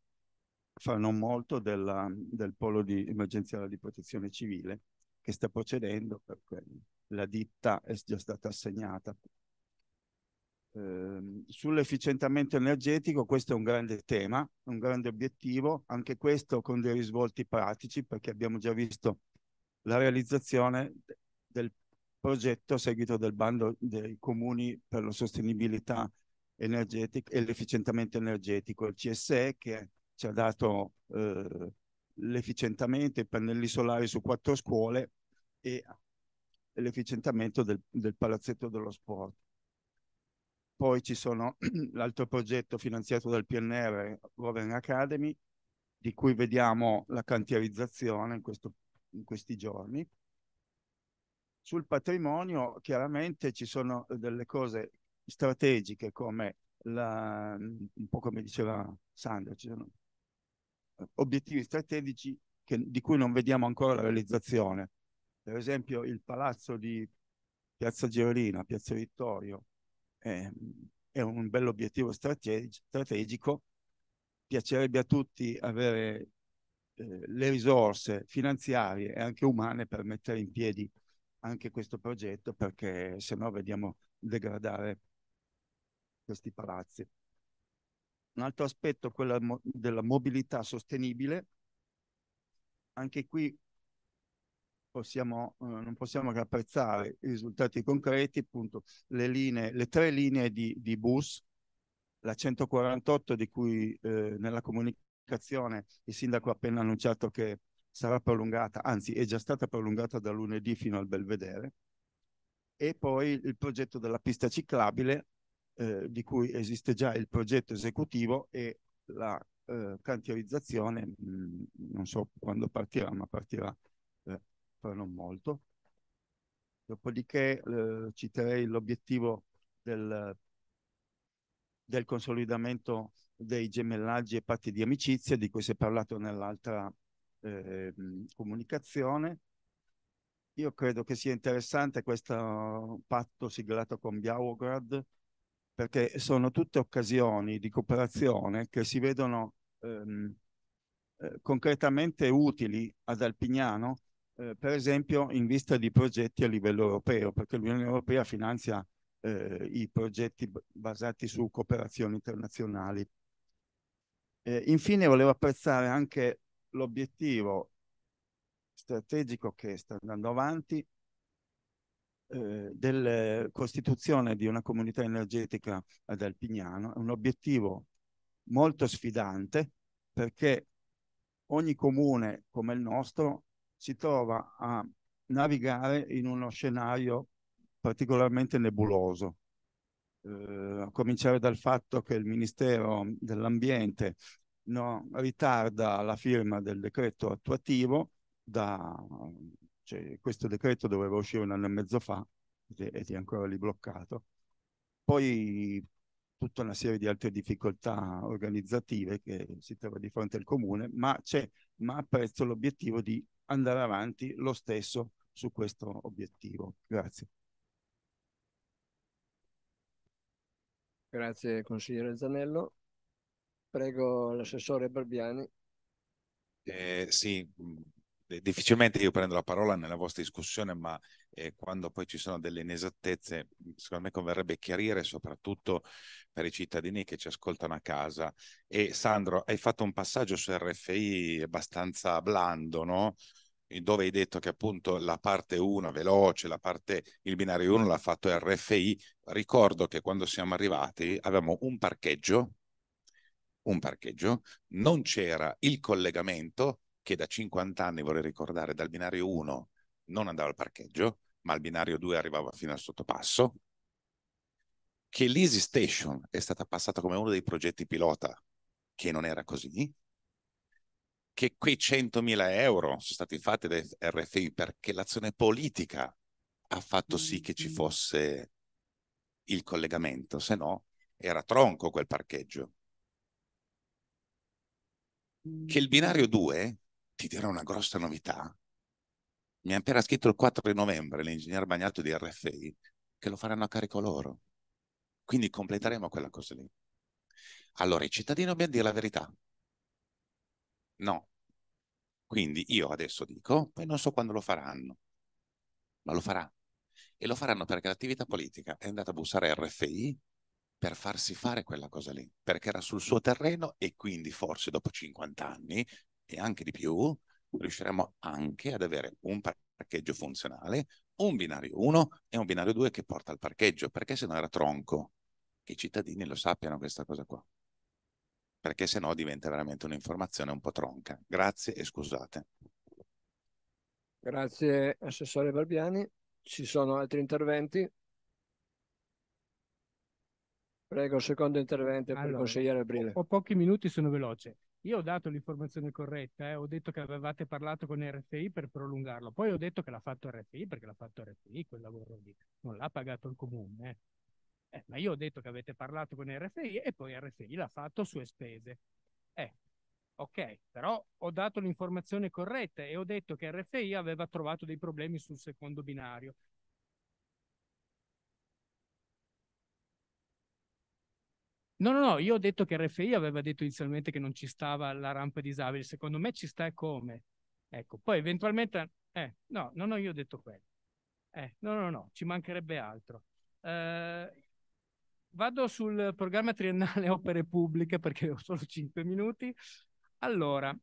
fra non molto della, del polo di emergenziale di protezione civile che sta procedendo perché la ditta è già stata assegnata. Eh, Sull'efficientamento energetico questo è un grande tema, un grande obiettivo, anche questo con dei risvolti pratici perché abbiamo già visto la realizzazione del progetto a seguito del bando dei comuni per la sostenibilità energetica e l'efficientamento energetico, il CSE che ci ha dato eh, l'efficientamento, i pannelli solari su quattro scuole e l'efficientamento del, del palazzetto dello sport. Poi ci sono l'altro progetto finanziato dal PNR, Roven Academy, di cui vediamo la cantierizzazione in, questo, in questi giorni. Sul patrimonio chiaramente ci sono delle cose strategiche come la, un po' come diceva Sandra, ci sono obiettivi strategici che, di cui non vediamo ancora la realizzazione, per esempio il palazzo di Piazza Girolina, Piazza Vittorio, eh, è un bell'obiettivo strategico. Piacerebbe a tutti avere eh, le risorse finanziarie e anche umane per mettere in piedi anche questo progetto, perché se no vediamo degradare questi palazzi. Un altro aspetto è quello della mobilità sostenibile. Anche qui possiamo, eh, non possiamo che apprezzare i risultati concreti, appunto le, linee, le tre linee di, di, bus, la 148 di cui eh, nella comunicazione il sindaco ha appena annunciato che sarà prolungata, anzi è già stata prolungata da lunedì fino al Belvedere, e poi il progetto della pista ciclabile eh, di cui esiste già il progetto esecutivo e la eh, cantierizzazione, mh, mm, non so quando partirà, ma partirà però non molto. Dopodiché eh, citerei l'obiettivo del, del consolidamento dei gemellaggi e patti di amicizia, di cui si è parlato nell'altra eh, comunicazione. Io credo che sia interessante questo patto siglato con Białograd perché sono tutte occasioni di cooperazione che si vedono ehm, eh, concretamente utili ad Alpignano eh, per esempio in vista di progetti a livello europeo, perché l'Unione Europea finanzia eh, i progetti basati su cooperazioni internazionali. Eh, infine volevo apprezzare anche l'obiettivo strategico che sta andando avanti eh, della costituzione di una comunità energetica ad Alpignano, è un obiettivo molto sfidante perché ogni comune come il nostro si trova a navigare in uno scenario particolarmente nebuloso. Eh, a cominciare dal fatto che il Ministero dell'Ambiente no, ritarda la firma del decreto attuativo, da, cioè, questo decreto doveva uscire un anno e mezzo fa ed è ancora lì bloccato. Poi tutta una serie di altre difficoltà organizzative che si trova di fronte al comune, ma, ma apprezzo l'obiettivo di andare avanti lo stesso su questo obiettivo. Grazie. Grazie consigliere Zanello. Prego l'assessore Barbiani. Eh, sì, difficilmente io prendo la parola nella vostra discussione, ma eh, quando poi ci sono delle inesattezze, secondo me converrebbe chiarire soprattutto per i cittadini che ci ascoltano a casa. E Sandro, hai fatto un passaggio su RFI abbastanza blando, no? dove hai detto che appunto la parte 1 veloce, la parte, il binario 1 l'ha fatto RFI. Ricordo che quando siamo arrivati avevamo un parcheggio, un parcheggio, non c'era il collegamento che da 50 anni, vorrei ricordare, dal binario 1 non andava al parcheggio, ma al binario 2 arrivava fino al sottopasso, che l'Easy Station è stata passata come uno dei progetti pilota, che non era così, che quei 100.000 euro sono stati fatti da RFI perché l'azione politica ha fatto sì che ci fosse il collegamento, se no era tronco quel parcheggio. Che il binario 2 ti dirò una grossa novità. Mi ha appena scritto il 4 novembre l'ingegner Bagnato di RFI che lo faranno a carico loro. Quindi completeremo quella cosa lì. Allora, i cittadini dobbiamo dire la verità. No. Quindi io adesso dico, poi non so quando lo faranno, ma lo farà. E lo faranno perché l'attività politica è andata a bussare a RFI per farsi fare quella cosa lì, perché era sul suo terreno e quindi forse dopo 50 anni e anche di più, riusciremo anche ad avere un parcheggio funzionale, un binario 1 e un binario 2 che porta al parcheggio, perché se no era tronco. Che i cittadini lo sappiano questa cosa qua, perché se no diventa veramente un'informazione un po' tronca. Grazie e scusate. Grazie Assessore Barbiani. Ci sono altri interventi? Prego, secondo intervento allora, per il consigliere Brile. Ho pochi minuti, sono veloce. Io ho dato l'informazione corretta, eh. ho detto che avevate parlato con RFI per prolungarlo, poi ho detto che l'ha fatto RFI perché l'ha fatto RFI quel lavoro lì, non l'ha pagato il comune. Eh. Eh, ma io ho detto che avete parlato con RFI e poi RFI l'ha fatto sue spese. Eh, ok, però ho dato l'informazione corretta e ho detto che RFI aveva trovato dei problemi sul secondo binario. No, no, no, io ho detto che RFI aveva detto inizialmente che non ci stava la rampa disabile, secondo me ci sta e come. Ecco, poi eventualmente... Eh, no, no, no, io ho detto quello. Eh, no, no, no, ci mancherebbe altro. Eh, vado sul programma triennale opere pubbliche perché ho solo cinque minuti. Allora,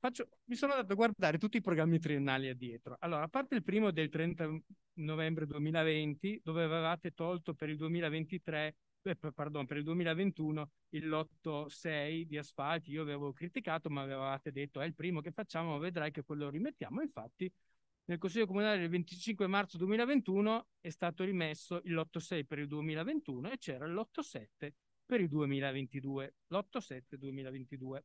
faccio, mi sono andato a guardare tutti i programmi triennali addietro. Allora, a parte il primo del 30 novembre 2020, dove avevate tolto per il 2023 eh, pardon, per il 2021 il lotto 6 di asfalti. Io avevo criticato, ma avevate detto è il primo che facciamo, vedrai che quello rimettiamo. Infatti, nel Consiglio Comunale del 25 marzo 2021 è stato rimesso il lotto 6 per il 2021 e c'era il lotto 7 per il 2022. Lotto 7 2022.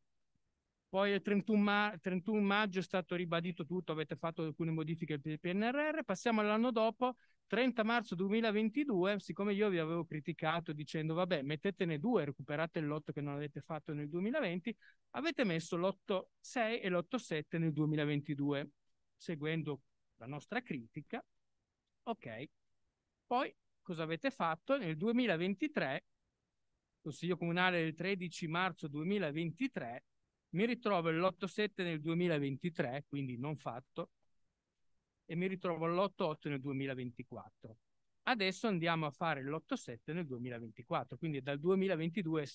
Poi il 31, ma- 31, maggio è stato ribadito tutto, avete fatto alcune modifiche al PNRR. Passiamo all'anno dopo, 30 marzo 2022, siccome io vi avevo criticato dicendo vabbè mettetene due, recuperate il lotto che non avete fatto nel 2020, avete messo lotto 6 e lotto 7 nel 2022, seguendo la nostra critica. Ok, poi cosa avete fatto? Nel 2023, Consiglio Comunale del 13 marzo 2023, mi ritrovo il lotto 7 nel 2023, quindi non fatto, e mi ritrovo all'8-8 nel 2024. Adesso andiamo a fare l'8-7 nel 2024, quindi dal 2022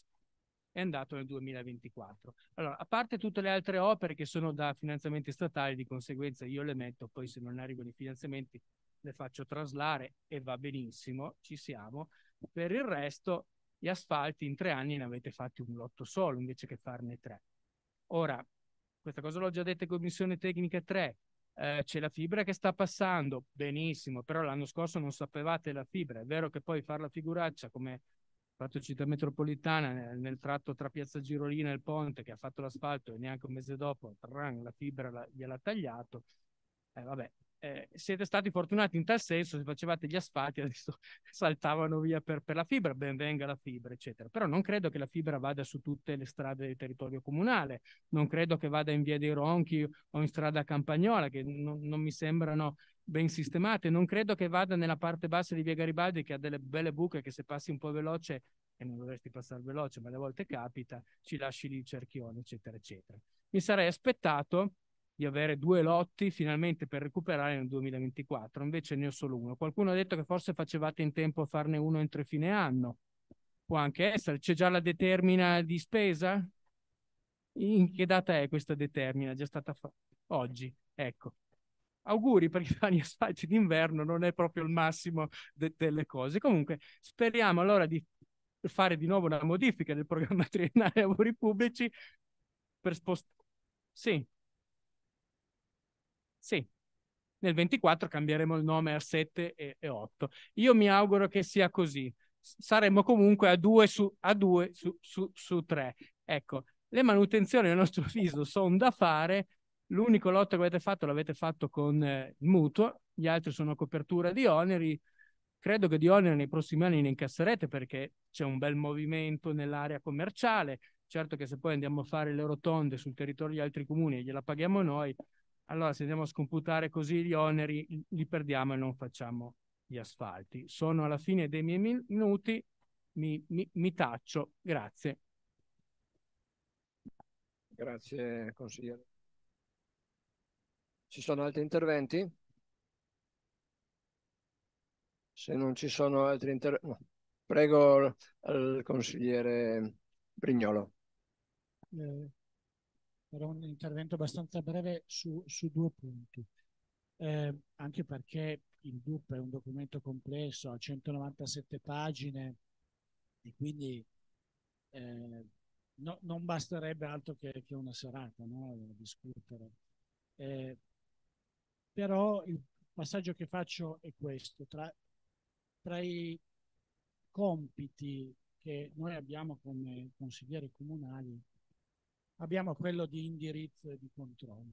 è andato nel 2024. Allora, a parte tutte le altre opere che sono da finanziamenti statali, di conseguenza io le metto, poi se non arrivano i finanziamenti le faccio traslare e va benissimo, ci siamo. Per il resto, gli asfalti in tre anni ne avete fatti un lotto solo invece che farne tre. Ora, questa cosa l'ho già detta in Commissione Tecnica 3, eh, c'è la fibra che sta passando, benissimo, però l'anno scorso non sapevate la fibra, è vero che poi fare la figuraccia come fatto città metropolitana nel, nel, tratto tra Piazza Girolina e il ponte che ha fatto l'asfalto e neanche un mese dopo tran, la fibra la, gliel'ha tagliato, eh, vabbè, eh, siete stati fortunati in tal senso, se facevate gli asfalti adesso saltavano via per, per, la fibra, ben venga la fibra, eccetera. Però non credo che la fibra vada su tutte le strade del territorio comunale, non credo che vada in via dei Ronchi o in strada Campagnola, che non, non mi sembrano ben sistemate, non credo che vada nella parte bassa di via Garibaldi che ha delle belle buche che se passi un po' veloce, e non dovresti passare veloce, ma alle volte capita, ci lasci lì il cerchione, eccetera, eccetera. Mi sarei aspettato di avere due lotti finalmente per recuperare nel 2024, invece ne ho solo uno. Qualcuno ha detto che forse facevate in tempo a farne uno entro fine anno. Può anche essere, c'è già la determina di spesa? In che data è questa determina? già stata fatta oggi. Ecco, auguri perché fare gli asfalti d'inverno non è proprio il massimo de- delle cose. Comunque speriamo allora di fare di nuovo una modifica del programma triennale lavori pubblici per spostare. Sì. Sì, nel 24 cambieremo il nome a 7 e, e 8. Io mi auguro che sia così. Saremmo comunque a 2 su, su, su, su 3. Ecco, le manutenzioni a nostro avviso sono da fare. L'unico lotto che avete fatto l'avete fatto con eh, il mutuo, gli altri sono copertura di oneri. Credo che di oneri nei prossimi anni ne incasserete perché c'è un bel movimento nell'area commerciale. Certo che se poi andiamo a fare le rotonde sul territorio di altri comuni e gliela paghiamo noi, allora, se andiamo a scomputare così gli oneri, li perdiamo e non facciamo gli asfalti. Sono alla fine dei miei minuti, mi, mi, mi taccio. Grazie. Grazie, consigliere. Ci sono altri interventi? Se non ci sono altri interventi, no. prego al consigliere Brignolo. Eh però un intervento abbastanza breve su, su due punti. Eh, anche perché il DUP è un documento complesso, ha 197 pagine e quindi eh, no, non basterebbe altro che, che una serata no, a discutere. Eh, però il passaggio che faccio è questo, tra, tra i compiti che noi abbiamo come consiglieri comunali abbiamo quello di indirizzo e di controllo.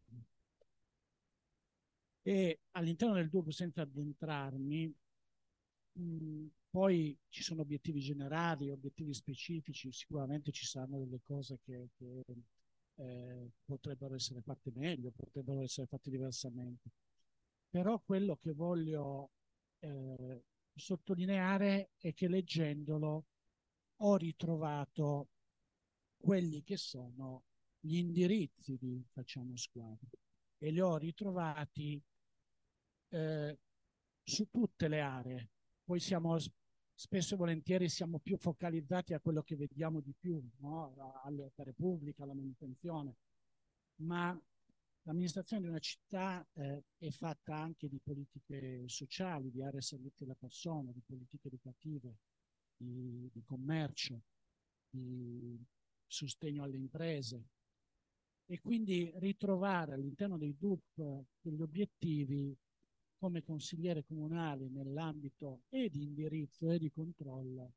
E all'interno del DUP, senza addentrarmi, mh, mm, poi ci sono obiettivi generali, obiettivi specifici, sicuramente ci saranno delle cose che, che eh, potrebbero essere fatte meglio, potrebbero essere fatte diversamente. Però quello che voglio eh, sottolineare è che leggendolo ho ritrovato quelli che sono gli indirizzi di Facciamo Squadra e li ho ritrovati eh, su tutte le aree. Poi siamo spesso e volentieri siamo più focalizzati a quello che vediamo di più, no? alle opere alla manutenzione, ma l'amministrazione di una città eh, è fatta anche di politiche sociali, di aree servizi alla persona, di politiche educative, di, di commercio, di sostegno alle imprese, e quindi ritrovare all'interno dei DUP degli obiettivi come consigliere comunale nell'ambito e di indirizzo e di controllo,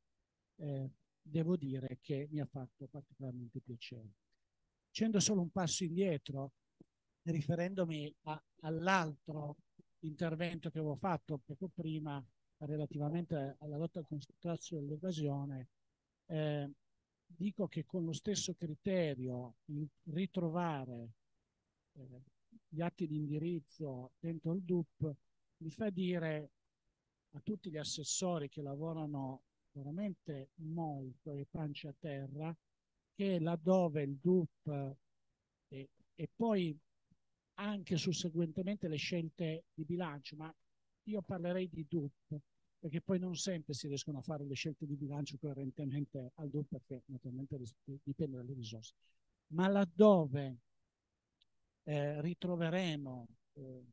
eh, devo dire che mi ha fatto particolarmente piacere. Facendo solo un passo indietro, riferendomi all'altro intervento che avevo fatto poco prima relativamente alla lotta al contrasto dell'evasione, eh, dico che con lo stesso criterio ritrovare eh, gli atti di indirizzo dentro il DUP mi fa dire a tutti gli assessori che lavorano veramente molto e pancia a terra che laddove il DUP e, e poi anche susseguentemente le scelte di bilancio, ma io parlerei di DUP, perché poi non sempre si riescono a fare le scelte di bilancio coerentemente al DUR perché naturalmente dipende dalle risorse. Ma laddove eh, ritroveremo eh,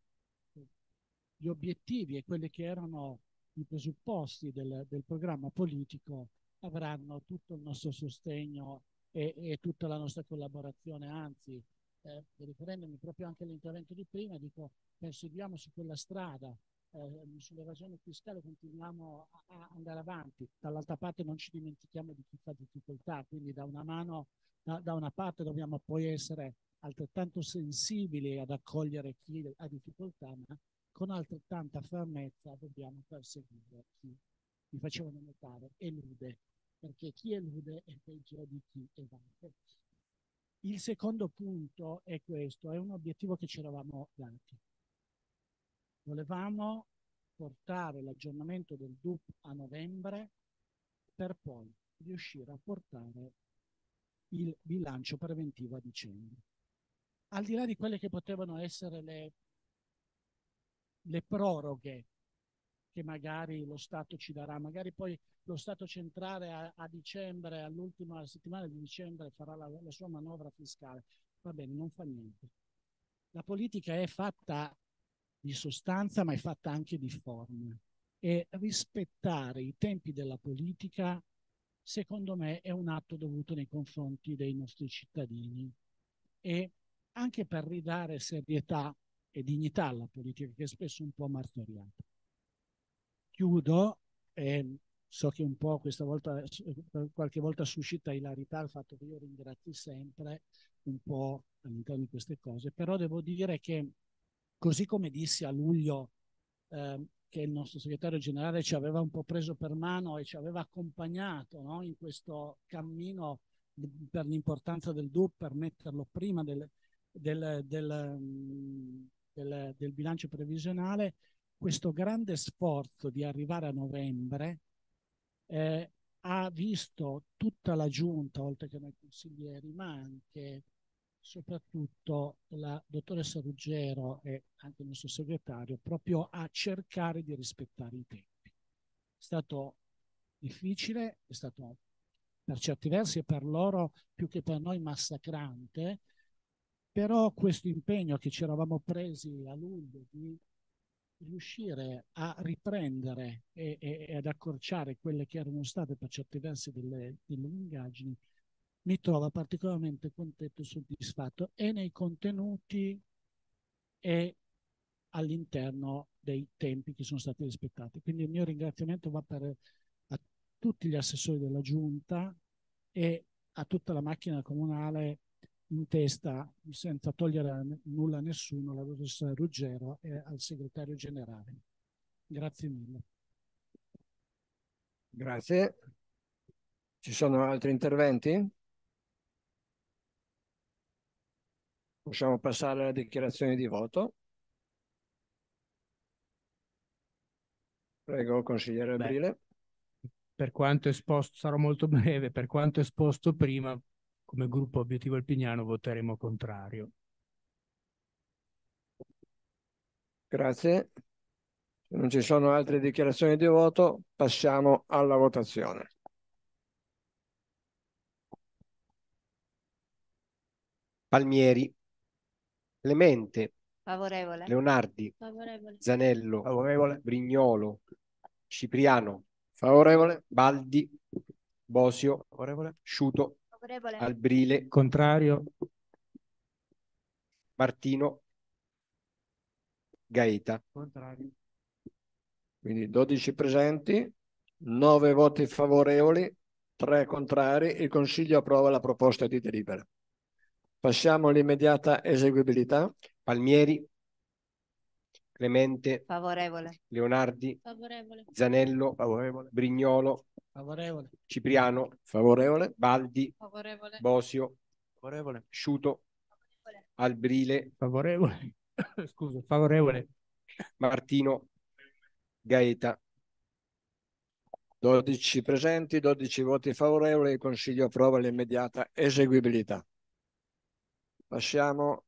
gli obiettivi e quelli che erano i presupposti del, del programma politico, avranno tutto il nostro sostegno e, e tutta la nostra collaborazione, anzi eh, riferendomi proprio anche all'intervento di prima, dico perseguiamo su quella strada Ehm, sull'evasione fiscale continuiamo a andare avanti, dall'altra parte non ci dimentichiamo di chi fa difficoltà, quindi da una mano, da, da una parte dobbiamo poi essere altrettanto sensibili ad accogliere chi ha difficoltà, ma con altrettanta fermezza dobbiamo perseguire chi, mi facevano notare, elude, perché chi elude è peggio di chi evade. Il secondo punto è questo, è un obiettivo che ci eravamo dati Volevamo portare l'aggiornamento del DUP a novembre per poi riuscire a portare il bilancio preventivo a dicembre. Al di là di quelle che potevano essere le, le proroghe che magari lo Stato ci darà, magari poi lo Stato centrale a, a dicembre, all'ultima settimana di dicembre, farà la, la sua manovra fiscale. Va bene, non fa niente. La politica è fatta di sostanza, ma è fatta anche di forme. E rispettare i tempi della politica, secondo me, è un atto dovuto nei confronti dei nostri cittadini. E anche per ridare serietà e dignità alla politica, che è spesso un po' martoriata. Chiudo, e so che un po' questa volta, qualche volta suscita ilarità il fatto che io ringrazio sempre un po' all'interno di queste cose, però devo dire che così come dissi a luglio eh, che il nostro segretario generale ci aveva un po' preso per mano e ci aveva accompagnato no? in questo cammino per l'importanza del DUP, per metterlo prima del, del, del, del bilancio previsionale, questo grande sforzo di arrivare a novembre eh, ha visto tutta la giunta, oltre che noi consiglieri, ma anche soprattutto la dottoressa Ruggero e anche il nostro segretario proprio a cercare di rispettare i tempi. È stato difficile, è stato per certi versi e per loro più che per noi massacrante, però questo impegno che ci eravamo presi a luglio di riuscire a riprendere e, e, e ad accorciare quelle che erano state per certi versi delle, delle lungaggini mi trova particolarmente contento e soddisfatto e nei contenuti e all'interno dei tempi che sono stati rispettati. Quindi il mio ringraziamento va per a tutti gli assessori della Giunta e a tutta la macchina comunale in testa, senza togliere nulla a nessuno, la professoressa Ruggero e al segretario generale. Grazie mille. Grazie. Ci sono altri interventi? Possiamo passare alla dichiarazione di voto. Prego, consigliere Abrile. Per quanto esposto, sarò molto breve, per quanto esposto prima, come gruppo obiettivo alpignano voteremo contrario. Grazie. Se non ci sono altre dichiarazioni di voto, passiamo alla votazione. Palmieri. Clemente, Favorevole. Leonardi, Favorevole. Zanello, Favorevole. Brignolo, Cipriano, Favorevole. Baldi, Bosio, Favorevole. Sciuto, Favorevole. Albrile, Contrario. Martino, Gaeta. Contrario. Quindi 12 presenti, 9 voti favorevoli, 3 contrari. Il Consiglio approva la proposta di delibera. Passiamo all'immediata eseguibilità. Palmieri, Clemente, favorevole. Leonardi, favorevole. Zanello, favorevole. Brignolo, favorevole. Cipriano, favorevole. Baldi, favorevole. Bosio, favorevole. Sciuto, favorevole. Albrile, favorevole. Scusa, favorevole. Martino, Gaeta. 12 presenti, 12 voti favorevoli, il Consiglio approva l'immediata eseguibilità. Passiamo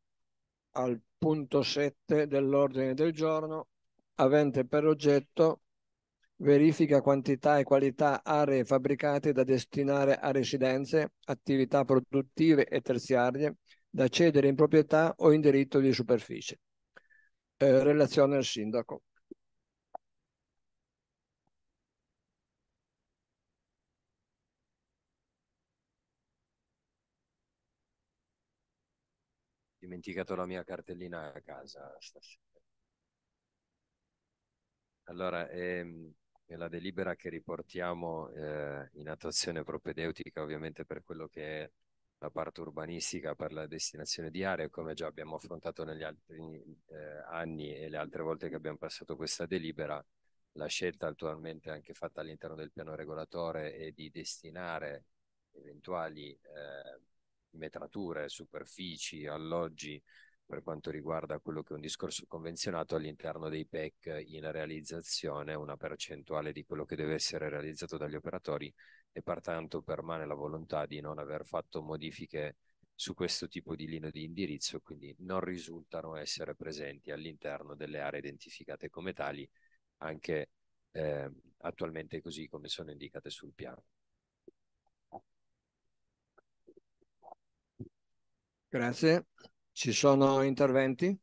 al punto 7 dell'ordine del giorno, avente per oggetto verifica quantità e qualità aree fabbricate da destinare a residenze, attività produttive e terziarie, da cedere in proprietà o in diritto di superficie. Eh, relazione al sindaco. dimenticato la mia cartellina a casa stasera. Allora, ehm, è la delibera che riportiamo eh, in attuazione propedeutica ovviamente per quello che è la parte urbanistica per la destinazione di aree, come già abbiamo affrontato negli altri eh, anni e le altre volte che abbiamo passato questa delibera, la scelta attualmente anche fatta all'interno del piano regolatore è di destinare eventuali eh, metrature, superfici, alloggi per quanto riguarda quello che è un discorso convenzionato all'interno dei PEC in realizzazione, una percentuale di quello che deve essere realizzato dagli operatori e pertanto permane la volontà di non aver fatto modifiche su questo tipo di linea di indirizzo, quindi non risultano essere presenti all'interno delle aree identificate come tali, anche eh, attualmente così come sono indicate sul piano. Grazie. Ci sono interventi?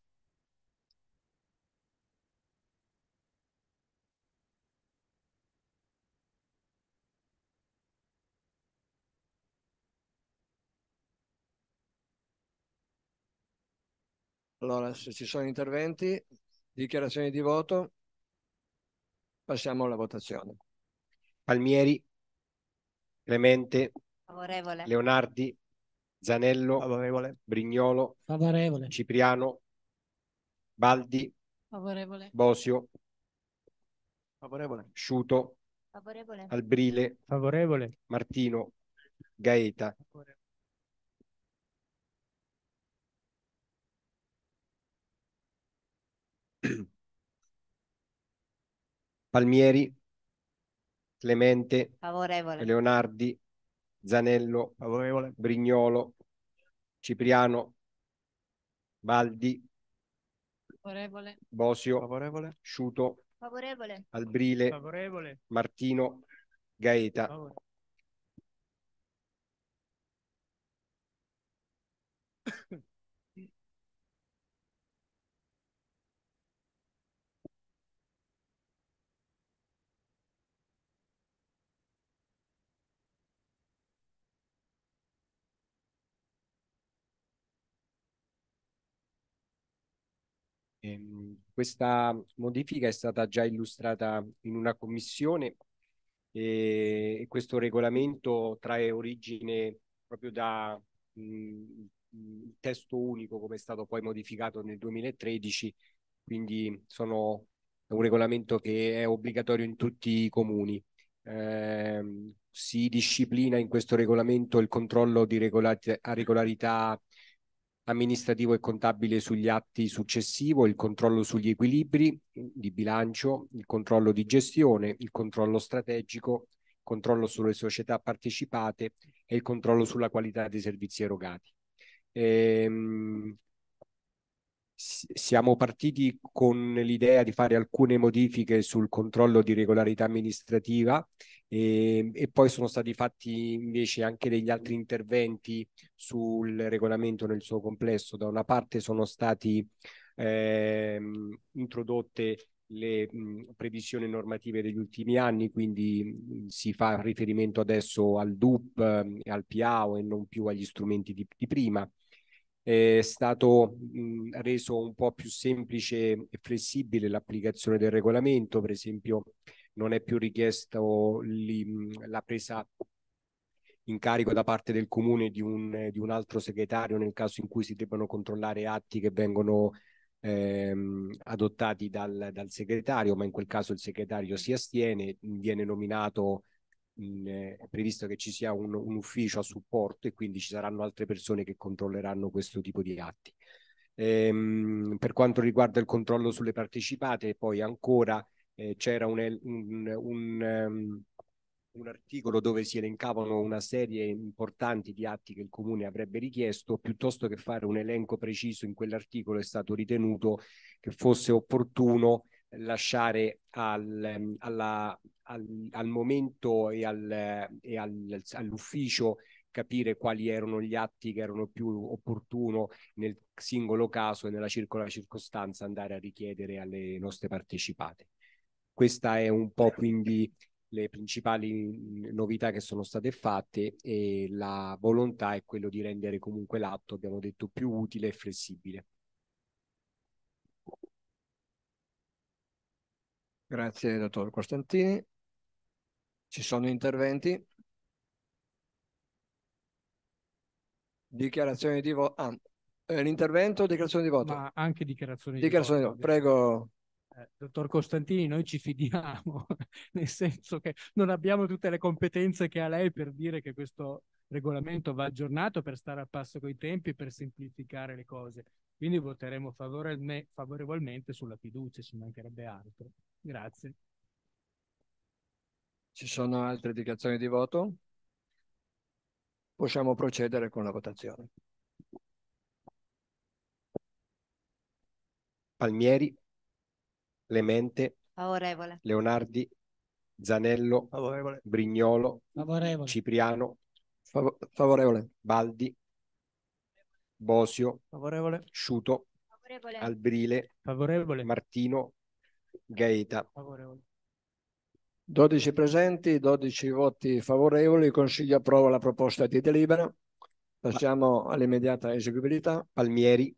Allora, se ci sono interventi, dichiarazioni di voto, passiamo alla votazione. Palmieri, Clemente, Favorevole. Leonardi, Zanello, favorevole. Brignolo, favorevole. Cipriano, Baldi, favorevole. Bosio, favorevole. Sciuto, favorevole. Albrile, favorevole. Martino, Gaeta. Favorevole. Palmieri, Clemente, favorevole. Leonardi, Zanello, favorevole. Brignolo, Cipriano, Baldi, Favorevole. Bosio, Favorevole. Sciuto, Favorevole. Albrile, Favorevole. Martino, Gaeta. Favorevole. Ehm, questa modifica è stata già illustrata in una commissione ehm, e questo regolamento trae origine proprio da mh, il testo unico come è stato poi modificato nel 2013, quindi sono un regolamento che è obbligatorio in tutti i comuni. Eh, si disciplina in questo regolamento il controllo di regolati- a regolarità amministrativo e contabile sugli atti successivo, il controllo sugli equilibri di bilancio, il controllo di gestione, il controllo strategico, il controllo sulle società partecipate e il controllo sulla qualità dei servizi erogati. Ehm, siamo partiti con l'idea di fare alcune modifiche sul controllo di regolarità amministrativa e, ehm, e, poi sono stati fatti invece anche degli altri interventi sul regolamento nel suo complesso. Da una parte sono state eh, introdotte le mh, previsioni normative degli ultimi anni, quindi mh, si fa riferimento adesso al DUP, eh, al PAO e non più agli strumenti di, di prima. È stato mh, reso un po' più semplice e flessibile l'applicazione del regolamento, per esempio non è più richiesto la presa in carico da parte del comune di un, di un altro segretario nel caso in cui si debbano controllare atti che vengono ehm, adottati dal, dal, segretario, ma in quel caso il segretario si astiene, viene nominato, mh, è previsto che ci sia un, un, ufficio a supporto e quindi ci saranno altre persone che controlleranno questo tipo di atti. Ehm, per quanto riguarda il controllo sulle partecipate, poi ancora eh, c'era un, un, un, um, un, articolo dove si elencavano una serie importanti di atti che il comune avrebbe richiesto, piuttosto che fare un elenco preciso in quell'articolo è stato ritenuto che fosse opportuno lasciare al, ehm, alla, al, al momento e, al, e all'ufficio capire quali erano gli atti che erano più opportuno nel singolo caso e nella circola circostanza andare a richiedere alle nostre partecipate. Questa è un po' certo. quindi le principali novità che sono state fatte e la volontà è quella di rendere comunque l'atto, abbiamo detto, più utile e flessibile. Grazie, dottor Costantini. Ci sono interventi? Dichiarazione di voto. Ah, eh, l'intervento o dichiarazione di voto? Ma anche dichiarazioni, dichiarazione di voto. Prego, dottor Costantini, noi ci fidiamo, nel senso che non abbiamo tutte le competenze che ha lei per dire che questo regolamento va aggiornato per stare al passo coi tempi, per semplificare le cose. Quindi voteremo favore- favorevolmente sulla fiducia, ci mancherebbe altro. Grazie. Ci sono altre dichiarazioni di voto? Possiamo procedere con la votazione. Palmieri. Clemente, favorevole. Leonardi, Zanello, favorevole. Brignolo, favorevole. Cipriano, Fav- favorevole. Baldi, Bosio, favorevole. Sciuto, favorevole. Albrile, favorevole. Martino, Gaeta. Favorevole. 12 presenti, 12 voti favorevoli, il Consiglio approva la proposta di delibera. Passiamo all'immediata eseguibilità. Palmieri,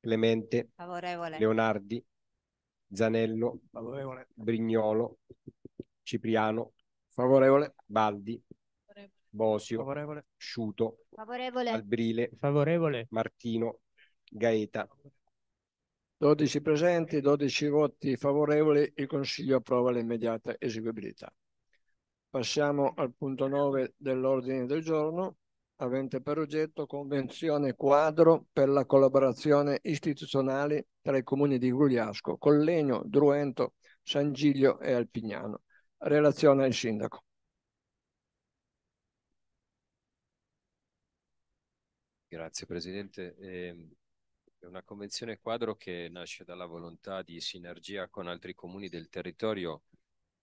Clemente, favorevole. Leonardi, Zanello, favorevole. Brignolo, Cipriano, favorevole. Baldi, favorevole. Bosio, favorevole. Sciuto, favorevole. Albrile, favorevole. Martino, Gaeta. 12 presenti, 12 voti favorevoli, il Consiglio approva l'immediata eseguibilità. Passiamo al punto 9 dell'ordine del giorno, avente per oggetto Convenzione quadro per la collaborazione istituzionale tra i comuni di Grugliasco, Collegno, Druento, San Giglio e Alpignano. Relazione al Sindaco. Grazie Presidente. Ehm, è una convenzione quadro che nasce dalla volontà di sinergia con altri comuni del territorio.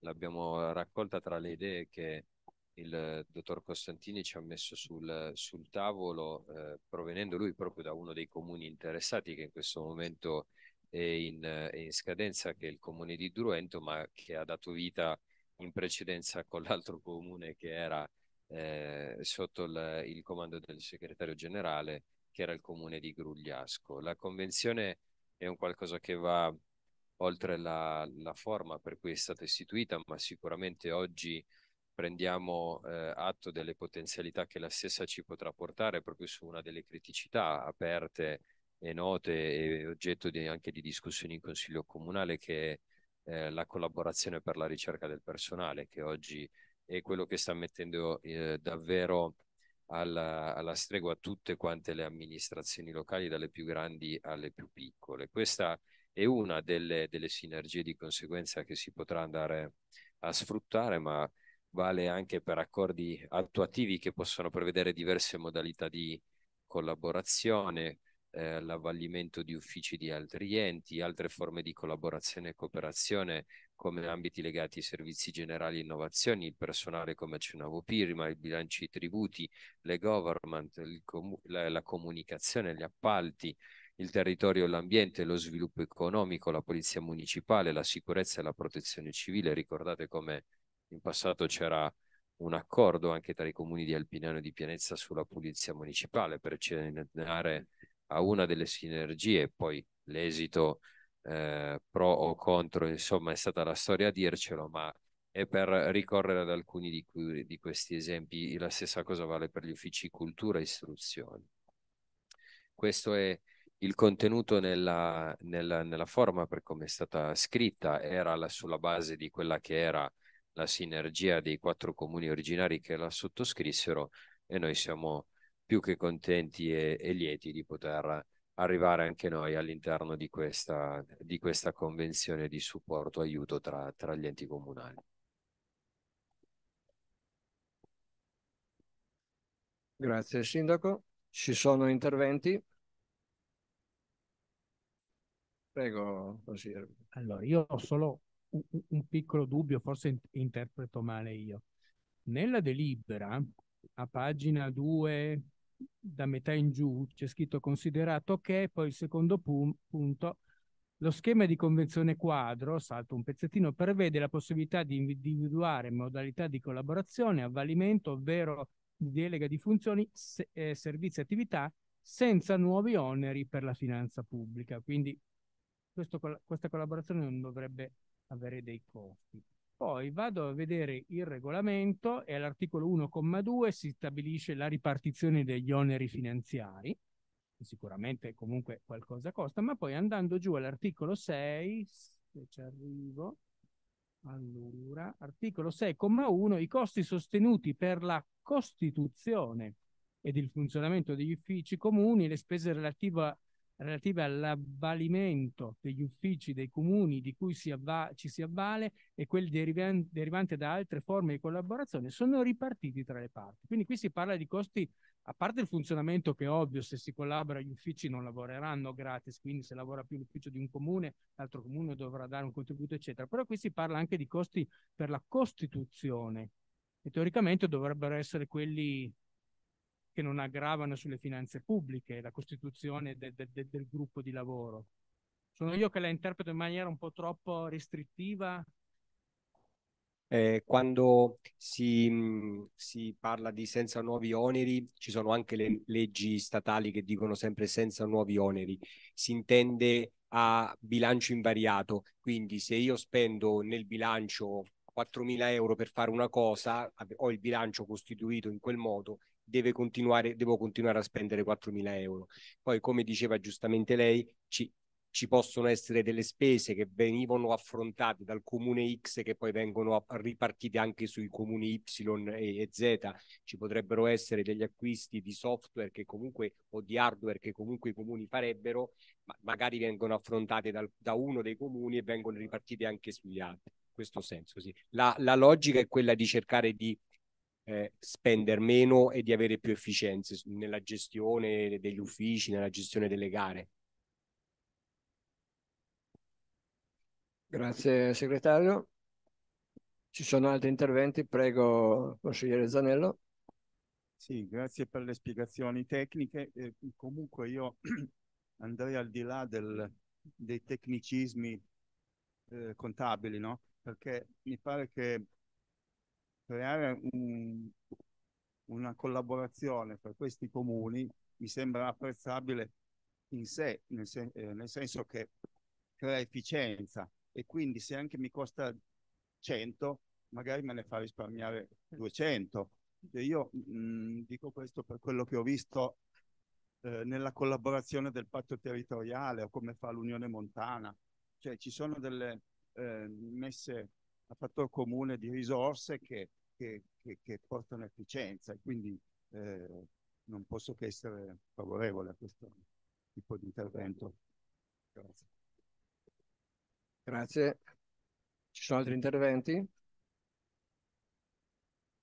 L'abbiamo raccolta tra le idee che il eh, dottor Costantini ci ha messo sul, sul tavolo, eh, provenendo lui proprio da uno dei comuni interessati che in questo momento è in, è in, scadenza, che è il comune di Druento, ma che ha dato vita in precedenza con l'altro comune che era eh, sotto il, il comando del segretario generale, che era il comune di Grugliasco. La convenzione è un qualcosa che va oltre la, la forma per cui è stata istituita, ma sicuramente oggi prendiamo eh, atto delle potenzialità che la stessa ci potrà portare proprio su una delle criticità aperte e note e oggetto di, anche di discussioni in Consiglio Comunale che è eh, la collaborazione per la ricerca del personale che oggi è quello che sta mettendo eh, davvero alla, alla, stregua tutte quante le amministrazioni locali dalle più grandi alle più piccole. Questa è una delle, delle sinergie di conseguenza che si potrà andare a sfruttare ma vale anche per accordi attuativi che possono prevedere diverse modalità di collaborazione, eh, l'avvallimento di uffici di altri enti, altre forme di collaborazione e cooperazione come ambiti legati ai servizi generali e innovazioni, il personale come accennavo prima, i bilanci e i tributi, le government, com- la, la comunicazione, gli appalti, il territorio, e l'ambiente, lo sviluppo economico, la polizia municipale, la sicurezza e la protezione civile, ricordate come in passato c'era un accordo anche tra i comuni di Alpinano e di Pianezza sulla pulizia municipale per accennare a una delle sinergie, poi l'esito eh, pro o contro, insomma, è stata la storia a dircelo, ma è per ricorrere ad alcuni di, cui, di, questi esempi, la stessa cosa vale per gli uffici cultura e istruzione. Questo è il contenuto nella, nella, nella forma per come è stata scritta, era la, sulla base di quella che era la sinergia dei quattro comuni originari che la sottoscrissero e noi siamo più che contenti e, e lieti di poter arrivare anche noi all'interno di questa, di questa convenzione di supporto e aiuto tra, tra gli enti comunali. Grazie Sindaco. Ci sono interventi? Prego, Così. Allora, io ho solo un piccolo dubbio, forse interpreto male io. Nella delibera, a pagina 2, da metà in giù, c'è scritto considerato che, poi il secondo pun- punto, lo schema di convenzione quadro, salto un pezzettino, prevede la possibilità di individuare modalità di collaborazione, avvalimento, ovvero di delega di funzioni, se- eh, servizi e attività, senza nuovi oneri per la finanza pubblica. Quindi questo, questa collaborazione non dovrebbe avere dei costi. Poi vado a vedere il regolamento e all'articolo 1,2 si stabilisce la ripartizione degli oneri finanziari, che sicuramente comunque qualcosa costa, ma poi andando giù all'articolo 6, se ci arrivo, allora, articolo 6,1, i costi sostenuti per la costituzione ed il funzionamento degli uffici comuni, le spese relative a relative all'avvalimento degli uffici dei comuni di cui si avva- ci si avvale e quelli derivan- derivanti da altre forme di collaborazione sono ripartiti tra le parti. Quindi qui si parla di costi, a parte il funzionamento che è ovvio, se si collabora gli uffici non lavoreranno gratis, quindi se lavora più l'ufficio di un comune, l'altro comune dovrà dare un contributo, eccetera. Però qui si parla anche di costi per la costituzione e teoricamente dovrebbero essere quelli che non aggravano sulle finanze pubbliche la costituzione de, de, de, del gruppo di lavoro. Sono io che la interpreto in maniera un po' troppo restrittiva? Eh, quando si, mm, si, parla di senza nuovi oneri, ci sono anche le leggi statali che dicono sempre senza nuovi oneri. Si intende a bilancio invariato, quindi se io spendo nel bilancio 4.000 euro per fare una cosa, ho il bilancio costituito in quel modo deve continuare, devo continuare a spendere 4.000 euro. Poi, come diceva giustamente lei, ci, ci possono essere delle spese che venivano affrontate dal comune X che poi vengono ripartite anche sui comuni Y e, Z, ci potrebbero essere degli acquisti di software che comunque o di hardware che comunque i comuni farebbero, ma magari vengono affrontate dal, da uno dei comuni e vengono ripartite anche sugli altri. In questo senso, sì. La, la logica è quella di cercare di eh, spendere meno e di avere più efficienze nella gestione degli uffici, nella gestione delle gare. Grazie segretario. Ci sono altri interventi? Prego, consigliere Zanello. Sì, grazie per le spiegazioni tecniche. Eh, comunque io andrei al di là del, dei tecnicismi eh, contabili, no? perché mi pare che creare un, una collaborazione per questi comuni mi sembra apprezzabile in sé, nel, sen- eh, nel senso che crea efficienza e quindi se anche mi costa 100, magari me ne fa risparmiare 200. Io mh, mm, dico questo per quello che ho visto eh, nella collaborazione del patto territoriale o come fa l'Unione Montana. Cioè ci sono delle eh, messe a fattor comune di risorse che che, che, che portano efficienza e quindi eh, non posso che essere favorevole a questo tipo di intervento. Grazie. Grazie. Ci sono altri interventi?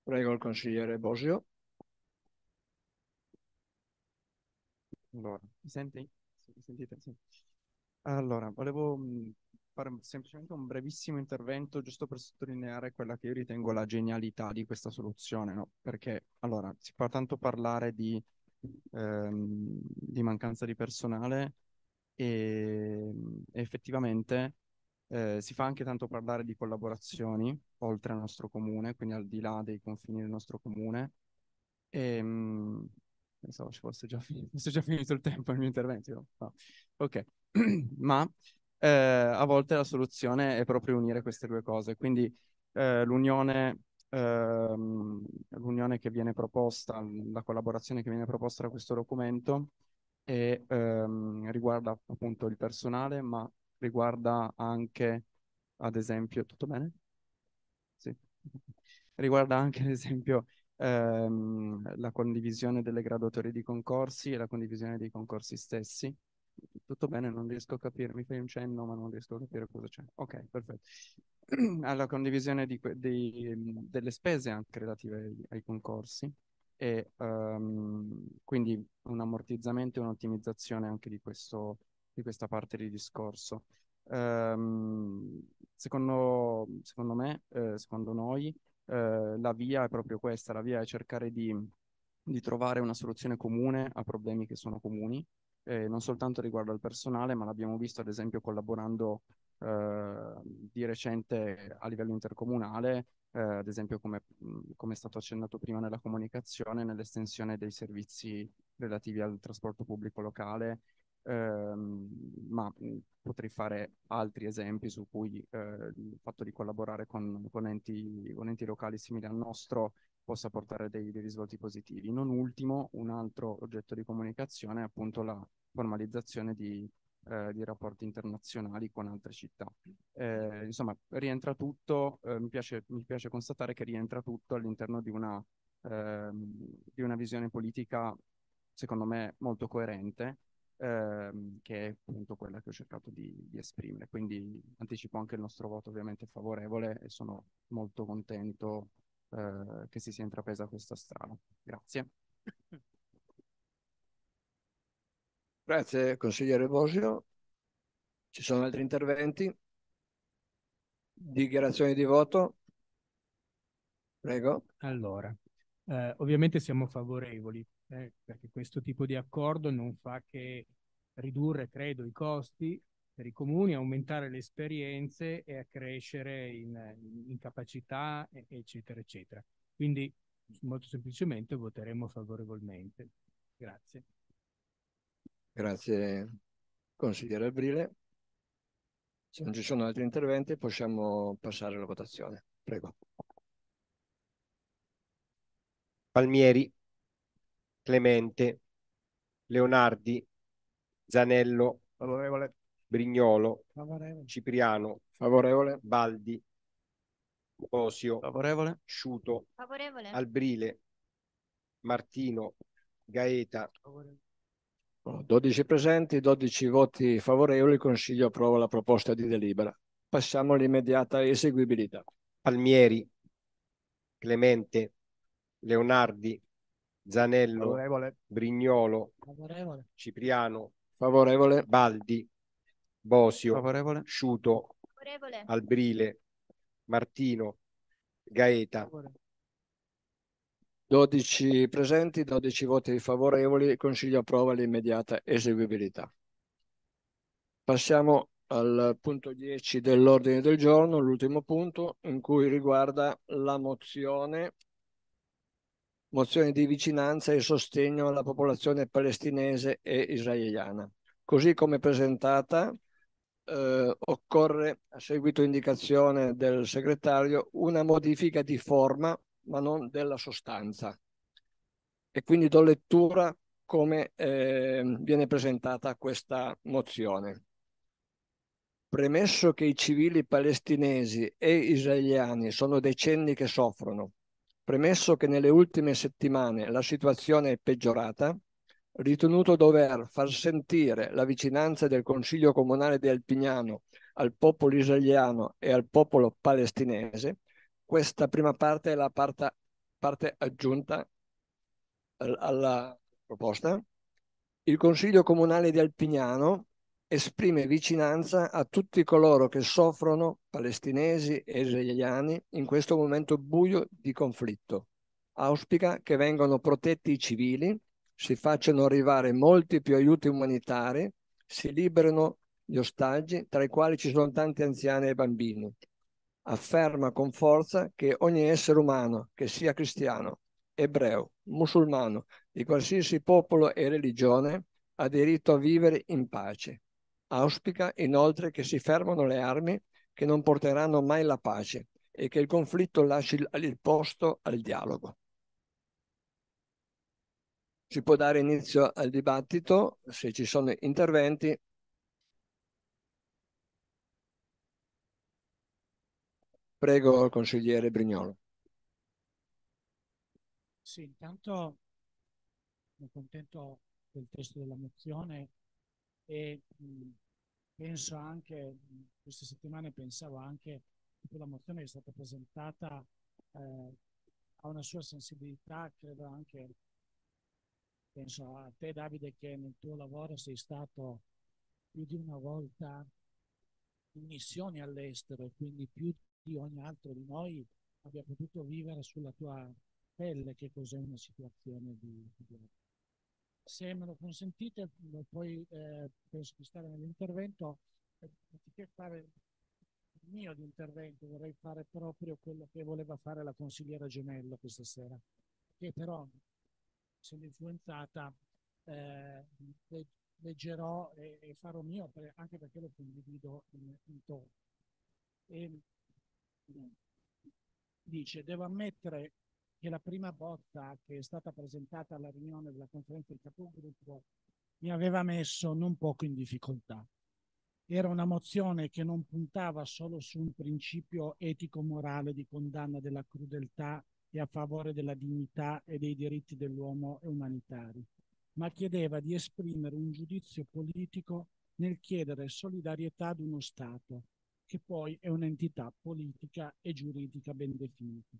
Prego il consigliere Bosio. Allora, mi, senti? mi sentite? Sì. Allora, volevo fare semplicemente un brevissimo intervento giusto per sottolineare quella che io ritengo la genialità di questa soluzione, no? Perché allora si fa tanto parlare di, ehm, di mancanza di personale e effettivamente eh, si fa anche tanto parlare di collaborazioni oltre al nostro comune, quindi al di là dei confini del nostro comune. E, ehm, mh, pensavo ci fosse già, fin- fosse già finito il tempo il mio intervento. No. Ok, ma eh, a volte la soluzione è proprio unire queste due cose. Quindi eh, l'unione, ehm, l'unione, che viene proposta, la collaborazione che viene proposta da questo documento è, ehm, riguarda appunto il personale, ma riguarda anche, ad esempio, tutto bene? Sì. Riguarda anche, ad esempio, ehm, la condivisione delle graduatorie di concorsi e la condivisione dei concorsi stessi tutto bene, non riesco a capire, mi fai un cenno ma non riesco a capire cosa c'è. Ok, perfetto. Alla condivisione di que- mm, delle spese anche relative ai, ai concorsi e um, quindi un ammortizzamento e un'ottimizzazione anche di, questo, di questa parte di discorso. Um, secondo, secondo, me, eh, secondo noi, eh, la via è proprio questa, la via è cercare di, di trovare una soluzione comune a problemi che sono comuni eh, non soltanto riguardo al personale, ma l'abbiamo visto ad esempio collaborando eh, di recente a livello intercomunale, eh, ad esempio come, come, è stato accennato prima nella comunicazione, nell'estensione dei servizi relativi al trasporto pubblico locale, ehm, ma potrei fare altri esempi su cui eh, il fatto di collaborare con, con, enti, con enti locali simili al nostro possa portare dei, dei risvolti positivi. Non ultimo, un altro oggetto di comunicazione è appunto la formalizzazione di, eh, di rapporti internazionali con altre città. Eh, insomma, rientra tutto, eh, mi, piace, mi, piace, constatare che rientra tutto all'interno di una, ehm, di una visione politica, secondo me, molto coerente, ehm, che è appunto quella che ho cercato di, di, esprimere. Quindi anticipo anche il nostro voto ovviamente favorevole e sono molto contento eh, che si sia intrapresa questa strada. Grazie. Grazie consigliere Bosio. Ci sono altri interventi? Dichiarazioni di voto? Prego. Allora, eh, ovviamente siamo favorevoli eh, perché questo tipo di accordo non fa che ridurre, credo, i costi per i comuni, aumentare le esperienze e accrescere in, in capacità, eccetera, eccetera. Quindi molto semplicemente voteremo favorevolmente. Grazie. Grazie consigliere Abrile. Se non ci sono altri interventi possiamo passare alla votazione. Prego. Palmieri, Clemente, Leonardi, Zanello. Onorevole. Brignolo, favorevole. Cipriano, favorevole. Baldi, Osio, favorevole. Sciuto, favorevole. Albrile, Martino, Gaeta. Favorevole. 12 presenti, 12 voti favorevoli, il Consiglio approva la proposta di delibera. Passiamo all'immediata eseguibilità. Palmieri, Clemente, Leonardi, Zanello, favorevole. Brignolo, favorevole. Cipriano, favorevole. Baldi, Bosio, favorevole. Sciuto, favorevole. Albrile, Martino, Gaeta. Favorevole. 12 presenti, 12 voti favorevoli, Consiglio approva l'immediata eseguibilità. Passiamo al punto 10 dell'ordine del giorno, l'ultimo punto, in cui riguarda la mozione, mozione di vicinanza e sostegno alla popolazione palestinese e israeliana. Così come presentata eh, occorre, a seguito indicazione del segretario, una modifica di forma ma non della sostanza. E quindi do lettura come eh, viene presentata questa mozione. Premesso che i civili palestinesi e israeliani sono decenni che soffrono, premesso che nelle ultime settimane la situazione è peggiorata, ritenuto dover far sentire la vicinanza del Consiglio Comunale di Alpignano al popolo israeliano e al popolo palestinese, questa prima parte è la parte, parte aggiunta alla proposta. Il Consiglio Comunale di Alpignano esprime vicinanza a tutti coloro che soffrono, palestinesi e israeliani, in questo momento buio di conflitto. Auspica che vengano protetti i civili si facciano arrivare molti più aiuti umanitari, si liberano gli ostaggi, tra i quali ci sono tanti anziani e bambini. Afferma con forza che ogni essere umano, che sia cristiano, ebreo, musulmano, di qualsiasi popolo e religione, ha diritto a vivere in pace. Auspica inoltre che si fermano le armi che non porteranno mai la pace e che il conflitto lasci il posto al dialogo si può dare inizio al dibattito se ci sono interventi. Prego, consigliere Brignolo. Sì, intanto sono contento del testo della mozione e penso anche, queste settimane pensavo anche che la mozione che è stata presentata eh, ha una sua sensibilità, credo anche penso a te Davide che nel tuo lavoro sei stato più di una volta in missione all'estero e quindi più di ogni altro di noi abbia potuto vivere sulla tua pelle che cos'è una situazione di, di Se me lo consentite, poi eh, penso di stare nell'intervento, eh, anziché fare il mio di intervento, vorrei fare proprio quello che voleva fare la consigliera Gemello questa sera, che però essendo influenzata, eh, leggerò e, e, farò mio per, anche perché lo condivido in, in tono. Ehm, dice, devo ammettere che la prima bozza che è stata presentata alla riunione della conferenza del capogruppo mi aveva messo non poco in difficoltà. Era una mozione che non puntava solo su un principio etico-morale di condanna della crudeltà e a favore della dignità e dei diritti dell'uomo e umanitari, ma chiedeva di esprimere un giudizio politico nel chiedere solidarietà ad uno Stato, che poi è un'entità politica e giuridica ben definita.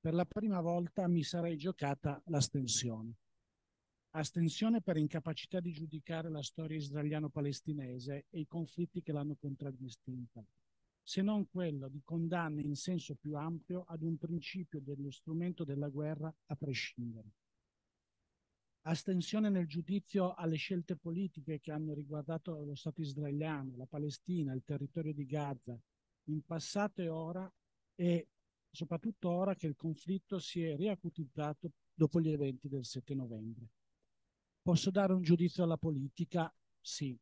Per la prima volta mi sarei giocata l'astensione. Astensione per incapacità di giudicare la storia israeliano-palestinese e i conflitti che l'hanno contraddistinta, se non quello di condanne in senso più ampio ad un principio dello strumento della guerra a prescindere. Astensione nel giudizio alle scelte politiche che hanno riguardato lo Stato israeliano, la Palestina, il territorio di Gaza, in passato e ora, e soprattutto ora che il conflitto si è riacutizzato dopo gli eventi del 7 novembre. Posso dare un giudizio alla politica? Sì,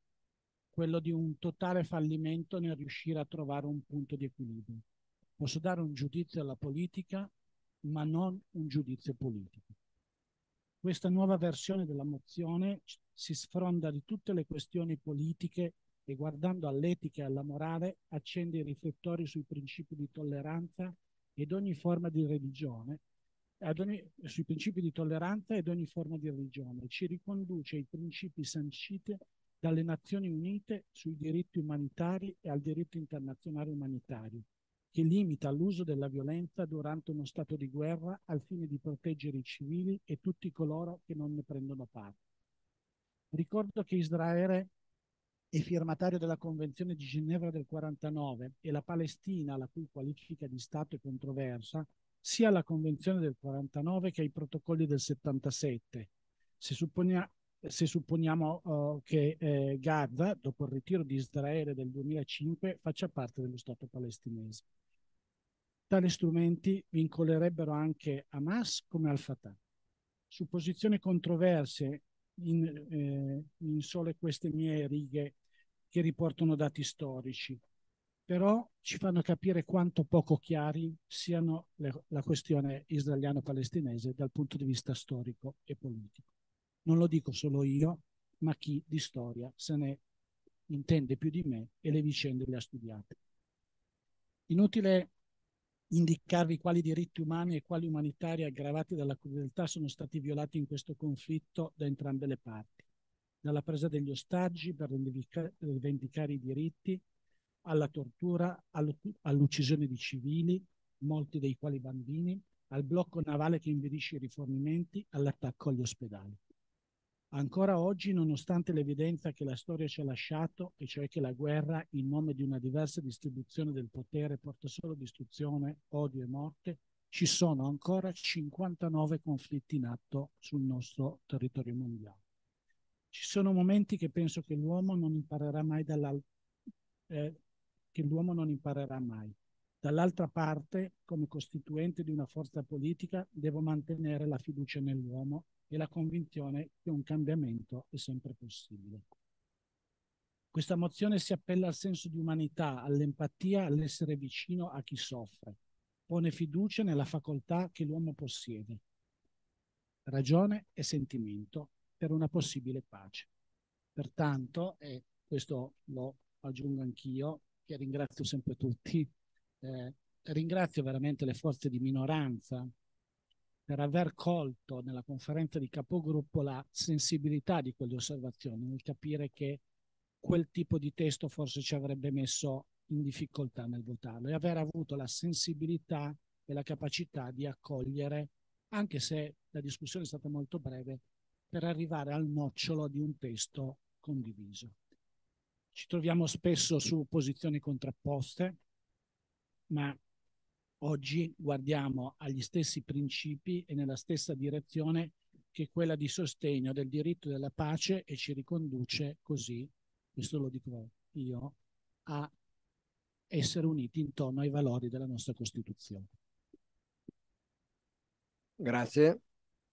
quello di un totale fallimento nel riuscire a trovare un punto di equilibrio. Posso dare un giudizio alla politica, ma non un giudizio politico. Questa nuova versione della mozione si sfronda di tutte le questioni politiche e guardando all'etica e alla morale accende i riflettori sui principi di tolleranza ed ogni forma di religione, ogni, sui principi di tolleranza ed ogni forma di religione, ci riconduce ai principi sanciti dalle Nazioni Unite sui diritti umanitari e al diritto internazionale umanitario, che limita l'uso della violenza durante uno stato di guerra al fine di proteggere i civili e tutti coloro che non ne prendono parte. Ricordo che Israele è firmatario della Convenzione di Ginevra del 49 e la Palestina, la cui qualifica di Stato è controversa, sia alla Convenzione del 49 che ai protocolli del 77. Se supponiamo se supponiamo uh, che eh, Gaza, dopo il ritiro di Israele del 2005, faccia parte dello Stato palestinese. Tali strumenti vincolerebbero anche Hamas come Al-Fatah. Su posizioni controverse in, eh, in sole queste mie righe che riportano dati storici, però ci fanno capire quanto poco chiari siano le, la questione israeliano-palestinese dal punto di vista storico e politico non lo dico solo io, ma chi di storia se ne intende più di me e le vicende le ha studiate. Inutile indicarvi quali diritti umani e quali umanitari aggravati dalla crudeltà sono stati violati in questo conflitto da entrambe le parti, dalla presa degli ostaggi per rivendicare i diritti, alla tortura, all'uccisione di civili, molti dei quali bambini, al blocco navale che impedisce i rifornimenti, all'attacco agli ospedali. Ancora oggi, nonostante l'evidenza che la storia ci ha lasciato, e cioè che la guerra, in nome di una diversa distribuzione del potere, porta solo distruzione, odio e morte, ci sono ancora 59 conflitti in atto sul nostro territorio mondiale. Ci sono momenti che penso che l'uomo non imparerà mai dall'altro. Eh, che l'uomo non imparerà mai. Dall'altra parte, come costituente di una forza politica, devo mantenere la fiducia nell'uomo e la convinzione che un cambiamento è sempre possibile. Questa mozione si appella al senso di umanità, all'empatia, all'essere vicino a chi soffre, pone fiducia nella facoltà che l'uomo possiede, ragione e sentimento per una possibile pace. Pertanto, e questo lo aggiungo anch'io, che ringrazio sempre tutti, eh, ringrazio veramente le forze di minoranza per aver colto nella conferenza di capogruppo la sensibilità di quelle osservazioni, nel capire che quel tipo di testo forse ci avrebbe messo in difficoltà nel votarlo e aver avuto la sensibilità e la capacità di accogliere, anche se la discussione è stata molto breve, per arrivare al nocciolo di un testo condiviso. Ci troviamo spesso su posizioni contrapposte, ma oggi guardiamo agli stessi principi e nella stessa direzione che quella di sostegno del diritto della pace e ci riconduce così, questo lo dico io, a essere uniti intorno ai valori della nostra Costituzione. Grazie.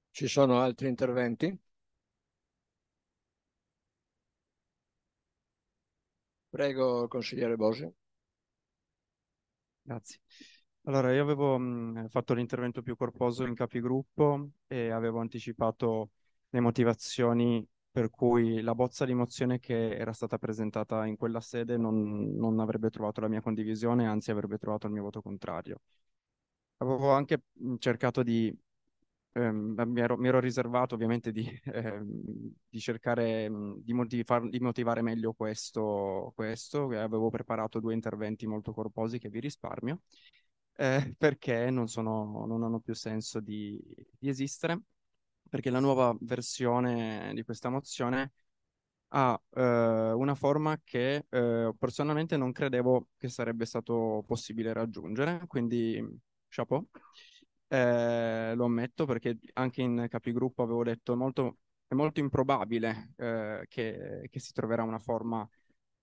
Ci sono altri interventi? Prego, consigliere Bosi. Grazie. Allora, io avevo mh, mhmm, fatto l'intervento più corposo in capigruppo e avevo anticipato le motivazioni per cui la bozza di mozione che era stata presentata in quella sede non, non avrebbe trovato la mia condivisione, anzi avrebbe trovato il mio voto contrario. Avevo anche mhmm, cercato di, ehm, mi, ero, mi, ero, riservato ovviamente di, ehm, di cercare mhmm, di, motivar, di, motivare meglio questo, questo, avevo preparato due interventi molto corposi che vi risparmio eh, perché non, sono, non, hanno più senso di, di, esistere, perché la nuova versione di questa mozione ha eh, una forma che eh, personalmente non credevo che sarebbe stato possibile raggiungere, quindi chapeau. Eh, lo ammetto perché anche in capigruppo avevo detto molto, è molto improbabile eh, che, che si troverà una forma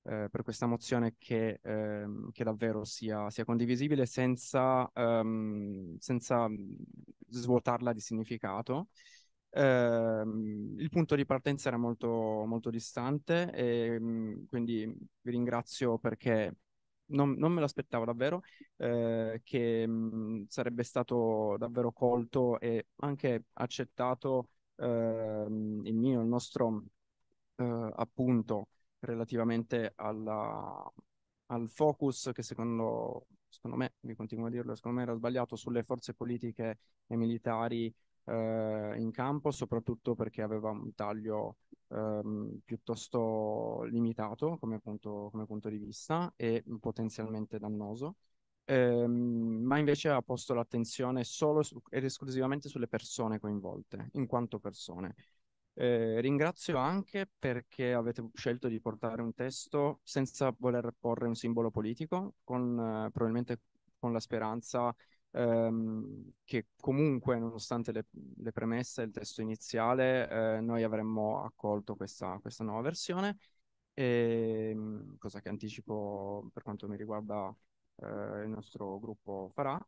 eh, per questa mozione che, ehm, che davvero sia, sia, condivisibile senza, ehm, senza mm, svuotarla di significato. Ehm, il punto di partenza era molto, molto distante e mm, quindi vi ringrazio perché non, non, me l'aspettavo davvero, eh, che mh, mm, sarebbe stato davvero colto e anche accettato eh, il mio, il nostro eh, appunto relativamente alla, al focus che secondo, secondo, me, vi continuo a dirlo, secondo me era sbagliato sulle forze politiche e militari eh, in campo, soprattutto perché aveva un taglio ehm, piuttosto limitato come punto, come punto, di vista e potenzialmente dannoso. Ehm, ma invece ha posto l'attenzione solo su, ed esclusivamente sulle persone coinvolte, in quanto persone. Eh, ringrazio anche perché avete scelto di portare un testo senza voler porre un simbolo politico, con, eh, probabilmente con la speranza ehm, che comunque, nonostante le, le premesse il testo iniziale, eh, noi avremmo accolto questa, questa nuova versione, e, ehm, cosa che anticipo per quanto mi riguarda eh, il nostro gruppo farà.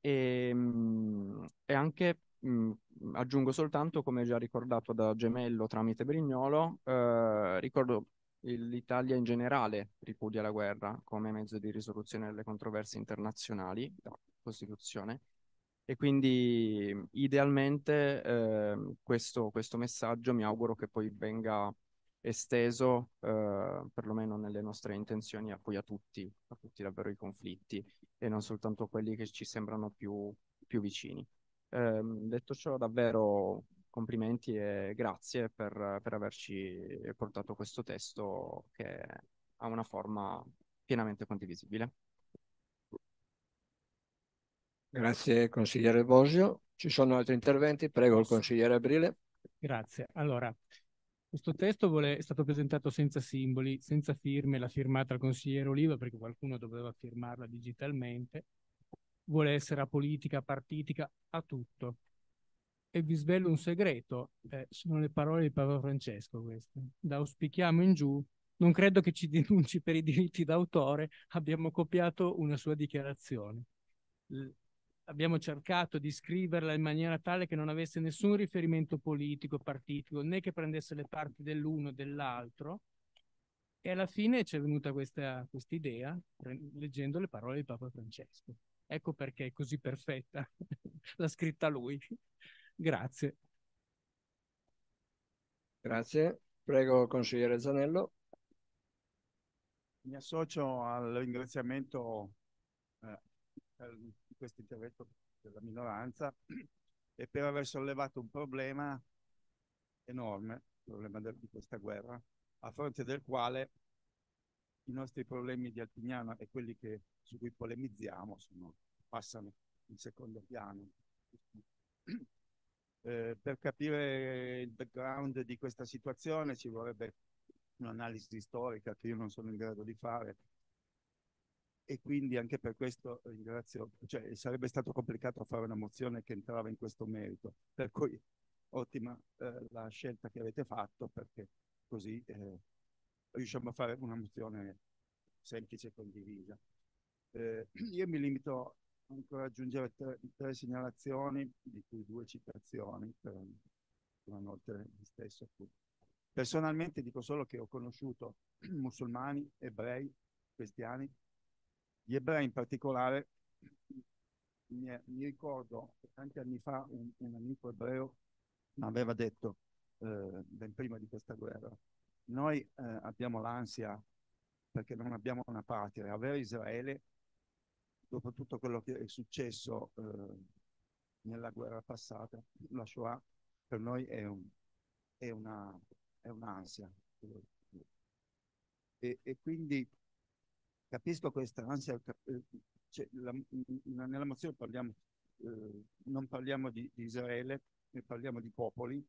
E, ehm, e anche mh, mm, aggiungo soltanto, come già ricordato da Gemello tramite Brignolo, eh, ricordo l'Italia in generale ripudia la guerra come mezzo di risoluzione delle controversie internazionali, la Costituzione, e quindi idealmente eh, questo, questo, messaggio mi auguro che poi venga esteso, eh, perlomeno nelle nostre intenzioni, a, a tutti, a tutti davvero i conflitti e non soltanto quelli che ci sembrano più, più vicini. Ehm, detto ciò, davvero complimenti e grazie per, per averci portato questo testo che ha una forma pienamente condivisibile. Grazie consigliere Bosio. Ci sono altri interventi? Prego il consigliere Abrile. Grazie. Allora, questo testo vuole, è stato presentato senza simboli, senza firme, l'ha firmata il consigliere Oliva perché qualcuno doveva firmarla digitalmente vuole essere a politica, partitica, a tutto. E vi svelo un segreto, eh, sono le parole di Paolo Francesco queste. Da auspichiamo in giù, non credo che ci denunci per i diritti d'autore, abbiamo copiato una sua dichiarazione. L- abbiamo cercato di scriverla in maniera tale che non avesse nessun riferimento politico, partitico, né che prendesse le parti dell'uno o dell'altro. E alla fine ci è venuta questa idea leggendo le parole di Papa Francesco. Ecco perché è così perfetta. L'ha scritta lui. Grazie. Grazie. Prego, consigliere Zanello. Mi associo al ringraziamento eh, di questo intervento della minoranza e per aver sollevato un problema enorme, il problema de- di questa guerra, a fronte del quale i nostri problemi di Altignano e quelli che, su cui polemizziamo sono, passano in secondo piano. Eh, per capire il background di questa situazione ci vorrebbe un'analisi storica che io non sono in grado di fare e quindi anche per questo ringrazio, cioè sarebbe stato complicato fare una mozione che entrava in questo merito, per cui ottima eh, la scelta che avete fatto perché così eh, riusciamo a fare una mozione semplice e condivisa. Eh, io mi limito ancora ad aggiungere tre, tre, segnalazioni, di cui due citazioni, per, una notte di stesso. Personalmente dico solo che ho conosciuto musulmani, ebrei, cristiani. Gli ebrei in particolare, mi, mi ricordo tanti anni fa un, un amico ebreo mi aveva detto, eh, ben prima di questa guerra, noi eh, abbiamo l'ansia perché non abbiamo una patria. Avere Israele, dopo tutto quello che è successo eh, nella guerra passata, la Shoah, per noi è, un, è, una, è un'ansia. E, e, quindi capisco questa ansia. Eh, cioè, la, nella mozione parliamo, eh, non parliamo di, di Israele, ne parliamo di popoli,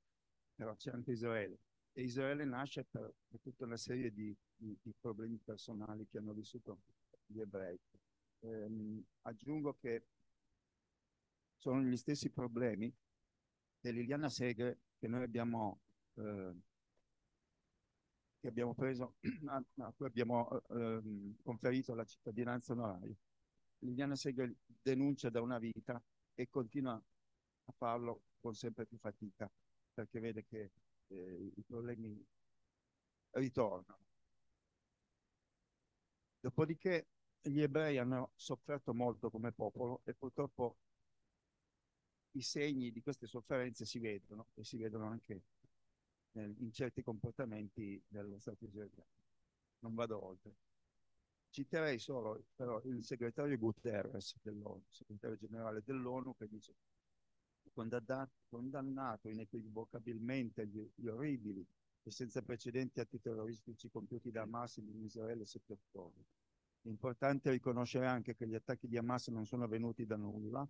però c'è anche Israele e Israele nasce per, per tutta una serie di, di, di, problemi personali che hanno vissuto gli ebrei. Ehm, aggiungo che sono gli stessi problemi di Liliana Segre che noi abbiamo, eh, che abbiamo preso, a, a cui abbiamo eh, conferito la cittadinanza onoraria. Liliana Segre denuncia da una vita e continua a farlo con sempre più fatica perché vede che eh, i problemi ritornano. Dopodiché gli ebrei hanno sofferto molto come popolo e purtroppo i segni di queste sofferenze si vedono e si vedono anche nel, in certi comportamenti dello Stato israeliano. Non vado oltre. Citerei solo però il segretario Guterres dell'ONU, segretario generale dell'ONU, che dice condannato inequivocabilmente gli orribili e senza precedenti atti terroristici compiuti da Hamas in Israele sotto ottobre. È importante riconoscere anche che gli attacchi di Hamas non sono avvenuti da nulla.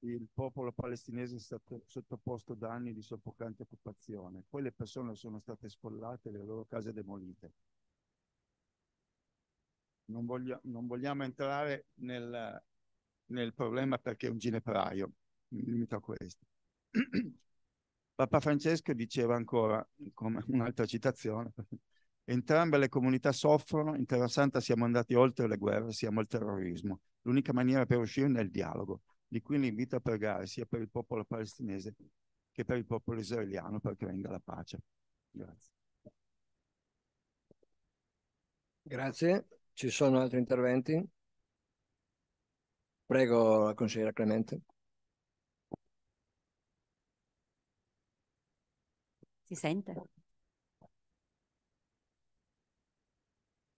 Il popolo palestinese è stato sottoposto da anni di soffocante occupazione. Poi le persone sono state sfollate e le loro case demolite. Non, voglio, non vogliamo entrare nel, nel problema perché è un ginepraio mi limito a questo. Papa Francesco diceva ancora, come un'altra citazione, entrambe le comunità soffrono, in Terra Santa siamo andati oltre le guerre, siamo al terrorismo. L'unica maniera per uscire è il dialogo, di cui l'invito a pregare sia per il popolo palestinese che per il popolo israeliano perché venga la pace. Grazie. Grazie. Ci sono altri interventi? Prego la consigliera Clemente. Si sente?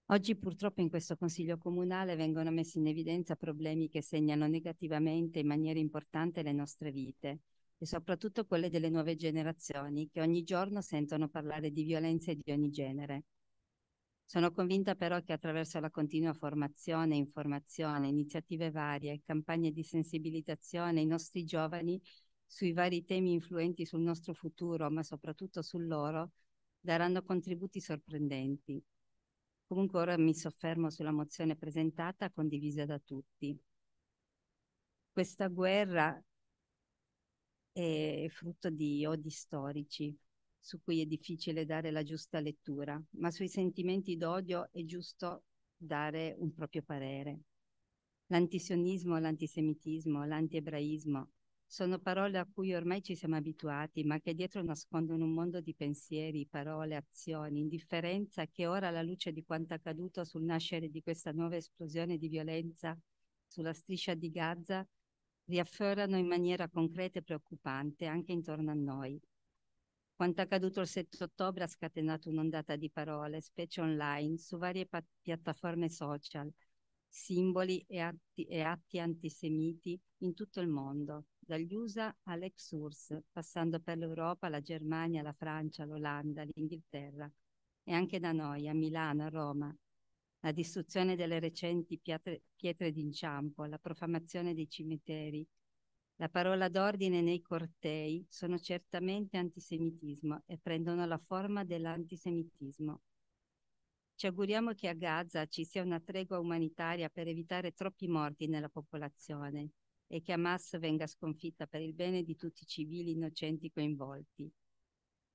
Oggi purtroppo in questo Consiglio Comunale vengono messi in evidenza problemi che segnano negativamente in maniera importante le nostre vite e soprattutto quelle delle nuove generazioni che ogni giorno sentono parlare di violenze di ogni genere. Sono convinta però che attraverso la continua formazione, informazione, iniziative varie, campagne di sensibilizzazione, i nostri giovani sui vari temi influenti sul nostro futuro, ma soprattutto sul loro, daranno contributi sorprendenti. Comunque ora mi soffermo sulla mozione presentata, condivisa da tutti. Questa guerra è frutto di odi storici su cui è difficile dare la giusta lettura, ma sui sentimenti d'odio è giusto dare un proprio parere. L'antisionismo, l'antisemitismo, l'antiebraismo sono parole a cui ormai ci siamo abituati, ma che dietro nascondono un mondo di pensieri, parole, azioni, indifferenza che ora, alla luce di quanto accaduto sul nascere di questa nuova esplosione di violenza sulla striscia di Gaza, riaffiorano in maniera concreta e preoccupante anche intorno a noi. Quanto accaduto il 7 ottobre ha scatenato un'ondata di parole, specie online, su varie pa- piattaforme social, simboli e atti, e atti antisemiti in tutto il mondo, dagli USA all'ex URSS, passando per l'Europa, la Germania, la Francia, l'Olanda, l'Inghilterra e anche da noi, a Milano, a Roma. La distruzione delle recenti pietre, pietre d'inciampo, la profamazione dei cimiteri, la parola d'ordine nei cortei sono certamente antisemitismo e prendono la forma dell'antisemitismo. Ci auguriamo che a Gaza ci sia una tregua umanitaria per evitare troppi morti nella popolazione e che Hamas venga sconfitta per il bene di tutti i civili innocenti coinvolti.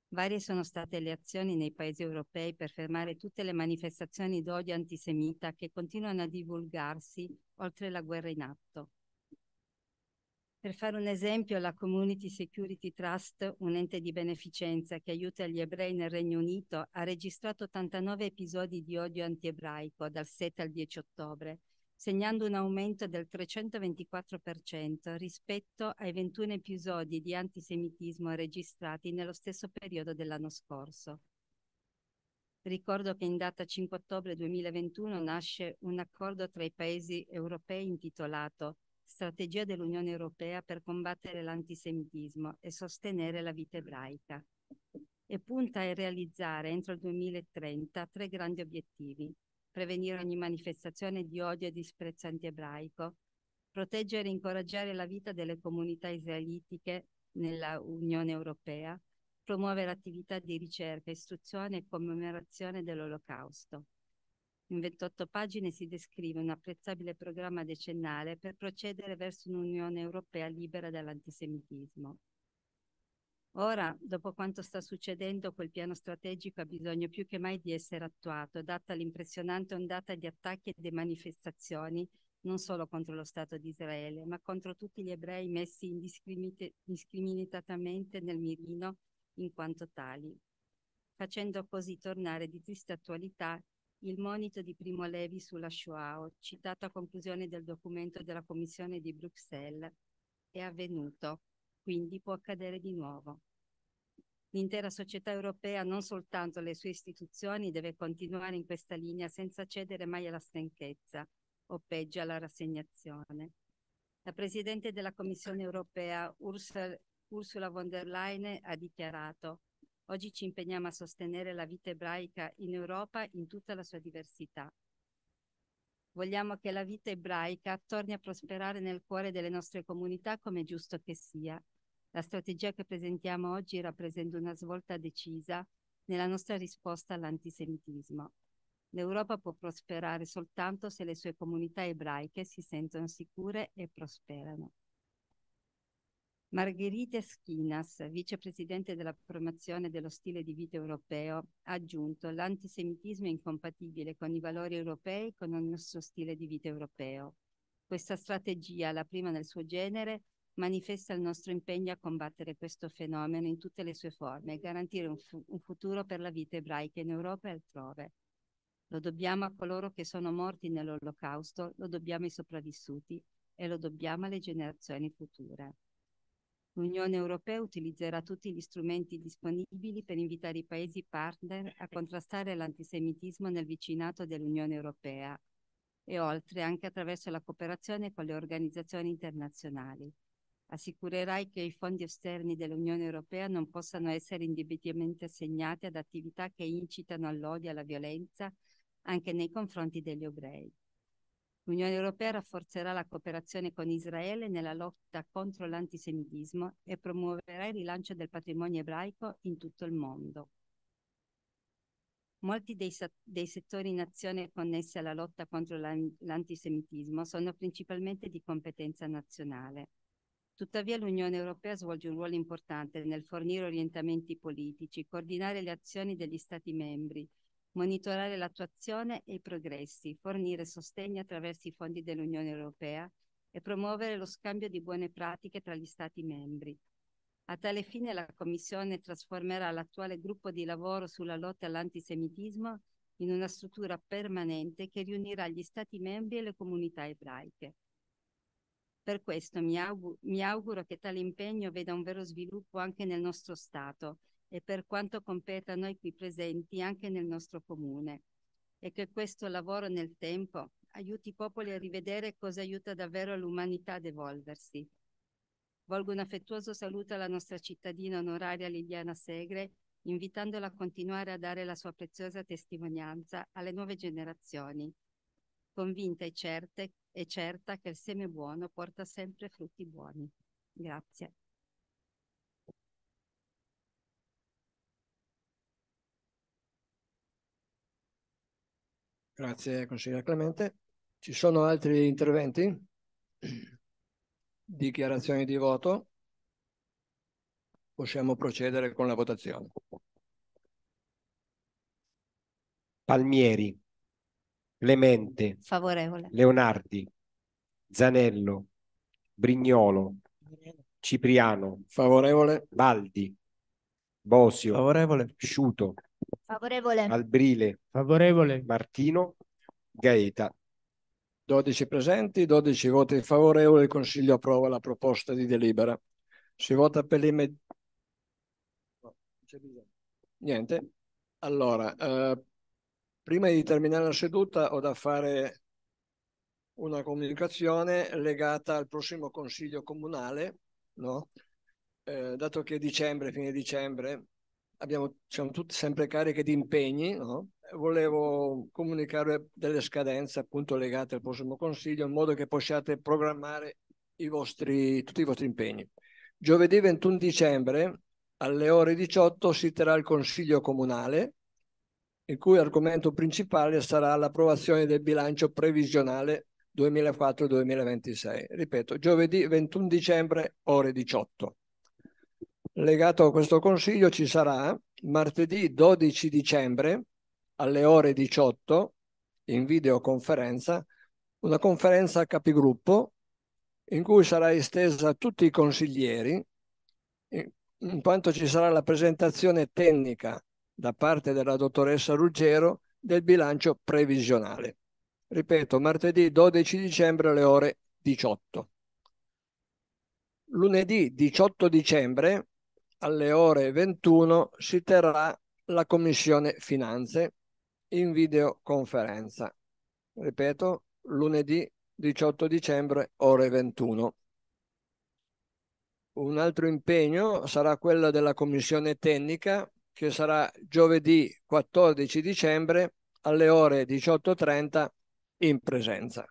Varie sono state le azioni nei paesi europei per fermare tutte le manifestazioni d'odio antisemita che continuano a divulgarsi oltre la guerra in atto. Per fare un esempio, la Community Security Trust, un ente di beneficenza che aiuta gli ebrei nel Regno Unito, ha registrato 89 episodi di odio antiebraico dal 7 al 10 ottobre, segnando un aumento del 324% rispetto ai 21 episodi di antisemitismo registrati nello stesso periodo dell'anno scorso. Ricordo che in data 5 ottobre 2021 nasce un accordo tra i paesi europei intitolato strategia dell'Unione Europea per combattere l'antisemitismo e sostenere la vita ebraica e punta a realizzare entro il 2030 tre grandi obiettivi. Prevenire ogni manifestazione di odio e disprezzo antiebraico, proteggere e incoraggiare la vita delle comunità israelitiche nella Unione Europea, promuovere attività di ricerca, istruzione e commemorazione dell'Olocausto. In 28 pagine si descrive un apprezzabile programma decennale per procedere verso un'Unione Europea libera dall'antisemitismo. Ora, dopo quanto sta succedendo, quel piano strategico ha bisogno più che mai di essere attuato, data l'impressionante ondata di attacchi e di manifestazioni non solo contro lo Stato di Israele, ma contro tutti gli ebrei messi indiscriminatamente nel mirino in quanto tali, facendo così tornare di triste attualità il monito di Primo Levi sulla Shoah, citato a conclusione del documento della Commissione di Bruxelles, è avvenuto, quindi può accadere di nuovo. L'intera società europea, non soltanto le sue istituzioni, deve continuare in questa linea senza cedere mai alla stanchezza o peggio alla rassegnazione. La Presidente della Commissione europea, Ursula von der Leyen, ha dichiarato Oggi ci impegniamo a sostenere la vita ebraica in Europa in tutta la sua diversità. Vogliamo che la vita ebraica torni a prosperare nel cuore delle nostre comunità come è giusto che sia. La strategia che presentiamo oggi rappresenta una svolta decisa nella nostra risposta all'antisemitismo. L'Europa può prosperare soltanto se le sue comunità ebraiche si sentono sicure e prosperano. Margherita Schinas, vicepresidente della formazione dello stile di vita europeo, ha aggiunto l'antisemitismo è incompatibile con i valori europei, e con il nostro stile di vita europeo. Questa strategia, la prima nel suo genere, manifesta il nostro impegno a combattere questo fenomeno in tutte le sue forme e garantire un, fu- un futuro per la vita ebraica in Europa e altrove. Lo dobbiamo a coloro che sono morti nell'Olocausto, lo dobbiamo ai sopravvissuti e lo dobbiamo alle generazioni future. L'Unione Europea utilizzerà tutti gli strumenti disponibili per invitare i Paesi partner a contrastare l'antisemitismo nel vicinato dell'Unione Europea e oltre anche attraverso la cooperazione con le organizzazioni internazionali. Assicurerai che i fondi esterni dell'Unione Europea non possano essere indebitamente assegnati ad attività che incitano all'odio e alla violenza anche nei confronti degli ebrei. L'Unione Europea rafforzerà la cooperazione con Israele nella lotta contro l'antisemitismo e promuoverà il rilancio del patrimonio ebraico in tutto il mondo. Molti dei, dei settori in azione connessi alla lotta contro l'antisemitismo sono principalmente di competenza nazionale. Tuttavia l'Unione Europea svolge un ruolo importante nel fornire orientamenti politici, coordinare le azioni degli Stati membri, monitorare l'attuazione e i progressi, fornire sostegno attraverso i fondi dell'Unione Europea e promuovere lo scambio di buone pratiche tra gli Stati membri. A tale fine la Commissione trasformerà l'attuale gruppo di lavoro sulla lotta all'antisemitismo in una struttura permanente che riunirà gli Stati membri e le comunità ebraiche. Per questo mi auguro, mi auguro che tale impegno veda un vero sviluppo anche nel nostro Stato, e per quanto compete a noi qui presenti anche nel nostro comune e che questo lavoro nel tempo aiuti i popoli a rivedere cosa aiuta davvero l'umanità ad evolversi. Volgo un affettuoso saluto alla nostra cittadina onoraria Liliana Segre, invitandola a continuare a dare la sua preziosa testimonianza alle nuove generazioni, convinta e certa che il seme buono porta sempre frutti buoni. Grazie. Grazie consigliere Clemente. Ci sono altri interventi? Dichiarazioni di voto? Possiamo procedere con la votazione. Palmieri, Clemente, Favorevole. Leonardi, Zanello, Brignolo, Cipriano, Favorevole. Baldi, Bosio, Favorevole. Sciuto, Favorevole. Albrile. Favorevole. Martino. Gaeta. 12 presenti, 12 voti favorevoli. Il Consiglio approva la proposta di delibera. Si vota per l'immediato. No, Niente. Allora, eh, prima di terminare la seduta ho da fare una comunicazione legata al prossimo Consiglio Comunale, no? eh, dato che è dicembre, fine dicembre, abbiamo siamo tutti sempre cariche di impegni, no? volevo comunicare delle scadenze appunto legate al prossimo consiglio in modo che possiate programmare i vostri, tutti i vostri impegni. Giovedì 21 dicembre alle ore 18 si terrà il consiglio comunale il cui argomento principale sarà l'approvazione del bilancio previsionale 2004-2026. Ripeto, giovedì 21 dicembre ore 18 legato a questo consiglio ci sarà martedì 12 dicembre alle ore 18 in videoconferenza una conferenza a capigruppo in cui sarà estesa a tutti i consiglieri in quanto ci sarà la presentazione tecnica da parte della dottoressa Ruggero del bilancio previsionale. Ripeto, martedì 12 dicembre alle ore 18. Lunedì 18 dicembre alle ore 21 si terrà la Commissione Finanze in videoconferenza. Ripeto, lunedì 18 dicembre, ore 21. Un altro impegno sarà quello della Commissione Tecnica che sarà giovedì 14 dicembre alle ore 18.30 in presenza.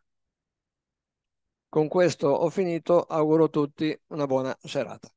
Con questo ho finito, auguro a tutti una buona serata.